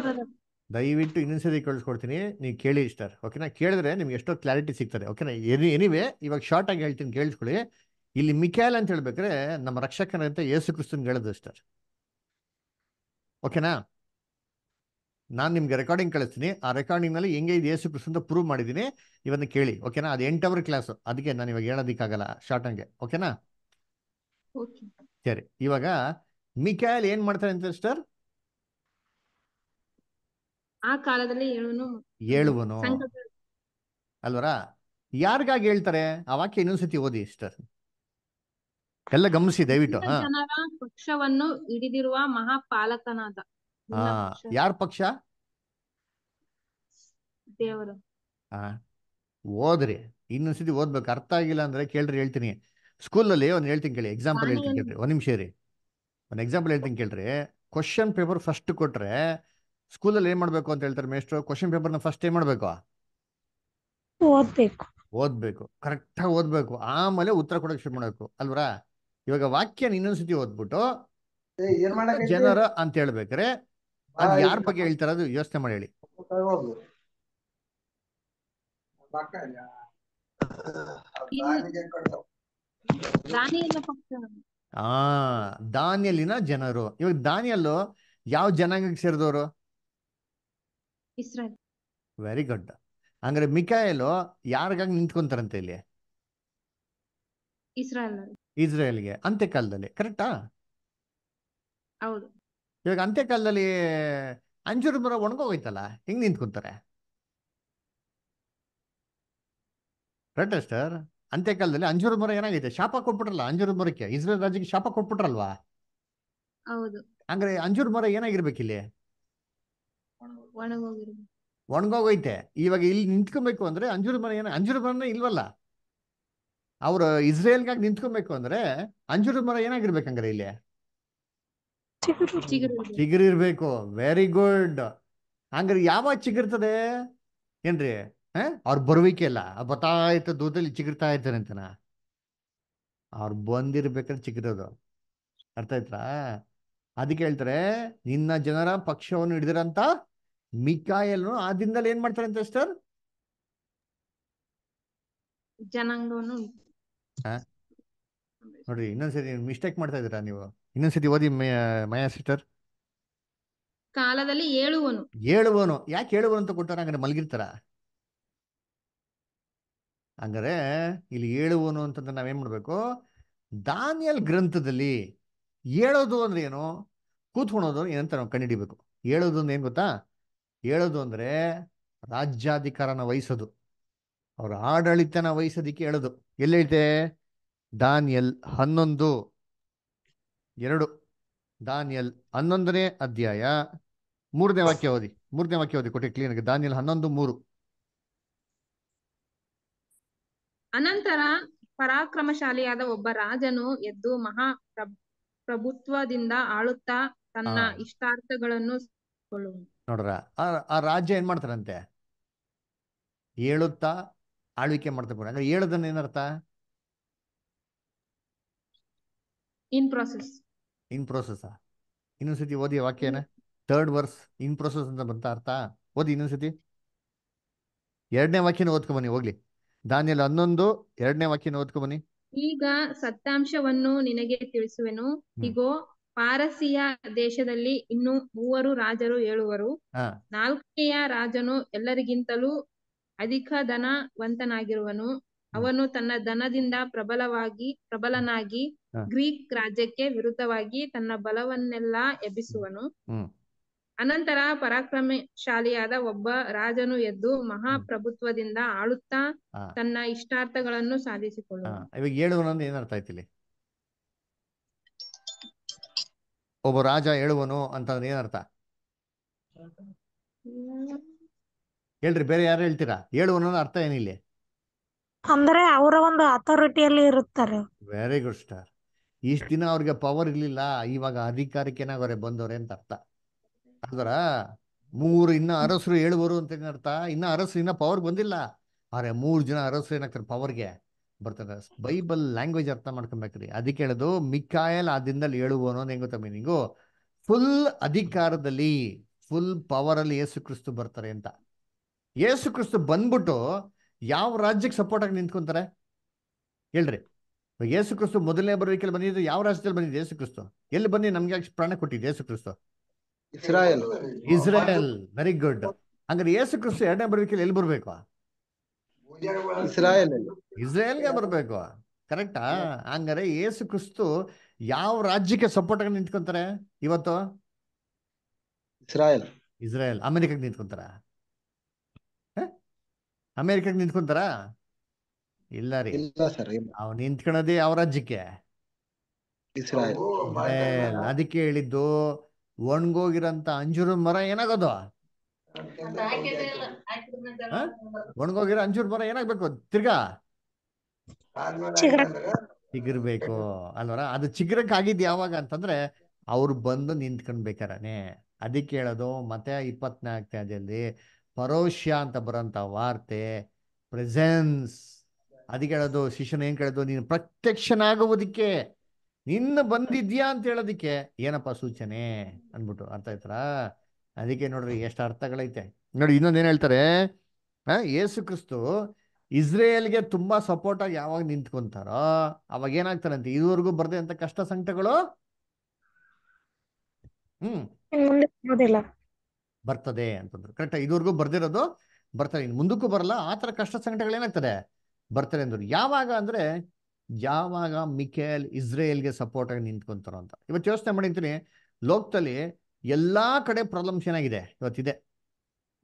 ದಯವಿಟ್ಟು ಇನ್ನೊಂದ್ಸರಿ ಕಳ್ಸ್ಕೊಡ್ತೀನಿ ನೀವು ಕೇಳಿ ಸ್ಟಾರ್ ಓಕೆನಾ ಕೇಳಿದ್ರೆ ನಿಮ್ಗೆ ಎಷ್ಟೋ ಕ್ಲಾರಿಟಿ ಸಿಗ್ತದೆ ಓಕೆನಾ ಎನಿ ಎನಿವೆ ಇವಾಗ ಶಾರ್ಟ್ ಆಗಿ ಹೇಳ್ತೀನಿ ಕೇಳಿಸ್ಕೊಳ್ಳಿ ಇಲ್ಲಿ ಮಿಕ್ಯಾಲ್ ಅಂತ ಹೇಳ್ಬೇಕ್ರೆ ನಮ್ಮ ರಕ್ಷಕನಂತ ಯೇಸು ಕ್ರಿಸ್ತನ್ ಹೇಳೋದು ಅಷ್ಟೇ ಓಕೆನಾ ನಾನು ನಿಮ್ಗೆ ರೆಕಾರ್ಡಿಂಗ್ ಕಳಿಸ್ತೀನಿ ಆ ರೆಕಾರ್ಡಿಂಗ್ ನಲ್ಲಿ ಹೆಂಗೆ ಇದು ಯೇಸು ಅಂತ ಪ್ರೂವ್ ಮಾಡಿದ್ದೀನಿ ಇವನ್ನ ಕೇಳಿ ಓಕೆನಾ ಅದು ಎಂಟು ಅವರ್ ಕ್ಲಾಸ್ ಅದಕ್ಕೆ ನಾನು ಇವಾಗ ಹೇಳೋದಿಕ್ಕಾಗಲ್ಲ ಶಾರ್ಟ್ ಹಂಗೆ ಓಕೆನಾ ಸರಿ ಇವಾಗ ಮಿಕಾಯಲ್ ಏನ್ ಮಾಡ್ತಾರೆ ಅಂತ ಸ್ಟರ್ ಆ ಕಾಲದಲ್ಲಿ ಹೇಳುವನು ಅಲ್ವರಾ ಯಾರಿಗಾಗಿ ಹೇಳ್ತಾರೆ ಆ ವಾಕ್ಯ ಇನ್ನೊಂದ್ಸತಿ ಓದಿ ಸ್ಟರ್ ಎಲ್ಲ ಗಮನಿಸಿ ದಯವಿಟ್ಟು ಜನರ ಪಕ್ಷವನ್ನು ಹಿಡಿದಿರುವ ಮಹಾಪಾಲಕನಾದ ಯಾರ ಪಕ್ಷ ದೇವರು ಓದ್ರಿ ಇನ್ನೊಂದ್ಸತಿ ಓದ್ಬೇಕು ಅರ್ಥ ಆಗಿಲ್ಲ ಅಂದ್ರೆ ಕೇಳ್ರಿ ಹೇಳ್ತೀನಿ ಸ್ಕೂಲಲ್ಲಿ ಒಂದು ಹೇಳ್ತೀನಿ ಕೇಳಿ ಎಕ್ಸಾಂಪಲ್ ಹೇಳ್ತೀನಿ ಕೇಳ್ರಿ ಒಂದ್ ನಿಮಿಷ ರೀ ಒಂದು ಎಕ್ಸಾಂಪಲ್ ಹೇಳ್ತೀನಿ ಕೇಳ್ರಿ ಕ್ವಶನ್ ಪೇಪರ್ ಫಸ್ಟ್ ಕೊಟ್ರೆ ಸ್ಕೂಲಲ್ಲಿ ಏನ್ ಮಾಡ್ಬೇಕು ಅಂತ ಹೇಳ್ತಾರೆ ಮೇಸ್ಟ್ರು ಕ್ವಶನ್ ನ ಫಸ್ಟ್ ಏನ್ ಮಾಡ್ಬೇಕು ಓದ್ಬೇಕು ಓದ್ಬೇಕು ಕರೆಕ್ಟಾಗಿ ಓದ್ಬೇಕು ಆಮೇಲೆ ಉತ್ತರ ಕೊಡೋಕೆ ಶುರು ಮಾಡಬೇಕು ಅಲ್ವರಾ ಇವಾಗ ವಾಕ್ಯ ಇನ್ನೊಂದ್ಸತಿ ಓದ್ಬಿಟ್ಟು ಜನರ ಅಂತ ಹೇಳ್ಬೇಕ್ರೆ ಅದ್ ಯಾರ ಬಗ್ಗೆ ಹೇಳ್ತಾರ ಅದು ಯೋಚನೆ ಮಾಡಿ ಹೇಳಿ ಆ ದಾನಿಯಲ್ಲಿನ ಜನರು ಇವಾಗ ದಾನಿಯಲ್ಲು ಯಾವ ಜನಾಂಗಕ್ಕೆ ಸೇರಿದವರು ವೆರಿ ಗುಡ್ ಅಂದ್ರೆ ಮಿಕಾಯಲು ಯಾರಿಗಾಗಿ ನಿಂತ್ಕೊಂತಾರಂತೆ ಇಲ್ಲಿ ಇಸ್ರಾಯಲ್ ಇಸ್ರೇಲ್ಗೆ ಅಂತ್ಯಕಾಲದಲ್ಲಿ ಕರೆಕ್ಟಾ ಹೌದು ಇವಾಗ ಅಂತ್ಯಕಾಲದಲ್ಲಿ ಅಂಜೂರ ಮರ ಒಣಗೋಗೈತಲ್ಲ ಹೆಂಗ್ ನಿಂತ್ಕೊಂತಾರೆ ಕರೆಕ್ಟಾ ಸರ್ ಅಂತ್ಯಕಾಲದಲ್ಲಿ ಅಂಜೂರ ಮರ ಏನಾಗೈತೆ ಶಾಪ ಕೊಟ್ಬಿಟ್ರಲ್ಲ ಅಂಜೂರ ಮರಕ್ಕೆ ಇಸ್ರೇಲ್ ರಾಜ್ಯಕ್ಕೆ ಶಾಪ ಕೊಟ್ಬಿಟ್ರಲ್ವಾ ಹೌದು ಹಂಗ್ರೆ ಅಂಜೂರ ಮರ ಏನಾಗಿರ್ಬೇಕಿಲ್ಲಿ ಒಣಗೋಗೈತೆ ಇವಾಗ ಇಲ್ಲಿ ನಿಂತ್ಕೊಬೇಕು ಅಂದ್ರೆ ಅಂಜೂರ ಮರ ಏನ ಅಂಜೂರ ಮರನೇ ಇಲ್ವಲ್ಲ ಅವರು ಇಸ್ರೇಲ್ಗಾಗಿ ನಿಂತ್ಕೊಬೇಕು ಅಂದ್ರೆ ಅಂಜೂರ ಮರ ಏನಾಗಿರ್ಬೇಕಂಗ್ರೆ ಇಲ್ಲಿ ಚಿಗುರಿ ಇರ್ಬೇಕು ವೆರಿ ಗುಡ್ ಹಂಗ್ರೆ ಯಾವ ಚಿಗಿರ್ತದೆ ಏನ್ರಿ ಅವ್ರ ಬರುವಿಕೆ ಇಲ್ಲ ಬರ್ತಾ ಇರ್ತ ದೂತಲ್ಲಿ ಚಿಗಿರ್ತಾ ಇರ್ತಾರೆ ಅಂತನ ಅವ್ರು ಬಂದಿರ್ಬೇಕಾದ್ರೆ ಚಿಗಿರೋದು ಅರ್ಥ ಆಯ್ತಾ ಅದಕ್ಕೆ ಹೇಳ್ತಾರೆ ನಿನ್ನ ಜನರ ಪಕ್ಷವನ್ನು ಹಿಡಿದಿರಂತ ಮಿಕಾಯಲ್ನು ಆ ದಿನದಲ್ಲಿ ಏನ್ ಮಾಡ್ತಾರೆ ಅಂತ ಜನಾಂಗವನ್ನು ಹಾ ನೋಡ್ರಿ ಇನ್ನೊಂದ್ಸರಿ ಮಿಸ್ಟೇಕ್ ಮಾಡ್ತಾ ಇದೀರಾ ನೀವು ಇನ್ನೊಂದ್ಸತಿ ಓದಿ ಮಯಾ ಸಿಸ್ಟರ್ ಕಾಲದಲ್ಲಿ ಏಳುವನು ಏಳುವನು ಯಾಕೆ ಏಳುವನು ಅಂತ ಕೊಟ್ಟಾರ ಹಂಗಾರೆ ಮಲಗಿರ್ತಾರ ಹಂಗಾರೆ ಇಲ್ಲಿ ಏಳುವನು ಅಂತಂದ್ರೆ ನಾವೇನ್ ಮಾಡ್ಬೇಕು ದಾನಿಯಲ್ ಗ್ರಂಥದಲ್ಲಿ ಹೇಳೋದು ಅಂದ್ರೆ ಏನು ಕೂತ್ಕೊಳೋದು ಏನಂತ ನಾವು ಕಂಡುಹಿಡಿಬೇಕು ಹೇಳೋದು ಅಂದ್ರೆ ಏನ್ ಗೊತ್ತಾ ಹೇಳೋದು ಅಂದ್ರೆ ರಾಜ್ಯಾಧಿಕಾರನ ವಹಿಸೋದು ಅವರ ಆಡಳಿತನ ವಹಿಸೋದಿಕ್ಕೆ ಹೇಳೋದು ಎಲ್ಲಿದೆ ದಾನಿಯಲ್ ಹನ್ನೊಂದು ಎರಡು ದಾನಿಯಲ್ ಹನ್ನೊಂದನೇ ಅಧ್ಯಾಯ ಮೂರನೇ ವಾಕ್ಯ ಓದಿ ಮೂರನೇ ವಾಕ್ಯ ಓದಿ ಕೊಟ್ಟೆ ಕ್ಲೀನ್ ದಾನಿಯಲ್ ಹನ್ನೊಂದು ಮೂರು ಅನಂತರ ಪರಾಕ್ರಮಶಾಲಿಯಾದ ಒಬ್ಬ ರಾಜನು ಎದ್ದು ಮಹಾ ಪ್ರಭುತ್ವದಿಂದ ಆಳುತ್ತಾ ತನ್ನ ಇಷ್ಟಾರ್ಥಗಳನ್ನು ನೋಡ್ರ ಆ ರಾಜ್ಯ ಏನ್ ಮಾಡ್ತಾರಂತೆ ಹೇಳುತ್ತಾ ಆಳ್ವಿಕೆ ಮಾಡ್ತಾ ಅಂದ್ರೆ ಹೇಳದನ್ನ ಏನರ್ಥ ಇನ್ ಪ್ರೊಸೆಸ್ ಇನ್ ಪ್ರೊಸೆಸ್ ಇನ್ನೊಂದ್ಸತಿ ಓದಿ ವಾಕ್ಯನ ಥರ್ಡ್ ವರ್ಸ್ ಇನ್ ಪ್ರೊಸೆಸ್ ಅಂತ ಬಂತ ಅರ್ಥ ಓದಿ ಇನ್ನೊಂದ್ಸತಿ ಎರಡನೇ ವಾಕ್ಯನ ಓದ್ಕೊಂಬನ್ನಿ ಹೋಗ್ಲಿ ದಾನಿಯಲ್ಲಿ ಹನ್ನೊಂದು ಎರಡನೇ ವಾಕ್ಯನ ಬನ್ನಿ ಈಗ ಸತ್ತಾಂಶವನ್ನು ನಿನಗೆ ತಿಳಿಸುವೆನು ಇಗೋ ಪಾರಸಿಯ ದೇಶದಲ್ಲಿ ಇನ್ನು ಮೂವರು ರಾಜರು ಏಳುವರು ನಾಲ್ಕನೆಯ ರಾಜನು ಎಲ್ಲರಿಗಿಂತಲೂ ಅಧಿಕ ಧನವಂತನಾಗಿರುವನು ಅವನು ತನ್ನ ಧನದಿಂದ ಪ್ರಬಲವಾಗಿ ಪ್ರಬಲನಾಗಿ ಗ್ರೀಕ್ ರಾಜ್ಯಕ್ಕೆ ವಿರುದ್ಧವಾಗಿ ತನ್ನ ಬಲವನ್ನೆಲ್ಲಾ ಎಬ್ಬಿಸುವನು ಅನಂತರ ಪರಾಕ್ರಮಶಾಲಿಯಾದ ಒಬ್ಬ ರಾಜನು ಎದ್ದು ಮಹಾಪ್ರಭುತ್ವದಿಂದ ಆಳುತ್ತಾ ತನ್ನ ಇಷ್ಟಾರ್ಥಗಳನ್ನು ಸಾಧಿಸಿಕೊಳ್ಳುವ ಒಬ್ಬ ರಾಜ ಹೇಳುವನು ಅಂತಂದ್ರೆ ಏನರ್ಥ ಹೇಳ್ರಿ ಬೇರೆ ಯಾರು ಹೇಳ್ತೀರಾ ಹೇಳು ಅನ್ನೋದು ಅರ್ಥ ಏನಿಲ್ಲ ಅಂದ್ರೆ ಅವರ ಒಂದು ಅಥಾರಿಟಿಯಲ್ಲಿ ಇರುತ್ತಾರೆ ವೆರಿ ಗುಡ್ ಸ್ಟಾರ್ ಇಷ್ಟು ದಿನ ಅವ್ರಿಗೆ ಪವರ್ ಇರ್ಲಿಲ್ಲ ಇವಾಗ ಅಧಿಕಾರಕ್ಕೆ ಬಂದವ್ರೆ ಅಂತ ಅರ್ಥ ಅದರ ಮೂರು ಇನ್ನ ಅರಸರು ಹೇಳುವರು ಅಂತ ಅರ್ಥ ಇನ್ನ ಅರಸರು ಇನ್ನ ಪವರ್ ಬಂದಿಲ್ಲ ಅರೆ ಮೂರು ಜನ ಅರಸರು ಏನಾಗ್ತಾರೆ ಪವರ್ಗೆ ಬರ್ತಾರೆ ಬೈಬಲ್ ಲ್ಯಾಂಗ್ವೇಜ್ ಅರ್ಥ ಮಾಡ್ಕೊಬೇಕ್ರಿ ಅದಕ್ಕೆ ಹೇಳೋದು ಮಿಕಾಯಲ್ ಆದಿಂದಲ್ಲಿ ಹೇಳುವನು ಹೆಂಗ ಗೊತ್ತಾ ಮೀನಿಂಗು ಫುಲ್ ಅಧಿಕಾರದಲ್ಲಿ ಫುಲ್ ಪವರ್ ಅಲ್ಲಿ ಯೇಸು ಕ್ರಿಸ್ತು ಬರ್ತಾರೆ ಅಂತ ಯೇಸು ಕ್ರಿಸ್ತು ಬಂದ್ಬಿಟ್ಟು ಯಾವ ರಾಜ್ಯಕ್ಕೆ ಸಪೋರ್ಟ್ ಆಗಿ ನಿಂತ್ಕೊಂತಾರೆ ಹೇಳ್ರಿ ಯೇಸು ಕ್ರಿಸ್ತು ಮೊದಲನೇ ಬರೋಕೆ ಬಂದಿದ್ದು ಯಾವ ರಾಜ್ಯದಲ್ಲಿ ಬಂದಿದೆ ಯೇಸು ಕ್ರಿಸ್ತು ಎಲ್ಲಿ ಬನ್ನಿ ನಮ್ಗೆ ಪ್ರಾಣ ಕೊಟ್ಟಿದ್ದು Yesu Kristu Israel very good ಹಂಗಾರೆ ಯೇಸು ಕ್ರಿಸ್ತು ಎರಡನೇ ಬರೋಕೆ ಎಲ್ಲಿ ಬರ್ಬೇಕು ಇಸ್ರಾಯಲ್ಗೆ ಬರ್ಬೇಕು ಕರೆಕ್ಟಾ ಹಂಗಾರೆ ಯೇಸು ಕ್ರಿಸ್ತು ಯಾವ ರಾಜ್ಯಕ್ಕೆ ಸಪೋರ್ಟ್ ಆಗಿ ನಿಂತ್ಕೊಂತಾರೆ ಇವತ್ತು ಇಸ್ರಾಯಲ್ ಇಸ್ರಾಯಲ್ ಅಮೆರಿಕಕ್ಕೆ ನಿಂತ್ಕೊಂತಾರ ಅಮೆರಿಕಕ್ಕೆ ನಿಂತ್ಕೊಂತಾರ ಇಲ್ಲ ರೀ ಅವ್ ನಿಂತ್ಕೊಳದೇ ಅವ್ರ ರಾಜ್ಯಕ್ಕೆ ಅದಕ್ಕೆ ಹೇಳಿದ್ದು ಒಣಗೋಗಿರಂತ ಅಂಜೂರ ಮರ ಏನಾಗೋದು ಒಣಗೋಗಿರೋ ಅಂಜೂರ್ ಮರ ಏನಾಗ್ಬೇಕು ತಿರ್ಗಾ ಚಿಗಿರ್ಬೇಕು ಅಲ್ವರ ಅದು ಚಿಗಿರಕ್ ಆಗಿದ್ ಯಾವಾಗ ಅಂತಂದ್ರೆ ಅವ್ರು ಬಂದು ನಿಂತ್ಕೊಂಡ್ ಅದಕ್ಕೆ ಹೇಳೋದು ಮತ್ತೆ ಇಪ್ಪತ್ನಾಲ್ಕು ಅದಲ್ಲಿ ಪರೋಶ್ಯ ಅಂತ ಬರೋಂಥ ವಾರ್ತೆ ಪ್ರೆಸೆನ್ಸ್ ಅದಕ್ಕೆ ಹೇಳೋದು ಶಿಷ್ಯನ ಏನು ಕೇಳೋದು ನೀನು ಪ್ರತ್ಯಕ್ಷನಾಗುವುದಕ್ಕೆ ನಿನ್ನ ಬಂದಿದ್ಯಾ ಅಂತ ಹೇಳೋದಿಕ್ಕೆ ಏನಪ್ಪ ಸೂಚನೆ ಅನ್ಬಿಟ್ಟು ಅರ್ಥ ಆಯ್ತಾರ ಅದಕ್ಕೆ ನೋಡ್ರಿ ಎಷ್ಟು ಅರ್ಥಗಳೈತೆ ನೋಡಿ ಏನ್ ಹೇಳ್ತಾರೆ ಯೇಸು ಕ್ರಿಸ್ತು ಇಸ್ರೇಲ್ಗೆ ತುಂಬಾ ಸಪೋರ್ಟ್ ಆಗಿ ಯಾವಾಗ ನಿಂತ್ಕೊಂತಾರೋ ಅವಾಗ ಏನಾಗ್ತಾರಂತೆ ಇದುವರೆಗೂ ಬರ್ದೆ ಅಂತ ಕಷ್ಟ ಸಂಕಟಗಳು ಹ್ಮ್ ಬರ್ತದೆ ಅಂತಂದ್ರು ಕರೆಕ್ಟ್ ಇದುವರೆಗೂ ಬರ್ದಿರೋದು ಬರ್ತಾರೆ ಇನ್ನು ಮುಂದಕ್ಕೂ ಬರಲ್ಲ ಆ ಥರ ಕಷ್ಟ ಏನಾಗ್ತದೆ ಬರ್ತಾರೆ ಅಂದರು ಯಾವಾಗ ಅಂದರೆ ಯಾವಾಗ ಮಿಕೇಲ್ ಇಸ್ರೇಲ್ಗೆ ಸಪೋರ್ಟ್ ಆಗಿ ನಿಂತ್ಕೊಂತಾರೋ ಅಂತ ಇವತ್ತು ಯೋಚನೆ ಮಾಡಿರ್ತೀನಿ ಲೋಕದಲ್ಲಿ ಎಲ್ಲ ಕಡೆ ಪ್ರಾಬ್ಲಮ್ಸ್ ಏನಾಗಿದೆ ಇವತ್ತಿದೆ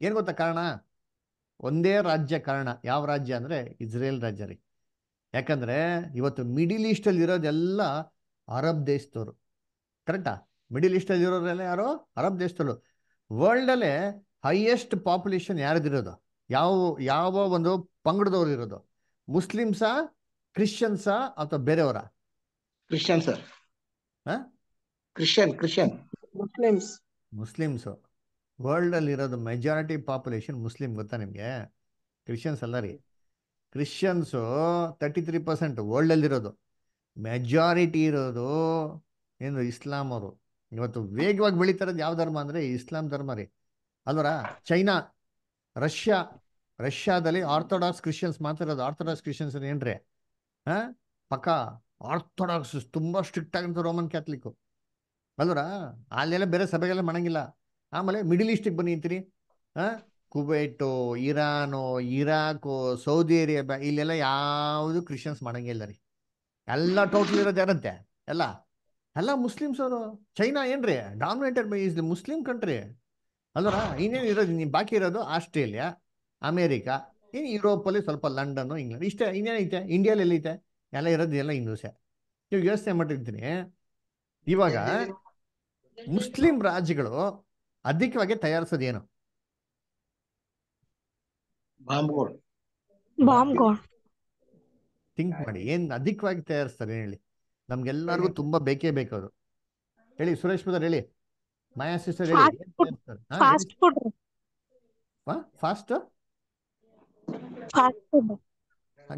ಏನು ಗೊತ್ತಾ ಕಾರಣ ಒಂದೇ ರಾಜ್ಯ ಕಾರಣ ಯಾವ ರಾಜ್ಯ ಅಂದರೆ ಇಸ್ರೇಲ್ ರಾಜ್ಯ ರೀ ಯಾಕಂದರೆ ಇವತ್ತು ಮಿಡಿಲ್ ಈಸ್ಟಲ್ಲಿ ಇರೋದೆಲ್ಲ ಅರಬ್ ದೇಶದವರು ಕರೆಕ್ಟಾ ಮಿಡಿಲ್ ಈಸ್ಟಲ್ಲಿ ಇರೋರೆಲ್ಲ ಯಾರು ಅರಬ್ ದೇಶದವರು ವರ್ಲ್ಡಲ್ಲೇ ಹೈಯೆಸ್ಟ್ ಪಾಪ್ಯುಲೇಷನ್ ಇರೋದು ಯಾವ ಯಾವ ಒಂದು ಪಂಗಡದವ್ರು ಇರೋದು ಮುಸ್ಲಿಮ್ಸಾ ಕ್ರಿಶ್ಚಿಯನ್ಸಾ ಅಥವಾ ಬೇರೆಯವರ Christian sir Christian Christian Muslims Muslims world ಅಲ್ಲಿ ಇರೋದು ಮೆಜಾರಿಟಿ ಪಾಪ್ಯುಲೇಷನ್ ಮುಸ್ಲಿಮ್ ಗೊತ್ತಾ ನಿಮಗೆ ಕ್ರಿಶ್ಚಿಯನ್ಸ್ ಅಲ್ಲ ರೀ Christians thirty three percent world ಅಲ್ಲಿ ಮೆಜಾರಿಟಿ ಇರೋದು ಏನು ಇಸ್ಲಾಮ್ ಅವರು ಇವತ್ತು ವೇಗವಾಗಿ ಬೆಳೀತಾರದು ಯಾವ ಧರ್ಮ ಅಂದರೆ ಇಸ್ಲಾಂ ಧರ್ಮ ರೀ ಅಲ್ವರ ಚೈನಾ ರಷ್ಯಾ ರಷ್ಯಾದಲ್ಲಿ ಆರ್ಥೋಡಾಕ್ಸ್ ಕ್ರಿಶ್ಚಿಯನ್ಸ್ ಮಾತ್ರ ಆರ್ಥೋಡಾಕ್ಸ್ ಕ್ರಿಶ್ಚಿಯನ್ಸ್ ಏನ್ರಿ ಹಾ ಪಕ್ಕ ಆರ್ಥೋಡಾಕ್ಸ್ ತುಂಬಾ ಸ್ಟ್ರಿಕ್ಟ್ ಆಗಿಂತ ರೋಮನ್ ಕ್ಯಾಥಲಿಕ್ ಅಲ್ವರ ಅಲ್ಲೆಲ್ಲ ಬೇರೆ ಸಭೆಗೆಲ್ಲ ಮಾಡಂಗಿಲ್ಲ ಆಮೇಲೆ ಮಿಡಿಲ್ ಈಸ್ಟಿಗೆ ಬನ್ನಿ ಅಂತೀರಿ ಹಾ Kuwait Iran Iraq Saudi Arabia ಇಲ್ಲೆಲ್ಲ ಯಾವುದು ಕ್ರಿಶ್ಚಿಯನ್ಸ್ ಮಾಡಂಗಿಲ್ಲ ರೀ ಎಲ್ಲ ಟೋಟಲ್ ಇರೋದು ಯಾರಂತೆ ಎಲ್ಲ ಎಲ್ಲ ಮುಸ್ಲಿಮ್ಸ್ ಅವರು ಚೈನಾ ಏನ್ರಿ dominated by is the Muslim country ಅಲ್ವರ ಇನ್ನೇನು ಇರೋದು ನೀವು ಬಾಕಿ ಇರೋದು ಆಸ್ಟ್ರೇಲಿಯಾ ಅಮೇರಿಕಾ ಇನ್ನು ಯುರೋಪಲ್ಲಿ ಸ್ವಲ್ಪ ಲಂಡನ್ ಇಂಗ್ಲೆಂಡ್ ಇಷ್ಟೇ ಇನ್ನೇನೈತೆ ಇಂಡಿಯಾದಲ್ಲಿ ಎಲ್ಲೈತೆ ಎಲ್ಲ ಇರೋದು ಎಲ್ಲ ಹಿಂದೂಸೆ ನೀವು ಯೋಚನೆ ಮಾಡಿರ್ತೀನಿ ಇವಾಗ ಮುಸ್ಲಿಂ ರಾಜ್ಯಗಳು ಅಧಿಕವಾಗಿ ತಯಾರಿಸೋದೇನು ಥಿಂಕ್ ಮಾಡಿ ಏನ್ ಅಧಿಕವಾಗಿ ತಯಾರಿಸ್ತಾರೆ ಹೇಳಿ ನಮ್ಗೆಲ್ಲರಿಗೂ ತುಂಬಾ ಬೇಕೇ ಬೇಕವರು ಹೇಳಿ ಸುರೇಶ್ ಮದರ್ ಹೇಳಿ ಮಾಯಾ ಸಿಸ್ಟರ್ ಹೇಳಿ ಫಾಸ್ಟ್ ಫುಡ್ ಫಾಸ್ಟ್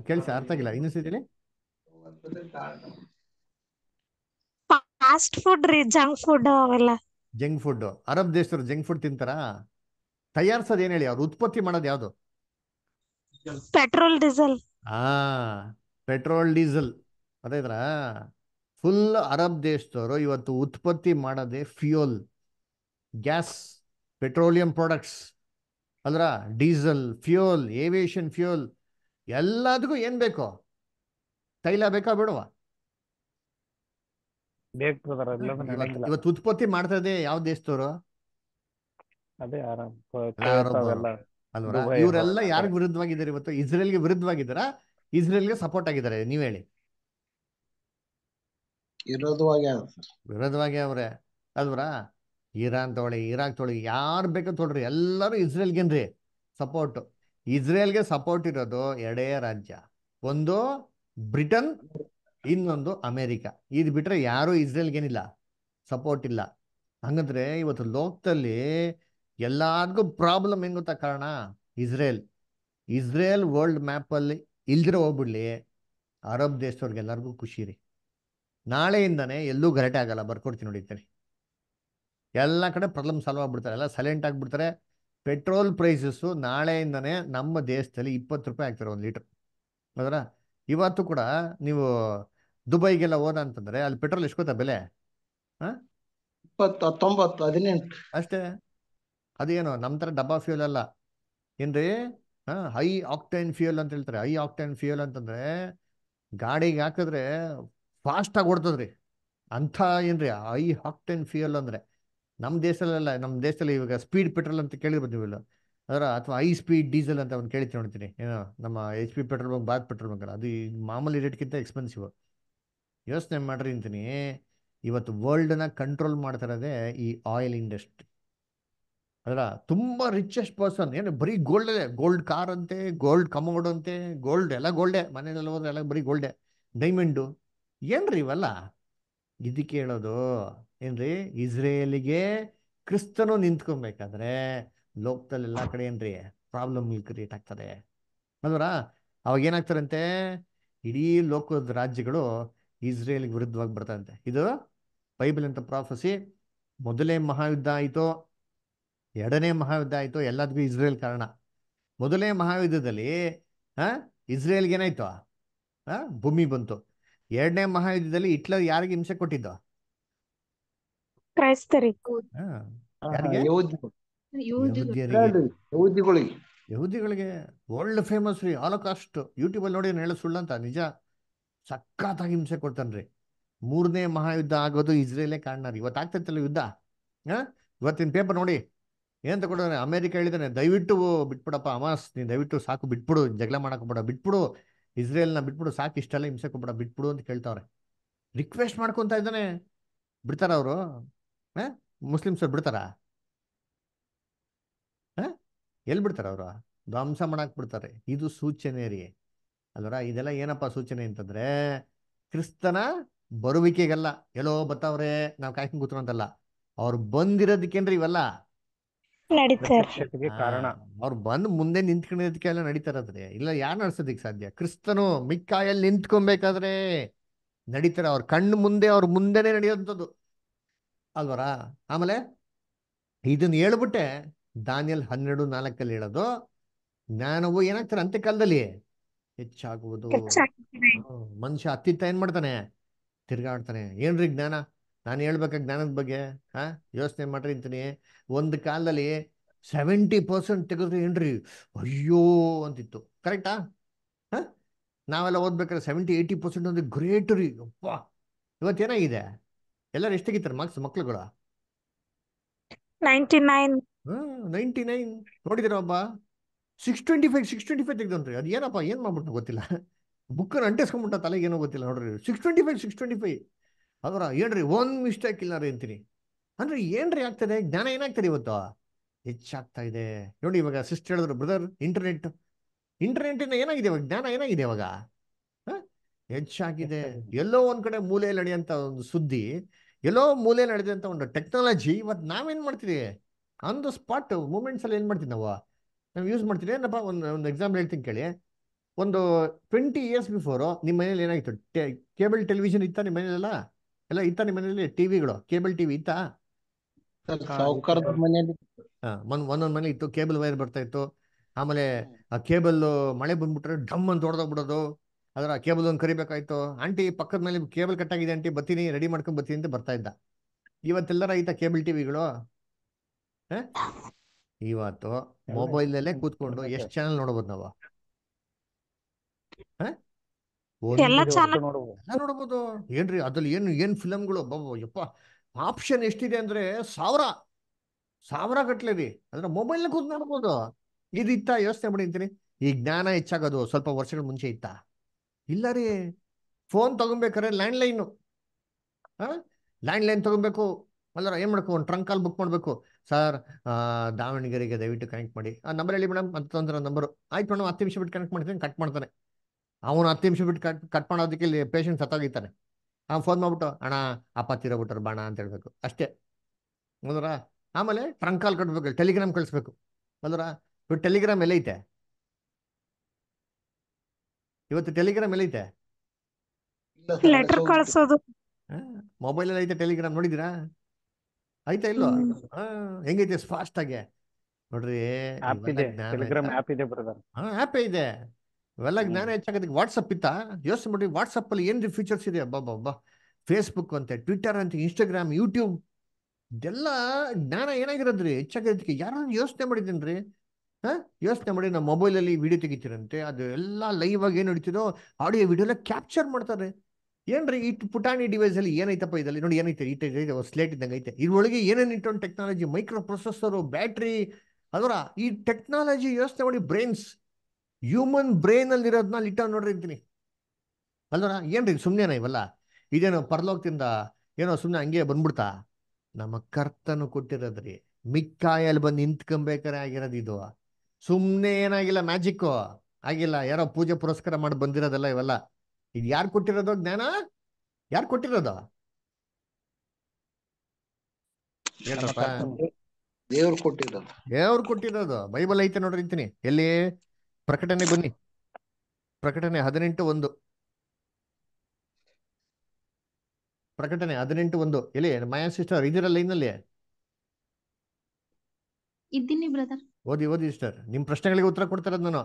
ಕೇಳಿಸ ಅರ್ಥ ಆಗಿಲ್ಲ ಇನ್ನು ಹೇಳಿ ಫಾಸ್ಟ್ ಫುಡ್ ರೀ ಜಂಕ್ ಫುಡ್ ಅವೆಲ್ಲ ಜಂಕ್ ಫುಡ್ ಅರಬ್ ದೇಶದ ಜಂಕ್ ಫುಡ್ ತಿಂತಾರ ತಯಾರಿಸೋದ್ ಏನ್ ಹೇಳಿ ಅವ್ರು ಉತ್ಪತ್ತಿ ಮಾಡೋದು ಯಾವ್ದು ಪೆಟ್ರೋಲ್ ಡೀಸೆಲ್ ಹಾ ಪೆಟ್ರೋಲ್ ಡೀಸೆಲ್ ಅದೇ ಫುಲ್ ಅರಬ್ ದೇಶದವರು ಇವತ್ತು ಉತ್ಪತ್ತಿ ಮಾಡದೆ ಫ್ಯೂಯಲ್ ಗ್ಯಾಸ್ ಪೆಟ್ರೋಲಿಯಂ ಪ್ರಾಡಕ್ಟ್ಸ್ ಅಲ್ರ ಡೀಸೆಲ್ ಫ್ಯೂಯಲ್ ಏವಿಯೇಷನ್ ಫ್ಯೂಯಲ್ ಎಲ್ಲದಕ್ಕೂ ಏನ್ ಬೇಕೋ ತೈಲ ಬೇಕಾ ಬಿಡುವ ಇವತ್ತು ಉತ್ಪತ್ತಿ ಮಾಡ್ತಾ ಇದೆ ಯಾವ ದೇಶದವರು ಇವರೆಲ್ಲ ಯಾರಿಗ ವಿರುದ್ಧವಾಗಿದ್ದಾರೆ ಇವತ್ತು ಇಸ್ರೇಲ್ಗೆ ವಿರುದ್ಧವಾಗಿದ್ದಾರಾ ಇಸ್ರೇಲ್ಗೆ ಸಪೋರ್ಟ್ ಆಗಿದ್ದಾರೆ ನೀವ್ ಹೇಳಿ ವಿರೋಧವಾಗಿ ವಿರೋಧವಾಗಿ ಅವ್ರೆ ಅಲ್ವರ ಇರಾನ್ ತೊಳಿ ಇರಾಕ್ ತೊಳಿ ಯಾರು ಬೇಕೋ ತೊಳ್ರಿ ಎಲ್ಲರೂ ಇಸ್ರೇಲ್ಗೇನ್ರಿ ಸಪೋರ್ಟ್ ಇಸ್ರೇಲ್ಗೆ ಸಪೋರ್ಟ್ ಇರೋದು ಎರಡೇ ರಾಜ್ಯ ಒಂದು ಬ್ರಿಟನ್ ಇನ್ನೊಂದು ಅಮೇರಿಕಾ ಇದು ಬಿಟ್ರೆ ಯಾರು ಇಸ್ರೇಲ್ಗೇನಿಲ್ಲ ಸಪೋರ್ಟ್ ಇಲ್ಲ ಹಂಗಂದ್ರೆ ಇವತ್ತು ಲೋಕದಲ್ಲಿ ಎಲ್ಲಾರ್ಗು ಪ್ರಾಬ್ಲಮ್ ಏನು ತ ಕಾರಣ ಇಸ್ರೇಲ್ ಇಸ್ರೇಲ್ ವರ್ಲ್ಡ್ ಮ್ಯಾಪಲ್ಲಿ ಇಲ್ದಿರ ಹೋಗ್ಬಿಡ್ಲಿ ಅರಬ್ ಎಲ್ಲಾರ್ಗು ಖುಷಿ ರೀ ನಾಳೆಯಿಂದನೇ ಎಲ್ಲೂ ಗಲಾಟೆ ಆಗಲ್ಲ ಬರ್ಕೊಡ್ತೀನಿ ನೋಡಿರ್ತಾರೆ ಎಲ್ಲ ಕಡೆ ಪ್ರಾಬ್ಲಮ್ ಸಾಲ್ವ್ ಆಗಿಬಿಡ್ತಾರೆ ಎಲ್ಲ ಸೈಲೆಂಟ್ ಆಗಿಬಿಡ್ತಾರೆ ಪೆಟ್ರೋಲ್ ಪ್ರೈಸಸ್ಸು ನಾಳೆಯಿಂದನೇ ನಮ್ಮ ದೇಶದಲ್ಲಿ ಇಪ್ಪತ್ತು ರೂಪಾಯಿ ಆಗ್ತಾರೆ ಒಂದು ಲೀಟ್ರ್ ಹೌದಾ ಇವತ್ತು ಕೂಡ ನೀವು ದುಬೈಗೆಲ್ಲ ಹೋದ ಅಂತಂದ್ರೆ ಅಲ್ಲಿ ಪೆಟ್ರೋಲ್ ಗೊತ್ತಾ ಬೆಲೆ ಹದಿನೆಂಟು ಅಷ್ಟೇ ಅದೇನು ನಮ್ಮ ಥರ ಡಬ್ಬಾ ಫ್ಯೂಲ್ ಅಲ್ಲ ಏನ್ರಿ ಹಾ ಹೈ ಆಕ್ಟೈನ್ ಫ್ಯೂಯಲ್ ಅಂತ ಹೇಳ್ತಾರೆ ಹೈ ಆಕ್ಟೈನ್ ಫ್ಯೂಯಲ್ ಅಂತಂದ್ರೆ ಗಾಡಿಗೆ ಹಾಕಿದ್ರೆ ಫಾಸ್ಟಾಗಿ ಹೊಡ್ತದ್ರಿ ಅಂಥ ಏನ್ರಿ ಐ ಹಾಕ್ಟ್ ಆ್ಯಂಡ್ ಫ್ಯೂಯಲ್ ಅಂದರೆ ನಮ್ಮ ದೇಶದಲ್ಲೆಲ್ಲ ನಮ್ಮ ದೇಶದಲ್ಲಿ ಇವಾಗ ಸ್ಪೀಡ್ ಪೆಟ್ರೋಲ್ ಅಂತ ಕೇಳಿರ್ಬೋದು ನೀವೆಲ್ಲ ಅದರ ಅಥವಾ ಐ ಸ್ಪೀಡ್ ಡೀಸೆಲ್ ಅಂತ ಒಂದು ಕೇಳಿ ನೋಡ್ತೀನಿ ಏನೋ ನಮ್ಮ H P petrol bunk Bharat petrol bunk ಅದು ಮಾಮೂಲಿ ರೇಟ್ಗಿಂತ ಎಕ್ಸ್ಪೆನ್ಸಿವ್ ಯೋಚನೆ ಮಾಡ್ರಿ ಅಂತೀನಿ ಇವತ್ತು ವರ್ಲ್ಡನ್ನ ಕಂಟ್ರೋಲ್ ಮಾಡ್ತಾ ಈ ಆಯಿಲ್ ಇಂಡಸ್ಟ್ರಿ ಅದರ ತುಂಬ ರಿಚೆಸ್ಟ್ ಪರ್ಸನ್ ಏನು ಬರೀ ಗೋಲ್ಡೇ ಗೋಲ್ಡ್ ಕಾರ್ ಅಂತೆ ಗೋಲ್ಡ್ ಕಮೋಡ್ ಅಂತೆ ಗೋಲ್ಡ್ ಎಲ್ಲ ಗೋಲ್ಡೆ ಮನೆಯಲ್ಲಿ ಹೋದ್ರೆ ಎಲ್ಲ ಬರೀ ಗೋಲ್ಡೆ ಡೈಮಂಡು ಏನ್ರಿ ಇವಲ್ಲ ಇದು ಕೇಳೋದು ಏನ್ರಿ ಇಸ್ರೇಲಿಗೆ ಕ್ರಿಸ್ತನು ನಿಂತ್ಕೊಬೇಕಾದ್ರೆ ಲೋಕದಲ್ಲಿ ಎಲ್ಲಾ ಕಡೆ ಏನ್ರಿ ಪ್ರಾಬ್ಲಮ್ ಕ್ರಿಯೇಟ್ ಆಗ್ತದೆ ಅಲ್ವರ ಅವಾಗ ಏನಾಗ್ತಾರಂತೆ ಇಡೀ ಲೋಕದ ರಾಜ್ಯಗಳು ಇಸ್ರೇಲ್ಗೆ ವಿರುದ್ಧವಾಗಿ ಬರ್ತಾರಂತೆ ಇದು ಬೈಬಲ್ ಅಂತ ಪ್ರಾಫಸಿ ಮೊದಲೇ ಮಹಾಯುದ್ಧ ಆಯಿತು ಎರಡನೇ ಮಹಾಯುದ್ಧ ಆಯಿತು ಎಲ್ಲದಕ್ಕೂ ಇಸ್ರೇಲ್ ಕಾರಣ ಮೊದಲನೇ ಮಹಾಯುದ್ಧದಲ್ಲಿ ಇಸ್ರೇಲ್ಗೆ ಏನಾಯ್ತು ಭೂಮಿ ಬಂತು ಎರಡನೇ ಮಹಾಯುದ್ಧದಲ್ಲಿ ಹಿಟ್ಲರ್ ಯಾರಿಗೆ ಹಿಂಸೆ ಕೊಟ್ಟಿದ್ದ ಯಹೂದಿಗಳಿಗೆ ವರ್ಲ್ಡ್ ಫೇಮಸ್ ರೀ ಆಲೋಕಾಸ್ಟ್ ಯೂಟ್ಯೂಬ್ ಅಲ್ಲಿ ನೋಡಿ ಹೇಳ ಸುಳ್ಳಂತ ನಿಜ ಸಖತ್ತಾಗಿ ಹಿಂಸೆ ಕೊಡ್ತಾನ್ರಿ ಮೂರನೇ ಮಹಾಯುದ್ಧ ಆಗೋದು ಇಸ್ರೇಲೇ ಕಾಣ್ನಾರಿ ಇವತ್ತು ಆಗ್ತೈತಲ್ಲ ಯುದ್ಧ ಇವತ್ತಿನ ಪೇಪರ್ ನೋಡಿ ಏನ್ ತಗೊಂಡ್ರೆ ಅಮೆರಿಕ ಹೇಳಿದಾನೆ ದಯವಿಟ್ಟು ಬಿಟ್ಬಿಡಪ್ಪ ಅಮಾಸ್ ನೀನ್ ದಯವಿಟ್ಟು ಸಾಕು ಬಿಟ್ಬಿಡು ಜಗಳ ಮಾಡಕ್ ಬಿಟ್ಬಿಡು ಇಸ್ರೇಲ್ನ ಬಿಟ್ಬಿಡು ಸಾಕು ಇಷ್ಟೆಲ್ಲ ಹಿಂಸೆ ಕೊಡ್ಬೇಡ ಬಿಟ್ಬಿಡು ಅಂತ ಕೇಳ್ತಾವ್ರೆ ರಿಕ್ವೆಸ್ಟ್ ಮಾಡ್ಕೊತ ಇದ್ದಾನೆ ಬಿಡ್ತಾರ ಅವರು ಮುಸ್ಲಿಮ್ಸರು ಬಿಡ್ತಾರ ಎಲ್ಲಿ ಬಿಡ್ತಾರ ಅವರು ಧ್ವಂಸ ಮಾಡಾಕ್ ಬಿಡ್ತಾರೆ ಇದು ಸೂಚನೆ ರೀ ಅಲ್ವರ ಇದೆಲ್ಲ ಏನಪ್ಪ ಸೂಚನೆ ಅಂತಂದ್ರೆ ಕ್ರಿಸ್ತನ ಬರುವಿಕೆಗಲ್ಲ ಎಲ್ಲೋ ಬರ್ತಾವ್ರೆ ನಾವು ಕಾಯ್ಕೊಂಡು ಅಂತಲ್ಲ ಅವ್ರು ಬಂದಿರೋದಕ್ಕೇನ್ರಿ ಇವೆಲ್ಲ ಕಾರಣ ಅವ್ರು ಬಂದ್ ಮುಂದೆ ನಿಂತ್ಕೊಂಡಿದ್ದಕ್ಕೆ ಎಲ್ಲ ನಡೀತಾರದ್ರೆ ಇಲ್ಲ ಯಾರು ನಡ್ಸೋದಿಕ್ ಸಾಧ್ಯ ಕ್ರಿಸ್ತನು ಮಿಕ್ಕಾಯಲ್ಲಿ ನಿಂತ್ಕೊಬೇಕಾದ್ರೆ ನಡೀತಾರೆ ಅವ್ರ ಕಣ್ಣು ಮುಂದೆ ಅವ್ರ ಮುಂದೆನೆ ನಡೆಯುವಂಥದ್ದು ಅಲ್ವರಾ ಆಮೇಲೆ ಇದನ್ನ ಹೇಳ್ಬಿಟ್ಟೆ ದಾನಿಯಲ್ ಹನ್ನೆರಡು ನಾಲ್ಕಲ್ಲಿ ಹೇಳೋದು ಜ್ಞಾನವು ಏನಾಗ್ತಾರೆ ಕಾಲದಲ್ಲಿ ಹೆಚ್ಚಾಗುವುದು ಮನುಷ್ಯ ಅತ್ತಿತ್ತ ಏನ್ ಮಾಡ್ತಾನೆ ತಿರ್ಗಾಡ್ತಾನೆ ಏನ್ರಿ ಜ್ಞಾನ ನಾನು ಹೇಳ್ಬೇಕಾ ಜ್ಞಾನದ ಬಗ್ಗೆ ಹಾ ಯೋಚನೆ ಮಾಡ್ರಿ ಅಂತೀನಿ ಒಂದು ಕಾಲದಲ್ಲಿ ಸೆವೆಂಟಿ ಪರ್ಸೆಂಟ್ ತೆಗೆದ್ರೆ ಏನ್ರಿ ಅಯ್ಯೋ ಅಂತಿತ್ತು ಕರೆಕ್ಟಾ ಹಾ ನಾವೆಲ್ಲ ಓದ್ಬೇಕಾದ್ರೆ ಸೆವೆಂಟಿ ಏಯ್ಟಿ ಪರ್ಸೆಂಟ್ ಒಂದು ಗ್ರೇಟ್ ರೀ ಅಪ್ಪ ಇವತ್ತೇನಾಗಿದೆ ಎಲ್ಲರೂ ಎಷ್ಟು ತೆಗಿತಾರೆ ಮಾರ್ಕ್ಸ್ ಮಕ್ಳುಗಳು ನೈಂಟಿ ನೈನ್ ನೈಂಟಿ ನೈನ್ ನೋಡಿದಿರ ಒಬ್ಬ six twenty five six twenty five ತೆಗೆದಂತ್ರಿ ಅದು ಏನಪ್ಪ ಏನ್ ಮಾಡ್ಬಿಟ್ಟು ಗೊತ್ತಿಲ್ಲ ಬುಕ್ ಅಂಟಿಸ್ಕೊಂಡ್ಬಿಟ್ಟ ತಲೆಗೆ ಏನೋ ಗೊತ್ತಿಲ್ಲ ನೋಡ್ರಿ six twenty five six twenty five ಅದರ ಏನ್ರಿ ಒಂದು ಮಿಸ್ಟೇಕ್ ಇಲ್ಲ ರೀ ಅಂತೀನಿ ಅಂದ್ರೆ ಏನ್ರಿ ಆಗ್ತದೆ ಜ್ಞಾನ ಏನಾಗ್ತದೆ ಇವತ್ತು ಹೆಚ್ಚಾಗ್ತಾ ಇದೆ ನೋಡಿ ಇವಾಗ ಸಿಸ್ಟ್ ಹೇಳಿದ್ರು ಬ್ರದರ್ ಇಂಟರ್ನೆಟ್ ಇಂದ ಏನಾಗಿದೆ ಇವಾಗ ಜ್ಞಾನ ಏನಾಗಿದೆ ಇವಾಗ ಹೆಚ್ಚಾಗಿದೆ ಎಲ್ಲೋ ಒಂದ್ ಕಡೆ ಮೂಲೆ ನಡೆಯಂತ ಒಂದು ಸುದ್ದಿ ಎಲ್ಲೋ ಮೂಲೆ ನಡೆದಂತ ಒಂದು ಟೆಕ್ನಾಲಜಿ ಇವತ್ತು ನಾವೇನ್ ಮಾಡ್ತೀವಿ ಆನ್ ದ ಸ್ಪಾಟ್ ಮೂಮೆಂಟ್ಸ್ ಅಲ್ಲಿ ಏನ್ ಮಾಡ್ತೀವಿ ನಾವು ನಾವು ಯೂಸ್ ಮಾಡ್ತೀವಿ ಏನಪ್ಪ ಒಂದು ಒಂದು ಎಕ್ಸಾಂಪಲ್ ಹೇಳ್ತೀನಿ ಕೇಳಿ ಒಂದು ಟ್ವೆಂಟಿ ಇಯರ್ಸ್ ಬಿಫೋರು ನಿಮ್ಮ ಮನೇಲಿ ಏನಾಗಿತ್ತು ಟೆ ಕೇಬಲ್ ಟೆಲಿವಿಷನ್ ಇತ್ತ ನಿಮ್ಮ ಮನೇಲೆಲ್ಲ ಎಲ್ಲ ಇತ್ತ ನಿಮ್ಮ ಮನೇಲಿ ಟಿವಿಗಳು ಕೇಬಲ್ ಟಿವಿ ಇತ್ತಾ ಒಂದೊಂದ್ ಮನೆ ಇತ್ತು ಕೇಬಲ್ ವೈರ್ ಬರ್ತಾ ಇತ್ತು ಆಮೇಲೆ ಆ ಕೇಬಲ್ ಮಳೆ ಬಂದ್ಬಿಟ್ರೆ ಡಮ್ ಅಂತ ಹೊಡೆದೋಗ್ಬಿಡೋದು ಅದರ ಕೇಬಲ್ ಒಂದು ಕರಿಬೇಕಾಯ್ತು ಆಂಟಿ ಪಕ್ಕದ ಮೇಲೆ ಕೇಬಲ್ ಕಟ್ ಆಗಿದೆ ಆಂಟಿ ಬತ್ತೀನಿ ರೆಡಿ ಮಾಡ್ಕೊಂಡ್ ಬತ್ತೀನಿ ಅಂತ ಬರ್ತಾ ಇದ್ದ ಇವತ್ತೆಲ್ಲರ ಐತ ಕೇಬಲ್ ಟಿವಿಗಳು ಇವತ್ತು ಮೊಬೈಲ್ ಅಲ್ಲೇ ಕೂತ್ಕೊಂಡು ಎಷ್ಟ್ ಚಾನಲ್ ನೋಡಬಹುದು ನಾವು ನೋಡಬಹುದು ಏನ್ರಿ ಅದ್ರಲ್ಲಿ ಏನು ಏನ್ ಫಿಲಮ್ಗಳು ಯಪ್ಪ ಆಪ್ಷನ್ ಎಷ್ಟಿದೆ ಅಂದ್ರೆ ಸಾವಿರ ಸಾವಿರ ಕಟ್ಲೆ ರೀ ಅಂದ್ರೆ ಮೊಬೈಲ್ ಕೂತ್ ನೋಡ್ಬೋದು ಇದಿತ್ತ ವ್ಯವಸ್ಥೆ ಮಾಡಿ ಅಂತೀನಿ ಈ ಜ್ಞಾನ ಹೆಚ್ಚಾಗೋದು ಸ್ವಲ್ಪ ವರ್ಷಗಳ ಮುಂಚೆ ಇತ್ತ ಇಲ್ಲ ರೀ ಫೋನ್ ತಗೊಬೇಕಾದ್ರೆ ಲ್ಯಾಂಡ್ ಲೈನ್ ಹಾ ಲ್ಯಾಂಡ್ ಲೈನ್ ತಗೊಬೇಕು ಅಲ್ಲ ಏನ್ ಮಾಡ್ಕೊ ಒಂದು ಟ್ರಂಕ್ ಕಾಲ್ ಬುಕ್ ಮಾಡ್ಬೇಕು ಸರ್ ದಾವಣಗೆರೆಗೆ ದಯವಿಟ್ಟು ಕನೆಕ್ಟ್ ಮಾಡಿ ಆ ನಂಬರ್ ಹೇಳಿ ಮೇಡಮ್ ಅಂತಂದ್ರೆ ನಂಬರ್ ಆಯ್ತು ಮೇಡಮ್ ಹತ್ತು ನಿಮಿಷ ಬಿಟ್ಟು ಕನೆಕ್ಟ್ ಮಾಡ್ತೀನಿ ಕಟ್ ಮಾಡ್ತಾನೆ ಅವನು ಹತ್ತು ನಿಮಿಷ ಬಿಟ್ಟು ಕಟ್ ಕಟ್ ಮಾಡೋದಕ್ಕೆ ಇಲ್ಲಿ ಪೇಷಂಟ್ ಸತ್ತಾಗಿರ್ತಾನೆ ಅವ್ನು ಫೋನ್ ಮಾಡ್ಬಿಟ್ಟು ಅಣ್ಣ ಅಪ್ಪ ಬಿಟ್ಟರು ಬಾಣ ಅಂತ ಹೇಳ್ಬೇಕು ಅಷ್ಟೇ ಮೊದಲ ಆಮೇಲೆ ಟ್ರಂಕ್ ಕಾಲ್ ಕಟ್ಬೇಕು ಟೆಲಿಗ್ರಾಮ್ ಕಳಿಸ್ಬೇಕು ಮೊದಲ ಟೆಲಿಗ್ರಾಮ್ ಟೆಲಿಗ್ರಾಮ್ ಎಲ್ಲೈತೆ ಇವತ್ತು ಟೆಲಿಗ್ರಾಮ್ ಎಲ್ಲೈತೆ ಮೊಬೈಲ್ ಅಲ್ಲಿ ಐತೆ ಟೆಲಿಗ್ರಾಮ್ ನೋಡಿದಿರಾ ಐತೆ ಇಲ್ಲೋ ಹಾ ಹೆಂಗೈತೆ ಫಾಸ್ಟ್ ಆಗಿ ನೋಡ್ರಿ ಆಪ್ ಇದೆ ಇವೆಲ್ಲ ಜ್ಞಾನ ಹೆಚ್ಚಾಗೋದಕ್ಕೆ ವಾಟ್ಸಪ್ ಇತ್ತ ಯೋಚನೆ ಮಾಡಿ ವಾಟ್ಸಪ್ ಅಲ್ಲಿ ಏನ್ರಿ ಫೀಚರ್ಸ್ ಇದೆ ಅಬ್ಬಾ ಅಬ್ಬಾ ಫೇಸ್ಬುಕ್ ಅಂತೆ ಟ್ವಿಟರ್ ಅಂತೆ ಇನ್ಸ್ಟಾಗ್ರಾಮ್ ಯೂಟ್ಯೂಬ್ ಇದೆಲ್ಲ ಜ್ಞಾನ ಏನಾಗಿರೋದ್ರಿ ಹೆಚ್ಚಾಗಿರೋದಕ್ಕೆ ಯಾರನ್ನ ಯೋಚನೆ ಮಾಡಿದ್ದೇನ್ರಿ ಹಾ ಯೋಚನೆ ಮಾಡಿ ನಮ್ಮ ಮೊಬೈಲಲ್ಲಿ ವಿಡಿಯೋ ತೆಗಿತೀರಂತೆ ಅದು ಎಲ್ಲ ಲೈವ್ ಆಗಿ ಏನು ನಡೀತಿದೋ ಆಡಿಯೋ ವಿಡಿಯೋ ಎಲ್ಲ ಕ್ಯಾಪ್ಚರ್ ಮಾಡ್ತಾರೆ ಏನ್ರಿ ಈ ಪುಟಾಣಿ ಡಿವೈಸ್ ಅಲ್ಲಿ ಏನೈತಪ್ಪ ಇದಲ್ಲಿ ನೋಡಿ ಏನೈತೆ ಈ ಸ್ಲೇಟ್ ಇದ್ದಂಗೆ ಐತೆ ಇದ್ರೊಳಗೆ ಏನೇನು ಇಟ್ಟೊಂದು ಟೆಕ್ನಾಲಜಿ ಮೈಕ್ರೋ ಪ್ರೊಸೆಸರು ಬ್ಯಾಟ್ರಿ ಅದರ ಈ ಟೆಕ್ನಾಲಜಿ ಯೋಚನೆ ಮಾಡಿ ಬ್ರೈನ್ಸ್ ಹ್ಯೂಮನ್ ಅಲ್ಲಿ ಇರೋದನ್ನ ಲಿಟ್ಟ ಇರ್ತೀನಿ ಅಲ್ವನ ಏನ್ರಿ ಸುಮ್ನೆ ಇವಲ್ಲ ಇದೇನೋ ಪರಲೋಕದಿಂದ ಏನೋ ಸುಮ್ಮನೆ ಹಂಗೆ ಬಂದ್ಬಿಡ್ತಾ ನಮ್ಮ ಕರ್ತನು ಕೊಟ್ಟಿರೋದ್ರಿ ಮಿಕ್ಕಾಯಲ್ಲಿ ಬಂದು ನಿಂತ್ಕೊಂಬೇಕಾರೆ ಆಗಿರೋದು ಇದು ಸುಮ್ಮನೆ ಏನಾಗಿಲ್ಲ ಮ್ಯಾಜಿಕ್ಕು ಆಗಿಲ್ಲ ಯಾರೋ ಪೂಜೆ ಪುರಸ್ಕಾರ ಮಾಡಿ ಬಂದಿರೋದಲ್ಲ ಇವೆಲ್ಲ ಇದು ಯಾರು ಕೊಟ್ಟಿರೋದು ಜ್ಞಾನ ಯಾರು ಕೊಟ್ಟಿರೋದು ದೇವ್ರು ಕೊಟ್ಟಿರೋದು ಬೈಬಲ್ ಐತೆ ನೋಡ್ರಿ ಇಂತೀನಿ ಎಲ್ಲಿ ಪ್ರಕಟಣೆ ಬನ್ನಿ ಪ್ರಕಟಣೆ ಹದಿನೆಂಟು ಒಂದು ಪ್ರಕಟಣೆ ಹದಿನೆಂಟು ಒಂದು ಎಲ್ಲಿ ಮಯಾ ಸಿಸ್ಟರ್ ಇದಿರಲ್ಲ ಇನ್ನಲ್ಲಿ ಇದ್ದೀನಿ ಬ್ರದರ್ ಓದಿ ಓದಿ ಸಿಸ್ಟರ್ ನಿಮ್ ಪ್ರಶ್ನೆಗಳಿಗೆ ಉತ್ತರ ಕೊಡ್ತಾರ ನಾನು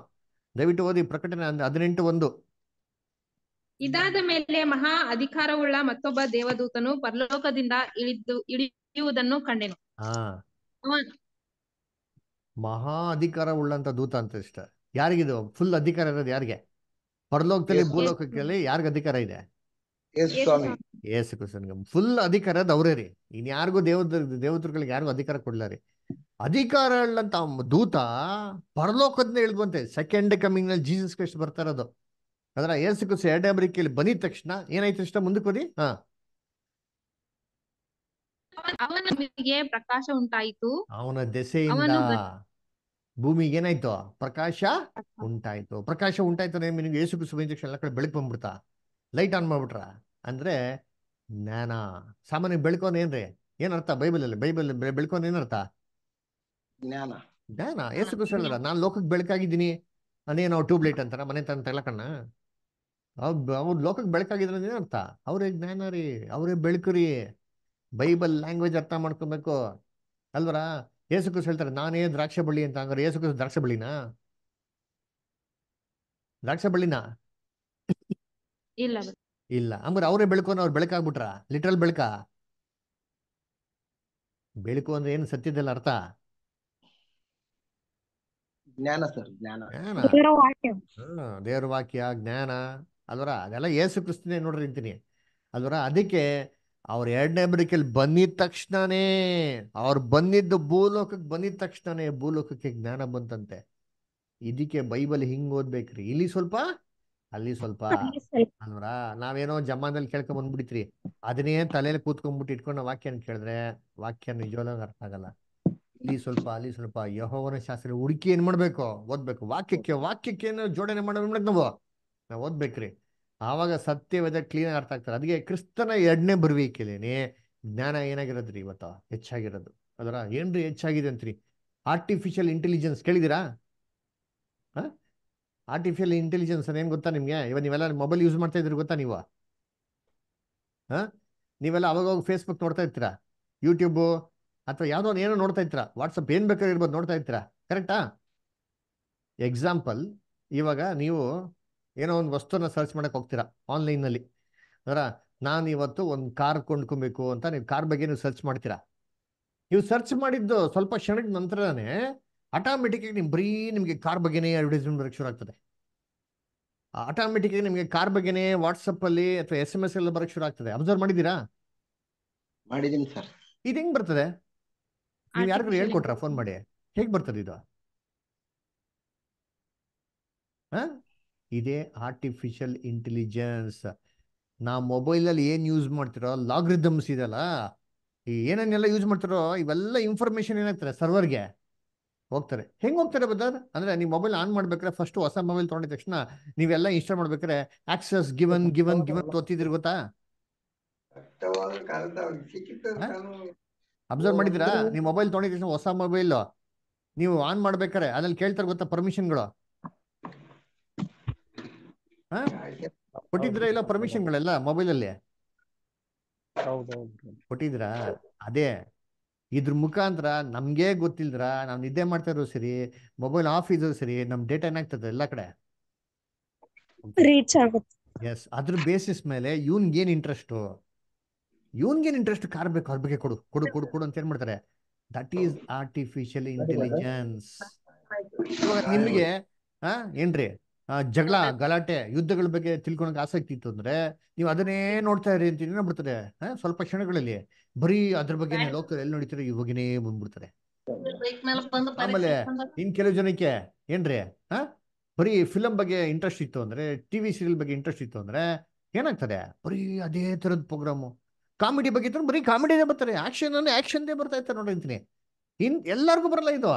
ದಯವಿಟ್ಟು ಓದಿ ಪ್ರಕಟಣೆ ಹದಿನೆಂಟು ಒಂದು ಇದಾದ ಮೇಲೆ ಮಹಾ ಅಧಿಕಾರವುಳ್ಳ ಮತ್ತೊಬ್ಬ ದೇವದೂತನು ಪರಲೋಕದಿಂದ ಇಳಿದು ಇಳಿಯುವುದನ್ನು ಕಂಡೆನು ಮಹಾ ಅಧಿಕಾರವುಳ್ಳಂತ ದೂತ ಅಂತ ಸಿಸ್ಟರ್ ಯಾರಿಗಿದು ಫುಲ್ ಅಧಿಕಾರ ಇರೋದು ಯಾರಿಗೆ ಪರಲೋಕದಲ್ಲಿ ಭೂಲೋಕದಲ್ಲಿ ಯಾರಿಗ ಅಧಿಕಾರ ಇದೆ ಯೇಸು ಕೃಷ್ಣನ್ಗೆ ಫುಲ್ ಅಧಿಕಾರ ಅದು ರೀ ಇನ್ ಯಾರಿಗೂ ದೇವ ದೇವತೃಗಳಿಗೆ ಯಾರಿಗೂ ಅಧಿಕಾರ ಕೊಡ್ಲಾರಿ ಅಧಿಕಾರ ಅಂತ ದೂತ ಪರಲೋಕದಿಂದ ಇಳಿದ್ವಂತೆ ಸೆಕೆಂಡ್ ಕಮಿಂಗ್ ನಲ್ಲಿ ಜೀಸಸ್ ಕ್ರಿಸ್ಟ್ ಬರ್ತಾ ಇರೋದು ಅದರ ಯೇಸು ಕೃಷ್ಣ ಎರಡನೇ ಬರಿಕೆಯಲ್ಲಿ ಬನಿದ ತಕ್ಷಣ ಏನಾಯ್ತು ಇಷ್ಟ ಮುಂದಕ್ಕೆ ಓದಿ ಹ ಅವನ ಅವನ ದೆಸೆಯಿಂದ ಭೂಮಿಗೆ ಏನಾಯ್ತು ಪ್ರಕಾಶ ಉಂಟಾಯ್ತು ಪ್ರಕಾಶ ಉಂಟಾಯ್ತು ಏಸು ಬಿಸು ಕ್ರಿಸ್ತು ಇಂಜೆಕ್ಷನ್ ಕಡೆ ಬೆಳಕು ಬಂದ್ಬಿಡ್ತಾ ಲೈಟ್ ಆನ್ ಮಾಡ್ಬಿಟ್ರ ಅಂದ್ರೆ ಜ್ಞಾನ ಸಾಮಾನ್ಯ ಬೆಳ್ಕೋನ್ ಏನ್ರಿ ಏನರ್ಥ ಬೈಬಲ್ ಅಲ್ಲಿ ಬೈಬಲ್ ಬೆಳ್ಕೋನ್ ಏನರ್ಥ ಜ್ಞಾನ ಜ್ಞಾನ ಏಸು ಬಿಸು ಹೇಳಲ್ಲ ನಾನು ಲೋಕಕ್ಕೆ ಬೆಳಕಾಗಿದ್ದೀನಿ ಅನೇ ಟ್ಯೂಬ್ ಲೈಟ್ ಅಂತಾರ ಮನೆ ತಂತಲ್ಲ ಕಣ್ಣ ಅವ್ರ ಲೋಕಕ್ಕೆ ಬೆಳಕಾಗಿದ್ರೆ ಅರ್ಥ ಅವ್ರೇ ಜ್ಞಾನ ರೀ ಅವರೇ ಬೆಳಕು ರೀ ಬೈಬಲ್ ಲ್ಯಾಂಗ್ವೇಜ್ ಅರ್ಥ ಮಾಡ್ಕೊಬೇಕು ಅಲ್ವರಾ ಏಸು ಕ್ರಿಸ್ತು ಹೇಳ್ತಾರೆ ನಾನೇ ದ್ರಾಕ್ಷ ಬಳ್ಳಿ ಅಂತ ಅಂದ್ರೆ ಯೇಸು ಕೃಷ್ಣ ದ್ರಾಕ್ಷ ಬಳ್ಳಿನ ದ್ರಾಕ್ಷ ಬಳ್ಳಿನಾ ಇಲ್ಲ ಇಲ್ಲ ಅಂದ್ರೆ ಅವರೇ ಬೆಳಕು ಅವ್ರು ಬೆಳಕಾಗ್ಬಿಟ್ರ ಲಿಟ್ರಲ್ ಬೆಳಕ ಬೆಳಕು ಅಂದ್ರೆ ಏನು ಸತ್ಯದಲ್ಲಿ ಅರ್ಥ ಜ್ಞಾನ ಸರ್ ಜ್ಞಾನ ದೇವ್ರ ವಾಕ್ಯ ಜ್ಞಾನ ಅದರ ಅದೆಲ್ಲ ಏಸು ಕ್ರಿಸ್ತನೇ ನೋಡ್ರಿ ಅಂತೀನಿ ಅದರ ಅದಕ್ಕೆ ಅವ್ರ ಎರಡನೇ ಬರಿಕೆಯಲ್ಲಿ ಬಂದಿದ ತಕ್ಷಣನೇ ಅವ್ರು ಬಂದಿದ್ದ ಭೂಲೋಕಕ್ಕೆ ಬಂದಿದ ತಕ್ಷಣನೇ ಭೂಲೋಕಕ್ಕೆ ಜ್ಞಾನ ಬಂತಂತೆ ಇದಕ್ಕೆ ಬೈಬಲ್ ಹಿಂಗ್ ಓದ್ಬೇಕ್ರಿ ಇಲ್ಲಿ ಸ್ವಲ್ಪ ಅಲ್ಲಿ ಸ್ವಲ್ಪ ಅಲ್ವರ ನಾವೇನೋ ಜಮಾನದಲ್ಲಿ ಕೇಳ್ಕೊಂಡ್ ಬಂದ್ಬಿಟ್ಟಿತ್ರಿ ಅದನ್ನೇ ತಲೆಯಲ್ಲಿ ಕೂತ್ಕೊಂಡ್ಬಿಟ್ಟು ಇಟ್ಕೊಂಡು ವಾಕ್ಯನ ಕೇಳಿದ್ರೆ ವಾಕ್ಯ ನಿಜವಾಗ ಅರ್ಥ ಆಗಲ್ಲ ಇಲ್ಲಿ ಸ್ವಲ್ಪ ಅಲ್ಲಿ ಸ್ವಲ್ಪ ಯಹೋವನ ಶಾಸ್ತ್ರ ಹುಡುಕಿ ಏನ್ ಮಾಡ್ಬೇಕು ಓದ್ಬೇಕು ವಾಕ್ಯಕ್ಕೆ ವಾಕ್ಯಕ್ಕೆ ಜೋಡಣೆ ಮಾಡ್ಬೇಕು ನಾವು ನಾವು ಓದ್ಬೇಕ್ರಿ ಆವಾಗ ಸತ್ಯವೇದ ಕ್ಲೀನ್ ಅರ್ಥ ಆಗ್ತಾರೆ ಅದಕ್ಕೆ ಕ್ರಿಸ್ತನ ಎರಡನೇ ಬರುವಿಕೆಲೇನೆ ಜ್ಞಾನ ಏನಾಗಿರೋದ್ರಿ ಇವತ್ತ ಹೆಚ್ಚಾಗಿರೋದು ಅದರ ಏನ್ರಿ ಹೆಚ್ಚಾಗಿದೆ ಅಂತ್ರಿ ಆರ್ಟಿಫಿಷಿಯಲ್ ಇಂಟೆಲಿಜೆನ್ಸ್ ಕೇಳಿದಿರಾ ಆರ್ಟಿಫಿಷಿಯಲ್ ಇಂಟೆಲಿಜೆನ್ಸ್ ಏನ್ ಗೊತ್ತಾ ನಿಮ್ಗೆ ಇವಾಗ ನೀವೆಲ್ಲ ಮೊಬೈಲ್ ಯೂಸ್ ಮಾಡ್ತಾ ಇದ್ರಿ ಗೊತ್ತಾ ನೀವು ಹಾ ನೀವೆಲ್ಲ ಅವಾಗ ಫೇಸ್ಬುಕ್ ನೋಡ್ತಾ ಇರ್ತೀರಾ ಯೂಟ್ಯೂಬು ಅಥವಾ ಯಾವುದೋ ಏನೋ ನೋಡ್ತಾ ಇರ್ತೀರಾ ವಾಟ್ಸಪ್ ಏನ್ ಬೇಕಾದ್ರೆ ಇರ್ಬೋದು ನೋಡ್ತಾ ಇರ್ತೀರಾ ಕರೆಕ್ಟಾ ಎಕ್ಸಾಂಪಲ್ ಇವಾಗ ನೀವು ಏನೋ ಒಂದು ವಸ್ತುನ ಸರ್ಚ್ ಮಾಡಕ್ ಹೋಗ್ತೀರಾ ನಲ್ಲಿ ಅದರ ನಾನು ಇವತ್ತು ಒಂದು ಕಾರ್ ಕೊಂಡ್ಕೊಬೇಕು ಅಂತ ನೀವು ಕಾರ್ ಬಗ್ಗೆ ನೀವು ಸರ್ಚ್ ಮಾಡ್ತೀರಾ ನೀವು ಸರ್ಚ್ ಮಾಡಿದ್ದು ಸ್ವಲ್ಪ ಕ್ಷಣದ ನಂತರನೇ ಆಗಿ ನಿಮ್ಮ ಬರೀ ನಿಮಗೆ ಕಾರ್ ಬಗ್ಗೆನೇ ಅಡ್ವರ್ಟೈಸ್ಮೆಂಟ್ ಬರಕ್ಕೆ ಶುರು ಆಗ್ತದೆ ಆಗಿ ನಿಮಗೆ ಕಾರ್ ಬಗ್ಗೆನೇ ಅಲ್ಲಿ ಅಥವಾ ಎಸ್ ಎಮ್ ಎಸ್ ಎಲ್ಲ ಬರಕ್ಕೆ ಶುರು ಆಗ್ತದೆ ಅಬ್ಸರ್ವ್ ಮಾಡಿದ್ದೀರಾ ಮಾಡಿದೀನಿ ಸರ್ ಇದು ಹೆಂಗ್ ಬರ್ತದೆ ನೀವು ಯಾರಿಗೂ ಹೇಳ್ಕೊಟ್ರ ಫೋನ್ ಮಾಡಿ ಹೇಗೆ ಬರ್ತದೆ ಇದು ಇದೇ ಆರ್ಟಿಫಿಷಿಯಲ್ ಇಂಟೆಲಿಜೆನ್ಸ್ ನಾ ಮೊಬೈಲಲ್ಲಿ ಏನು ಯೂಸ್ ಮಾಡ್ತಿರೋ ಲಾಗ್ರಿದಮ್ಸ್ ಇದೆಲ್ಲ ಏನನ್ನೆಲ್ಲ ಯೂಸ್ ಮಾಡ್ತಿರೋ ಇವೆಲ್ಲ ಇನ್ಫಾರ್ಮೇಷನ್ ಏನಾಗ್ತಾರೆ ಸರ್ವರ್ಗೆ ಹೋಗ್ತಾರೆ ಹೆಂಗೆ ಹೋಗ್ತಾರೆ ಬದರ್ ಅಂದರೆ ನೀವು ಮೊಬೈಲ್ ಆನ್ ಮಾಡ್ಬೇಕಾರೆ ಫಸ್ಟ್ ಹೊಸ ಮೊಬೈಲ್ ತೊಗೊಂಡಿದ ತಕ್ಷಣ ನೀವೆಲ್ಲ ಇನ್ಸ್ಟಾಲ್ ಮಾಡ್ಬೇಕಾದ್ರೆ ಆಕ್ಸಸ್ ಗಿವನ್ ಗಿವನ್ ಗಿವನ್ ತೋತಿದ್ರಿ ಗೊತ್ತಾ ಅಬ್ಸರ್ವ್ ಮಾಡಿದ್ರಾ ನೀವು ಮೊಬೈಲ್ ತೊಗೊಂಡಿದ ತಕ್ಷಣ ಹೊಸ ಮೊಬೈಲ್ ನೀವು ಆನ್ ಮಾಡ್ಬೇಕಾರೆ ಅದ್ರಲ್ಲಿ ಕೇಳ್ತಾರೆ ಗೊತ್ತಾ ಪರ್ಮಿಷನ್ಗಳು ಕೊಟ್ಟಿದ್ರ ಇಲ್ಲ ಪರ್ಮಿಷನ್ ಗಳೆಲ್ಲ ಮೊಬೈಲ್ ಅಲ್ಲಿ ಕೊಟ್ಟಿದ್ರ ಅದೇ ಇದ್ರ ಮುಖಾಂತರ ನಮ್ಗೆ ಗೊತ್ತಿಲ್ದ್ರ ನಾವ್ ನಿದ್ದೆ ಮಾಡ್ತಾ ಇರೋ ಸರಿ ಮೊಬೈಲ್ ಆಫ್ ಇದ್ರು ಸರಿ ನಮ್ ಡೇಟಾ ಏನಾಗ್ತದೆ ಎಲ್ಲಾ ಕಡೆ ಎಸ್ ಅದ್ರ ಬೇಸಿಸ್ ಮೇಲೆ ಇವ್ನ್ಗೆ ಏನ್ ಇಂಟ್ರೆಸ್ಟ್ ಇವ್ನ್ಗೇನ್ ಇಂಟ್ರೆಸ್ಟ್ ಕಾರ್ ಬೇಕು ಅವ್ರ ಬಗ್ಗೆ ಕೊಡು ಕೊಡು ಕೊಡು ಕೊಡು ಅಂತ ಏನ್ ಮಾಡ್ತಾರೆ ದಟ್ ಈಸ್ ಆರ್ಟಿಫಿಷಿಯಲ್ ಇಂಟೆಲಿಜೆನ್ಸ್ ನಿಮ್ಗೆ ಹಾ ಏನ್ರಿ ಜಗಳ ಗಲಾಟೆ ಯುದ್ಧಗಳ ಬಗ್ಗೆ ತಿಳ್ಕೊಳಕ್ ಆಸಕ್ತಿ ಇತ್ತು ಅಂದ್ರೆ ನೀವು ಅದನ್ನೇ ನೋಡ್ತಾ ಇರಿ ಅಂತ ಏನೋ ಸ್ವಲ್ಪ ಕ್ಷಣಗಳಲ್ಲಿ ಬರೀ ಅದ್ರ ಬಗ್ಗೆ ಲೋಕಲ್ ಎಲ್ಲಿ ನೋಡಿತಾರೆ ಇವಾಗನೇ ಬಂದ್ಬಿಡ್ತಾರೆ ಆಮೇಲೆ ಇನ್ ಕೆಲವು ಜನಕ್ಕೆ ಏನ್ರಿ ಹ ಬರೀ ಫಿಲಂ ಬಗ್ಗೆ ಇಂಟ್ರೆಸ್ಟ್ ಇತ್ತು ಅಂದ್ರೆ ಟಿವಿ ಸೀರಿಯಲ್ ಬಗ್ಗೆ ಇಂಟ್ರೆಸ್ಟ್ ಇತ್ತು ಅಂದ್ರೆ ಏನಾಗ್ತದೆ ಬರೀ ಅದೇ ತರದ ಪ್ರೋಗ್ರಾಮು ಕಾಮಿಡಿ ಬಗ್ಗೆ ಇತ್ತು ಬರೀ ಕಾಮಿಡಿನೇ ಬರ್ತಾರೆ ಆಕ್ಷನ್ ಅಂದ್ರೆ ದೇ ಬರ್ತಾ ಇರ್ತಾರೆ ನೋಡಿ ಇನ್ ಎಲ್ಲಾರ್ಗು ಬರಲ್ಲ ಇದು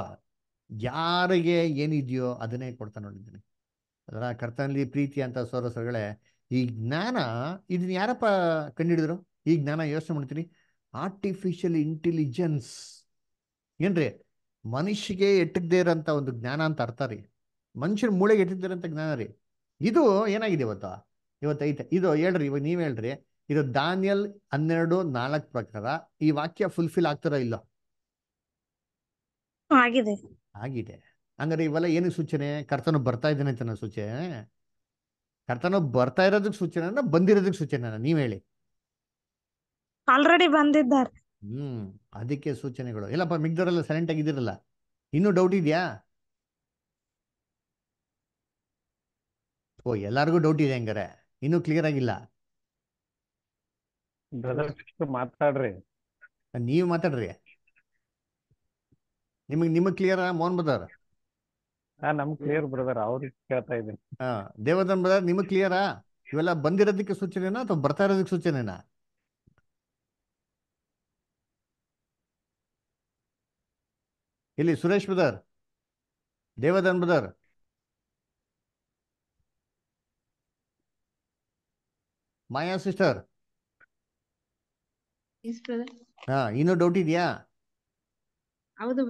ಯಾರಿಗೆ ಏನಿದೆಯೋ ಅದನ್ನೇ ಕೊಡ್ತಾ ನೋಡಿದ್ದೀನಿ ಅದರ ಕರ್ತನಲ್ಲಿ ಪ್ರೀತಿ ಅಂತ ಸೋರಸರುಗಳೇ ಈ ಜ್ಞಾನ ಇದನ್ನ ಯಾರಪ್ಪ ಕಂಡುಹಿಡಿದ್ರು ಈ ಜ್ಞಾನ ಯೋಚನೆ ಮಾಡ್ತೀನಿ ಆರ್ಟಿಫಿಷಿಯಲ್ ಇಂಟೆಲಿಜೆನ್ಸ್ ಏನ್ರಿ ಮನುಷ್ಯಗೆ ಎಟ್ಟದೇ ಇರೋಂಥ ಒಂದು ಜ್ಞಾನ ಅಂತ ಅರ್ಥ ರೀ ಮನುಷ್ಯನ ಮೂಳೆಗೆ ಎಟ್ಟಿದ್ದಿರೋಂಥ ಜ್ಞಾನ ರೀ ಇದು ಏನಾಗಿದೆ ಇವತ್ತು ಇವತ್ತೈತೆ ಇದು ಹೇಳ್ರಿ ಇವಾಗ ನೀವು ಹೇಳ್ರಿ ಇದು ದಾನಿಯಲ್ ಹನ್ನೆರಡು ನಾಲ್ಕು ಪ್ರಕಾರ ಈ ವಾಕ್ಯ ಫುಲ್ಫಿಲ್ ಆಗ್ತಾರ ಇಲ್ಲ ಆಗಿದೆ ಆಗಿದೆ ಹಂಗಾರೆ ಇವೆಲ್ಲ ಏನಕ್ಕೆ ಸೂಚನೆ ಕರ್ತನ ಬರ್ತಾ ಇದ್ದಾನೆ ಅಂತ ಸೂಚನೆ ಕರ್ತನ ಬರ್ತಾ ಇರೋದಕ್ಕೆ ಸೂಚನೆ ಬಂದಿರೋದಕ್ಕೆ ಸೂಚನೆ ನೀವ್ ಹೇಳಿ ಆಲ್ರೆಡಿ ಬಂದಿದ್ದಾರೆ ಹ್ಮ್ ಅದಕ್ಕೆ ಸೂಚನೆಗಳು ಇಲ್ಲಪ್ಪ ಮಿಗ್ದವರೆಲ್ಲ ಸೈಲೆಂಟ್ ಆಗಿದ್ದಿರಲ್ಲ ಇನ್ನೂ ಡೌಟ್ ಇದೆಯಾ ಓ ಎಲ್ಲಾರ್ಗೂ ಡೌಟ್ ಇದೆ ಹಂಗಾರೆ ಇನ್ನೂ ಕ್ಲಿಯರ್ ಆಗಿಲ್ಲ ಮಾತಾಡ್ರಿ ನೀವು ಮಾತಾಡ್ರಿ ನಿಮಗ್ ನಿಮಗೆ ಕ್ಲಿಯರ್ ಮೋಹನ್ ಬದರ್ ಹಾ ನಮ್ ಕ್ಲಿಯರ್ ಬ್ರದರ್ ಅವ್ರಿಗೆ ಕೇಳ್ತಾ ಇದ್ದೀನಿ ಹಾ ದೇವಧನ್ ಬ್ರದರ್ ನಿಮಗ್ ಕ್ಲಿಯರಾ ಇವೆಲ್ಲ ಬಂದಿರೋದಕ್ಕೆ ಸೂಚನೆನಾ ಅಥವಾ ಬರ್ತಾ ಇರೋದಕ್ಕೆ ಸೂಚನೆನಾ ಇಲ್ಲಿ Suresh brother Devadhan brother Maya sister ಹಾ ಇನ್ನೂ ಡೌಟ್ ಇದೆಯಾ ಹೌದು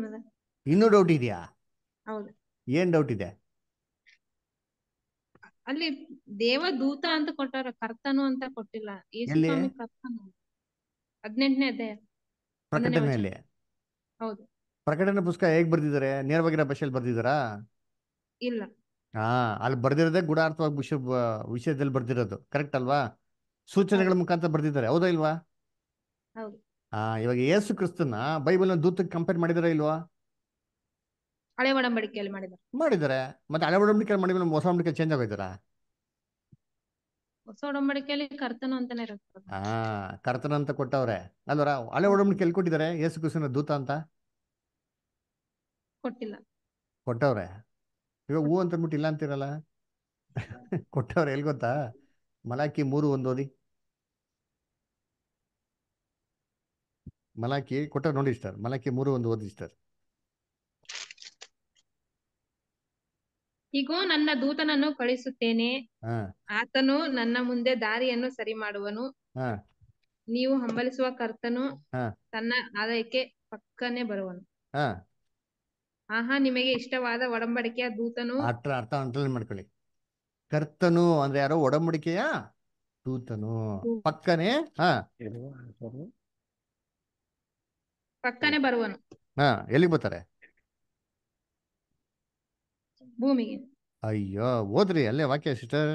ಇನ್ನೂ ಡೌಟ್ ಇದೆಯಾ ಹೌದು ಏನ್ ಡೌಟ್ ಇದೆ ಅಲ್ಲಿ ದೇವ ದೂತ ಅಂತ ಕೊಟ್ಟಾರ ಕರ್ತನು ಅಂತ ಕೊಟ್ಟಿಲ್ಲ ಕರ್ತನು ಹದಿನೆಂಟನೇ ಅಧ್ಯಾಯ ಪ್ರಕಟಣೆ ಹೌದು ಪ್ರಕಟಣೆ ಪುಸ್ತಕ ಹೇಗ್ ಬರ್ದಿದ್ದಾರೆ ನೇರವಾಗಿರೋ ಭಾಷೆಯಲ್ಲಿ ಬರ್ದಿದಾರಾ ಇಲ್ಲ ಹಾ ಅಲ್ಲಿ ಬರ್ದಿರೋದೇ ಗುಡಾರ್ಥವಾಗಿ ವಿಷಯ ವಿಷಯದಲ್ಲಿ ಬರ್ದಿರೋದು ಕರೆಕ್ಟ್ ಅಲ್ವಾ ಸೂಚನೆಗಳ ಮುಖಾಂತರ ಬರ್ದಿದ್ದಾರೆ ಹೌದಾ ಇಲ್ವಾ ಹಾ ಇವಾಗ ಯೇಸು ಕ್ರಿಸ್ತನ ಬೈಬಲ್ ದೂತಕ್ಕೆ ಕಂಪೇರ್ ಮಾಡಿದಾರ ಇಲ್ವಾ ಹಳೆ ಒಡಂಬಡಿಕೆಯಲ್ಲಿ ಮಾಡಿದ್ದಾರೆ ಮಾಡಿದ್ದಾರೆ ಮತ್ತೆ ಹಳೆ ಒಡಂಬಡಿಕೆಯಲ್ಲಿ ಮಾಡಿದ್ರೆ ಹೊಸ ಒಡಂಬಡಿಕೆ ಚೇಂಜ್ ಆಗೋಯ್ತಾರ ಹೊಸ ಒಡಂಬಡಿಕೆಯಲ್ಲಿ ಕರ್ತನ ಅಂತಾನೆ ಇರುತ್ತೆ ಹಾ ಕರ್ತನ ಅಂತ ಕೊಟ್ಟವ್ರೆ ಅಲ್ವರ ಹಳೆ ಒಡಂಬಡಿಕೆಯಲ್ಲಿ ಕೊಟ್ಟಿದ್ದಾರೆ ಯೇಸು ಕ್ರಿಸ್ತನ ದೂತ ಅಂತ ಕೊಟ್ಟಿಲ್ಲ ಕೊಟ್ಟವ್ರೆ ಇವಾಗ ಹೂ ಅಂತ ಅಂದ್ಬಿಟ್ಟು ಇಲ್ಲ ಅಂತಿರಲ್ಲ ಕೊಟ್ಟವ್ರೆ ಎಲ್ಲಿ ಗೊತ್ತಾ ಮಲಾಕಿ ಮೂರು ಒಂದು ಓದಿ ಮಲಾಕಿ ಕೊಟ್ಟವ್ರು ನೋಡಿ ಸರ್ ಮಲಾಕಿ ಮೂರು ಒಂದು ಓದಿ ಇಷ್ಟರ್ ಹೀಗೋ ನನ್ನ ದೂತನನ್ನು ಕಳಿಸುತ್ತೇನೆ ಆತನು ನನ್ನ ಮುಂದೆ ದಾರಿಯನ್ನು ಸರಿ ಮಾಡುವನು ನೀವು ಹಂಬಲಿಸುವ ಕರ್ತನು ತನ್ನ ಆದಾಯಕ್ಕೆ ಪಕ್ಕನೆ ಬರುವನು ಆಹಾ ನಿಮಗೆ ಇಷ್ಟವಾದ ಒಡಂಬಡಿಕೆಯ ದೂತನು ಅರ್ಥ ಮಾಡ್ಕೊಳ್ಳಿ ಕರ್ತನು ಅಂದ್ರೆ ಯಾರೋ ಒಡಂಬಡಿಕೆಯ ದೂತನು ಪಕ್ಕನೆ ಪಕ್ಕನೆ ಬರುವನು ಹ ಎಲ್ಲಿಗೆ ಬರ್ತಾರೆ ಭೂಮಿಗೆ ಅಯ್ಯೋ ಓದ್ರಿ ಅಲ್ಲೇ ವಾಕ್ಯ ಸಿಸ್ಟರ್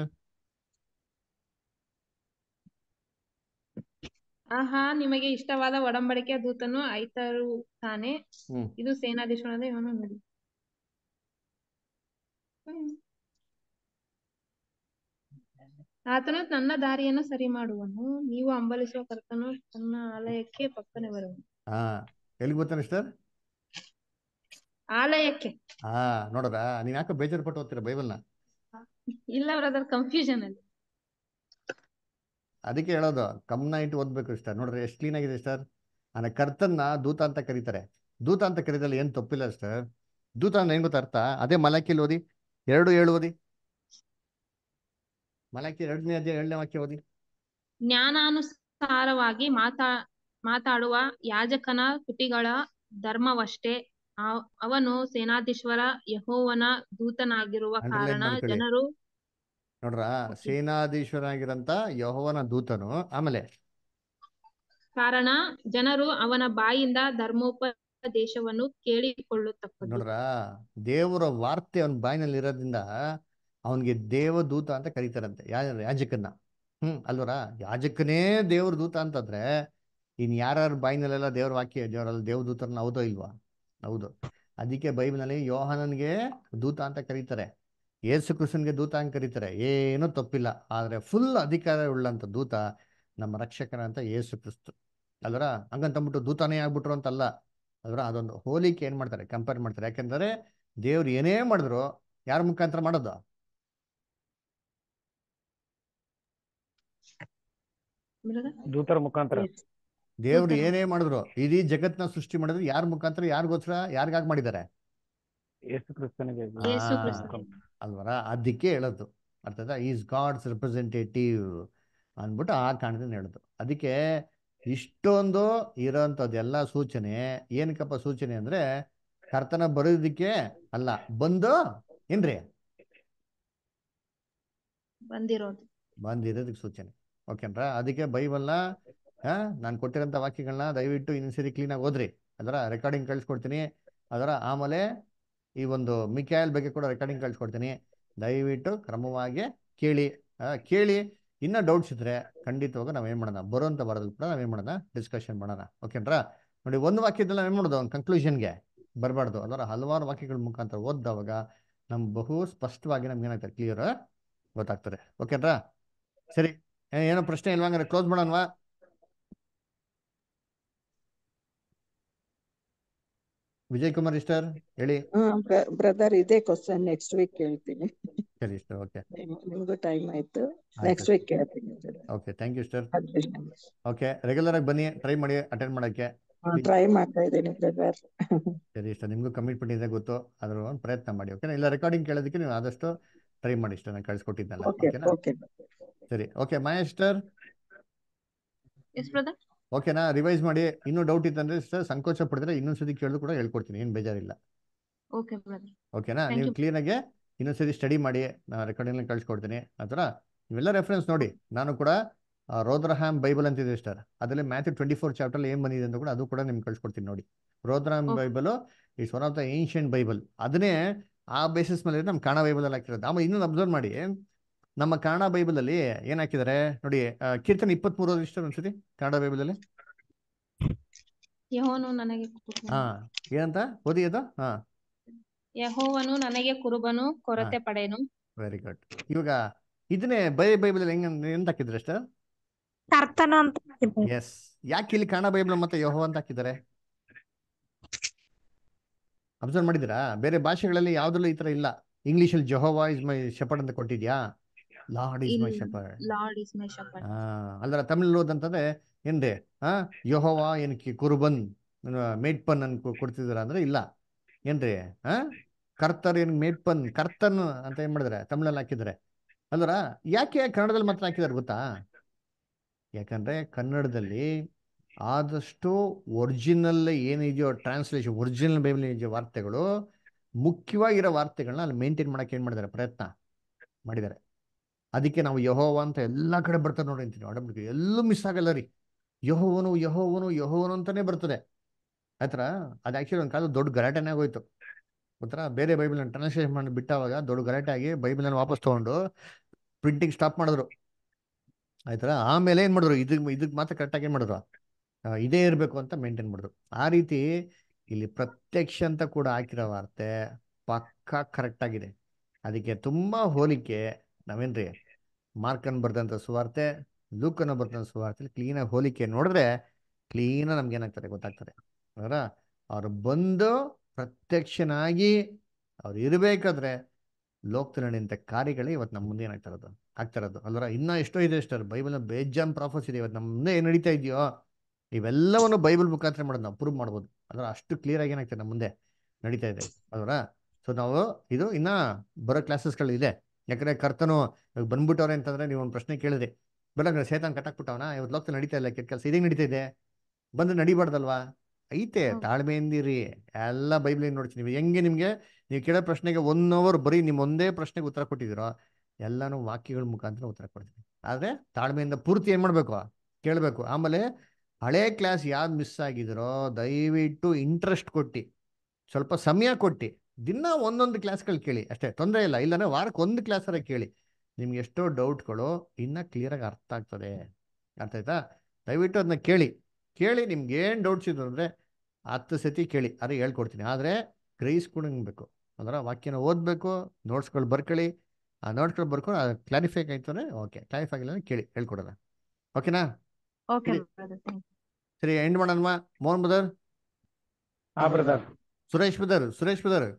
ಆಹಾ ನಿಮಗೆ ಇಷ್ಟವಾದ ಒಡಂಬಡಿಕೆ ದೂತನು ಐತರು ತಾನೆ ಇದು ಸೇನಾಧೀಶನಾದ ಇವನು ನುಡಿ ಆತನು ತನ್ನ ದಾರಿಯನ್ನು ಸರಿ ಮಾಡುವನು ನೀವು ಹಂಬಲಿಸುವ ಕರ್ತನು ತನ್ನ ಆಲಯಕ್ಕೆ ಪಕ್ಕನೆ ಬರುವನು ಹಾ ಎಲ್ಲಿಗೆ ಬರ್ತಾನೆ ಆಲಯಕ್ಕೆ ಹಾ ನೋಡೋದಾ ನೀನ್ ಯಾಕೆ ಬೇಜಾರು ಪಟ್ಟು ಓದ್ತೀರಾ ಬೈಬಲ್ನ ಇಲ್ಲ ಬ್ರದರ್ ಕನ್ಫ್ಯೂಷನ್ ಅಲ್ಲಿ ಅದಕ್ಕೆ ಹೇಳೋದು ಕಮ್ನ ಇಟ್ಟು ಓದ್ಬೇಕು ಇಷ್ಟ ನೋಡ್ರಿ ಎಷ್ಟು ಕ್ಲೀನ್ ಆಗಿದೆ ಸರ್ ಅಂದ್ರೆ ಕರ್ತನ್ನ ದೂತ ಅಂತ ಕರೀತಾರೆ ದೂತ ಅಂತ ಕರೀದಲ್ಲಿ ಏನ್ ತಪ್ಪಿಲ್ಲ ಸರ್ ದೂತ ಅಂದ್ರೆ ಹೆಂಗ್ ಗೊತ್ತಾರ್ಥ ಅದೇ ಮಲಾಕಿಲ್ ಓದಿ ಎರಡು ಏಳು ಓದಿ ಮಲಾಕಿ ಎರಡನೇ ಅಧ್ಯಾಯ ಏಳನೇ ವಾಕ್ಯ ಓದಿ ಜ್ಞಾನಾನುಸಾರವಾಗಿ ಮಾತಾ ಮಾತಾಡುವ ಯಾಜಕನ ತುಟಿಗಳ ಧರ್ಮವಷ್ಟೇ ಅವನು ಸೇನಾಧೀಶ್ವರ ಯಹೋವನ ದೂತನಾಗಿರುವ ಕಾರಣ ಜನರು ನೋಡ್ರ ಆಗಿರಂತ ಯಹೋವನ ದೂತನು ಆಮೇಲೆ ಕಾರಣ ಜನರು ಅವನ ಬಾಯಿಂದ ಧರ್ಮೋಪದೇಶವನ್ನು ಕೇಳಿಕೊಳ್ಳುತ್ತ ನೋಡ್ರ ದೇವರ ವಾರ್ತೆ ಅವನ ಬಾಯಿನಲ್ಲಿ ಇರೋದ್ರಿಂದ ಅವನಿಗೆ ದೇವದೂತ ಅಂತ ಕರೀತಾರಂತೆ ಯಾಜಕನ್ನ ಹ್ಮ್ ಅಲ್ವರ ಯಾಜಕನೇ ದೇವ್ರ ದೂತ ಅಂತಂದ್ರೆ ಇನ್ ಯಾರ ಬಾಯಿನಲ್ಲೆಲ್ಲ ದೇವ್ರ ವಾಕ್ಯ ದೇವ ದೂತರನ್ನ ಹೌದೋ ಇಲ್ವಾ ಹೌದು ಅದಕ್ಕೆ ಬೈಬಲ್ನಲ್ಲಿ ಯೋಹಾನನ್ಗೆ ದೂತ ಅಂತ ಕರೀತಾರೆ ಯೇಸು ಕೃಷ್ಣನ್ಗೆ ದೂತ ಅಂತ ಕರೀತಾರೆ ಏನೂ ತಪ್ಪಿಲ್ಲ ಆದರೆ ಫುಲ್ ಅಧಿಕಾರ ಉಳ್ಳಂತ ದೂತ ನಮ್ಮ ರಕ್ಷಕನಂತ ಯೇಸು ಕ್ರಿಸ್ತು ಅದರ ಹಂಗಂತಂದ್ಬಿಟ್ಟು ದೂತನೇ ಆಗ್ಬಿಟ್ರು ಅಂತಲ್ಲ ಅದರ ಅದೊಂದು ಹೋಲಿಕೆ ಏನ್ ಮಾಡ್ತಾರೆ ಕಂಪೇರ್ ಮಾಡ್ತಾರೆ ಯಾಕೆಂದ್ರೆ ದೇವ್ರು ಏನೇ ಮಾಡಿದ್ರು ಯಾರ ಮುಖಾಂತರ ಮಾಡೋದು ದೂತರ ಮುಖಾಂತರ ದೇವ್ರು ಏನೇ ಮಾಡಿದ್ರು ಇಡೀ ಜಗತ್ನ ಸೃಷ್ಟಿ ಮಾಡಿದ್ರು ಯಾರ ಮುಖಾಂತರ ಯಾರಿಗೋಸ್ಕರ ಯಾರಿಗಾಗಿ ಮಾಡಿದ್ದಾರೆ ಅಲ್ವರ ಅದಕ್ಕೆ ಹೇಳೋದು ಅರ್ಥದ ಈಸ್ ಗಾಡ್ಸ್ ರಿಪ್ರೆಸೆಂಟೇಟಿವ್ ಅಂದ್ಬಿಟ್ಟು ಆ ಕಾರಣದಿಂದ ಹೇಳೋದು ಅದಕ್ಕೆ ಇಷ್ಟೊಂದು ಇರೋಂಥದ್ದೆಲ್ಲ ಸೂಚನೆ ಏನಕ್ಕಪ್ಪ ಸೂಚನೆ ಅಂದ್ರೆ ಕರ್ತನ ಬರೋದಕ್ಕೆ ಅಲ್ಲ ಬಂದು ಏನ್ರಿ ಬಂದಿರೋದಕ್ಕೆ ಸೂಚನೆ ಓಕೆನ್ರ ಅದಕ್ಕೆ ಬೈಬಲ್ನ ನಾನು ಕೊಟ್ಟಿರೋಂಥ ವಾಕ್ಯಗಳನ್ನ ದಯವಿಟ್ಟು ಇನ್ನೊಂದ್ಸರಿ ಕ್ಲೀನಾಗಿ ಓದ್ರಿ ಅದರ ರೆಕಾರ್ಡಿಂಗ್ ಕಳಿಸ್ಕೊಡ್ತೀನಿ ಅದರ ಆಮೇಲೆ ಈ ಒಂದು ಮಿಕ್ಯಾಯಲ್ ಬಗ್ಗೆ ಕೂಡ ರೆಕಾರ್ಡಿಂಗ್ ಕಳಿಸ್ಕೊಡ್ತೀನಿ ದಯವಿಟ್ಟು ಕ್ರಮವಾಗಿ ಕೇಳಿ ಕೇಳಿ ಇನ್ನೂ ಡೌಟ್ಸ್ ಇದ್ರೆ ಖಂಡಿತವಾಗ ನಾವು ಏನು ಮಾಡೋಣ ಅಂತ ಬರೋದಕ್ಕೆ ಕೂಡ ನಾವೇನು ಮಾಡೋಣ ಡಿಸ್ಕಷನ್ ಮಾಡೋಣ ಓಕೆನ್ರಾ ನೋಡಿ ಒಂದು ವಾಕ್ಯದಲ್ಲಿ ಏನು ಮಾಡೋದು ಒಂದು ಕನ್ಕ್ಲೂಷನ್ಗೆ ಬರಬಾರ್ದು ಅದರ ಹಲವಾರು ವಾಕ್ಯಗಳ ಮುಖಾಂತರ ಓದ್ದವಾಗ ನಮ್ಗೆ ಬಹು ಸ್ಪಷ್ಟವಾಗಿ ನಮ್ಗೆ ಏನಾಗ್ತದೆ ಕ್ಲಿಯರ್ ಗೊತ್ತಾಗ್ತದೆ ಓಕೆನ್ರಾ ಸರಿ ಏನೋ ಪ್ರಶ್ನೆ ಅಂದರೆ ಕ್ಲೋಸ್ ಮಾಡೋಣವಾ ವಿಜಯ್ ಕುಮಾರ್ ಇಸ್ಟರ್ ಹೇಳಿ ಬ್ರದರ್ ಇದೇ ಕ್ವಶನ್ ನೆಕ್ಸ್ಟ್ ವೀಕ್ ಕೇಳ್ತೀನಿ ಸರಿ ಇಷ್ಟ ಓಕೆ ನಿಮಗೆ ಟೈಮ್ ಆಯ್ತು ನೆಕ್ಸ್ಟ್ ವೀಕ್ ಕೇಳ್ತೀನಿ okay thank you sister okay regular ಆಗಿ ಬನ್ನಿ ಟ್ರೈ ಮಾಡಿ ಅಟೆಂಡ್ ಮಾಡಕ್ಕೆ ಟ್ರೈ ಮಾಡ್ತಾ ಇದ್ದೀನಿ ಬ್ರದರ್ ಸರಿ ಇಷ್ಟ ನಿಮಗೂ ಕಮಿಟ್ಮೆಂಟ್ ಇದೆ ಗೊತ್ತು ಅದ್ರ ಒಂದು ಪ್ರಯತ್ನ ಮಾಡಿ ಓಕೆ ಇಲ್ಲ ರೆಕಾರ್ಡಿಂಗ್ ಕೇಳೋದಕ್ಕೆ ನೀವು ಆದಷ್ಟು ಟ್ರೈ ಮಾಡಿ ಇಷ್ಟ ನಾನು ಓಕೆ ಓಕೆನಾ ಸರಿ okay Mahesh sir yes brother ಓಕೆನಾ ರಿವೈಸ್ ಮಾಡಿ ಇನ್ನೂ ಡೌಟ್ ಇತ್ತಂದ್ರೆ ಸರ್ ಸಂಕೋಚ ಪಡಿದ್ರೆ ಇನ್ನೊಂದ್ಸತಿ ಕೇಳಿದ್ರು ಕೂಡ ಹೇಳ್ಕೊಡ್ತೀನಿ ಏನು ಬೇಜಾರಿಲ್ಲ ಓಕೆನಾ ನೀವು ಕ್ಲೀನಾಗಿ ಇನ್ನೊಂದ್ಸತಿ ಸ್ಟಡಿ ಮಾಡಿ ನಾನು ರೆಕಾರ್ಡಿಂಗ್ ಕಳಿಸ್ಕೊಡ್ತೀನಿ ಆತರ ನೀವೆಲ್ಲ ರೆಫರೆನ್ಸ್ ನೋಡಿ ನಾನು ಕೂಡ ರೋದ್ರಹಾಮ್ ಬೈಬಲ್ ಅಂತಿದೆ ಸರ್ ಅದರಲ್ಲಿ ಮ್ಯಾಥ್ಯೂ ಟ್ವೆಂಟಿ ಫೋರ್ ಚಾಪ್ಟರ್ ಏನ್ ಬಂದಿದೆ ಅಂತ ಕೂಡ ಅದು ಕೂಡ ನಿಮ್ಗೆ ಕಳ್ಸಿಕೊಡ್ತೀನಿ ನೋಡಿ Rotherham Bible it's one of the ancient Bible ಅದನ್ನೇ ಆ ಬೇಸಿಸ್ ಮೇಲೆ ನಮ್ ಕಾಣ ಬೈಬಲ್ ಅಲ್ಲಿ ಹಾಕಿರೋದು ಆಮೇಲೆ ಇನ್ನೊಂದು ಅಬ್ಸರ್ವ್ ಮಾಡಿ ನಮ್ಮ ಕನ್ನಡ ಬೈಬಲ್ ಅಲ್ಲಿ ಏನ್ ಹಾಕಿದ್ದಾರೆ ನೋಡಿ ಕೀರ್ತನೆ ಇಪ್ಪತ್ ಇಷ್ಟ ಒಂದ್ಸತಿ ಕನ್ನಡ ಬೈಬಲ್ ಅಲ್ಲಿ ನನಗೆ ಹಾ ಏನಂತ ಓದಿ ಅದು ಹಾ ಯಹೋವನು ನನಗೆ ಕುರುಬನು ಕೊರತೆ ವೆರಿ ಗುಡ್ ಇವಾಗ ಇದನ್ನೇ ಬೈ ಬೈಬಲ್ ಅಲ್ಲಿ ಹೆಂಗ ಎಂತ ಹಾಕಿದ್ರೆ ಅಷ್ಟ ಕರ್ತನ ಅಂತ ಎಸ್ ಯಾಕೆ ಇಲ್ಲಿ ಕನ್ನಡ ಬೈಬಲ್ ಮತ್ತೆ ಯಹೋ ಅಂತ ಹಾಕಿದ್ದಾರೆ ಅಬ್ಸರ್ವ್ ಮಾಡಿದಿರಾ ಬೇರೆ ಭಾಷೆಗಳಲ್ಲಿ ಯಾವ್ದ್ರಲ್ಲೂ ಈ ತರ ಇಲ್ಲ ಇಂಗ್ಲಿಷ್ ಅಲ್ಲಿ ಜಹೋವಾ ಇಸ್ ಮೈ ಶೆಪರ್ಡ್ ಅಂತ ಕೊಟ್ಟಿದ್ಯಾ lord is my shepherd lord is my shepherd ಅಲ್ಲರ ತಮಿಳಲ್ಲಿ ಓದಂತಂದ್ರೆ ಏನ್ರಿ ಹಾ ಯೆಹೋವಾ ಏನಕ್ಕೆ ಕುರುಬನ್ ಮೇಟ್ಪನ್ ಅನ್ ಕೊಡ್ತಿದ್ರ ಅಂದ್ರೆ ಇಲ್ಲ ಏನ್ರಿ ಹ ಕರ್ತರ್ ಏನ್ ಮೇಟ್ಪನ್ ಕರ್ತನ್ ಅಂತ ಏನ್ ಮಾಡಿದ್ರೆ ತಮಿಳಲ್ಲಿ ಹಾಕಿದ್ರೆ ಅಂದ್ರ ಯಾಕೆ ಕನ್ನಡದಲ್ಲಿ ಮಾತ್ರ ಹಾಕಿದಾರೆ ಗೊತ್ತಾ ಯಾಕಂದ್ರೆ ಕನ್ನಡದಲ್ಲಿ ಆದಷ್ಟು ಒರಿಜಿನಲ್ ಏನಿದೆಯೋ ಟ್ರಾನ್ಸ್ಲೇಷನ್ ಒರಿಜಿನಲ್ ಬೈಬಲ್ ಏನಿದೆಯೋ ವಾರ್ತೆಗಳು ಮುಖ್ಯವಾಗಿರೋ ವಾರ್ತೆಗಳನ್ನ ಅಲ್ಲಿ ಮೇಂಟೈನ್ ಮಾಡಕ್ಕೆ ಏನ್ ಮಾಡಿದ್ದಾರೆ ಪ್ರಯತ್ನ ಮಾಡಿದ್ದಾರೆ ಅದಕ್ಕೆ ನಾವು ಯಹೋವ ಅಂತ ಎಲ್ಲ ಕಡೆ ಬರ್ತಾರೆ ನೋಡಿ ಅಂತೀನಿ ಆಟೋಮೆಟಿಕ್ ಎಲ್ಲೂ ಮಿಸ್ ಆಗಲ್ಲ ರೀ ಯಹೋವನು ಯಹೋವನು ಯಹೋವನು ಅಂತಾನೆ ಬರ್ತದೆ ಆತರ ಅದು ಆಕ್ಚುಲಿ ಒಂದು ಕಾಲದ ದೊಡ್ಡ ಗಲಾಟೆನೇ ಆಗೋಯ್ತು ಒಂಥರ ಬೇರೆ ಬೈಬಲ್ ಟ್ರಾನ್ಸ್ಲೇಷನ್ ಮಾಡಿ ಬಿಟ್ಟಾವಾಗ ದೊಡ್ಡ ಗರಾಟೆ ಆಗಿ ಅನ್ನು ವಾಪಸ್ ತಗೊಂಡು ಪ್ರಿಂಟಿಂಗ್ ಸ್ಟಾಪ್ ಮಾಡಿದ್ರು ಆಯ್ತರ ಆಮೇಲೆ ಏನ್ ಮಾಡಿದ್ರು ಇದ್ ಇದಕ್ ಮಾತ್ರ ಕರೆಕ್ಟಾಗಿ ಏನ್ ಮಾಡಿದ್ರು ಇದೇ ಇರಬೇಕು ಅಂತ ಮೇಂಟೈನ್ ಮಾಡಿದ್ರು ಆ ರೀತಿ ಇಲ್ಲಿ ಪ್ರತ್ಯಕ್ಷ ಅಂತ ಕೂಡ ಹಾಕಿರೋ ವಾರ್ತೆ ಪಕ್ಕಾ ಕರೆಕ್ಟ್ ಆಗಿದೆ ಅದಕ್ಕೆ ತುಂಬಾ ಹೋಲಿಕೆ ನಾವೇನ್ರಿ ಮಾರ್ಕನ್ ಬರೆದಂಥ ಸುವಾರ್ತೆ ಲೂಕನ್ನು ಬರ್ದಂಥ ಕ್ಲೀನ್ ಕ್ಲೀನಾಗಿ ಹೋಲಿಕೆ ನೋಡಿದ್ರೆ ಕ್ಲೀನಾಗಿ ನಮ್ಗೆ ಏನಾಗ್ತಾರೆ ಗೊತ್ತಾಗ್ತದೆ ಅದರ ಅವ್ರು ಬಂದು ಪ್ರತ್ಯಕ್ಷನಾಗಿ ಅವ್ರು ಇರಬೇಕಾದ್ರೆ ಲೋಕದಲ್ಲಿ ನಡೆಯುವಂಥ ಕಾರ್ಯಗಳೇ ಇವತ್ತು ನಮ್ಮ ಮುಂದೆ ಏನಾಗ್ತಾ ಇರೋದು ಆಗ್ತಾ ಇರೋದು ಅಲ್ಲರ ಇನ್ನೂ ಎಷ್ಟೋ ಇದೆ ಅಷ್ಟೇ ಬೈಬಲ್ನ ಬೇಜಾನ್ ಪ್ರಾಫಸ್ ಇದೆ ಇವತ್ತು ನಮ್ಮ ಮುಂದೆ ಏನು ನಡೀತಾ ಇದೆಯೋ ಇವೆಲ್ಲವನ್ನು ಬೈಬಲ್ ಮುಖಾಂತರ ಮಾಡೋದು ನಾವು ಪ್ರೂವ್ ಮಾಡ್ಬೋದು ಅದರ ಅಷ್ಟು ಕ್ಲಿಯರ್ ಆಗಿ ಏನಾಗ್ತದೆ ನಮ್ಮ ಮುಂದೆ ನಡೀತಾ ಇದೆ ಅದರ ಸೊ ನಾವು ಇದು ಇನ್ನ ಬರೋ ಕ್ಲಾಸಸ್ಗಳು ಇದೆ ಯಾಕಂದ್ರೆ ಕರ್ತನು ಇವಾಗ ಬಂದ್ಬಿಟ್ಟವ್ರೆ ಅಂತಂದ್ರೆ ನೀವು ಒಂದು ಪ್ರಶ್ನೆ ಕೇಳಿದ್ರಿ ಬೆಳಗ್ಗೆ ಸೇತಾನ್ ಕಟ್ಟಾಕ್ಬಿಟ್ಟವನ ಇವತ್ತು ಲೋಕ ನಡೀತಾ ಇಲ್ಲ ಕೆಟ್ಟ ಕೆಲಸ ಇದೇ ನಡೀತಾ ಇದೆ ಬಂದು ನಡಿಬಾರ್ದಲ್ವಾ ಐತೆ ತಾಳ್ಮೆಯಿಂದಿರಿ ಎಲ್ಲ ಬೈಬಲ್ ನೋಡ್ತೀನಿ ನೀವು ಹೆಂಗೆ ನಿಮಗೆ ನೀವು ಕೇಳೋ ಪ್ರಶ್ನೆಗೆ ಒನ್ ಅವರ್ ಬರೀ ನಿಮ್ಮ ಒಂದೇ ಪ್ರಶ್ನೆಗೆ ಉತ್ತರ ಕೊಟ್ಟಿದ್ದೀರೋ ಎಲ್ಲಾನು ವಾಕ್ಯಗಳ ಮುಖಾಂತರ ಉತ್ತರ ಕೊಡ್ತೀನಿ ಆದರೆ ತಾಳ್ಮೆಯಿಂದ ಪೂರ್ತಿ ಏನು ಮಾಡಬೇಕು ಕೇಳಬೇಕು ಆಮೇಲೆ ಹಳೆ ಕ್ಲಾಸ್ ಯಾವ್ದು ಮಿಸ್ ಆಗಿದ್ರೋ ದಯವಿಟ್ಟು ಇಂಟ್ರೆಸ್ಟ್ ಕೊಟ್ಟು ಸ್ವಲ್ಪ ಸಮಯ ಕೊಟ್ಟು ದಿನ ಒಂದೊಂದು ಕ್ಲಾಸ್ಗಳು ಕೇಳಿ ಅಷ್ಟೇ ತೊಂದರೆ ಇಲ್ಲ ಇಲ್ಲಾಂದ್ರೆ ವಾರಕ್ಕೆ ಒಂದು ಕ್ಲಾಸರ ಕೇಳಿ ನಿಮ್ಗೆ ಎಷ್ಟೋ ಡೌಟ್ಗಳು ಕ್ಲಿಯರ್ ಆಗಿ ಅರ್ಥ ಆಗ್ತದೆ ಅರ್ಥ ಆಯ್ತಾ ದಯವಿಟ್ಟು ಅದನ್ನ ಕೇಳಿ ಕೇಳಿ ನಿಮ್ಗೆ ಏನು ಡೌಟ್ಸ್ ಇದ್ರು ಅಂದರೆ ಹತ್ತು ಸತಿ ಕೇಳಿ ಅದೇ ಹೇಳ್ಕೊಡ್ತೀನಿ ಆದರೆ ಬೇಕು ಅಂದ್ರೆ ವಾಕ್ಯನ ಓದ್ಬೇಕು ನೋಟ್ಸ್ಗಳು ಬರ್ಕೊಳ್ಳಿ ಆ ನೋಟ್ಸ್ಗಳು ಬರ್ಕೊಂಡು ಅದು ಕ್ಲಾರಿಫೈ ಆಯ್ತು ಓಕೆ ಕ್ಲಾರಿಫೈ ಆಗಿಲ್ಲ ಅಂದ್ರೆ ಕೇಳಿ ಹೇಳ್ಕೊಡೋಣ ಓಕೆನಾ ಸರಿ ಎಂಡ್ ಮಾಡೋಣ Mohan brother Suresh brother Suresh brother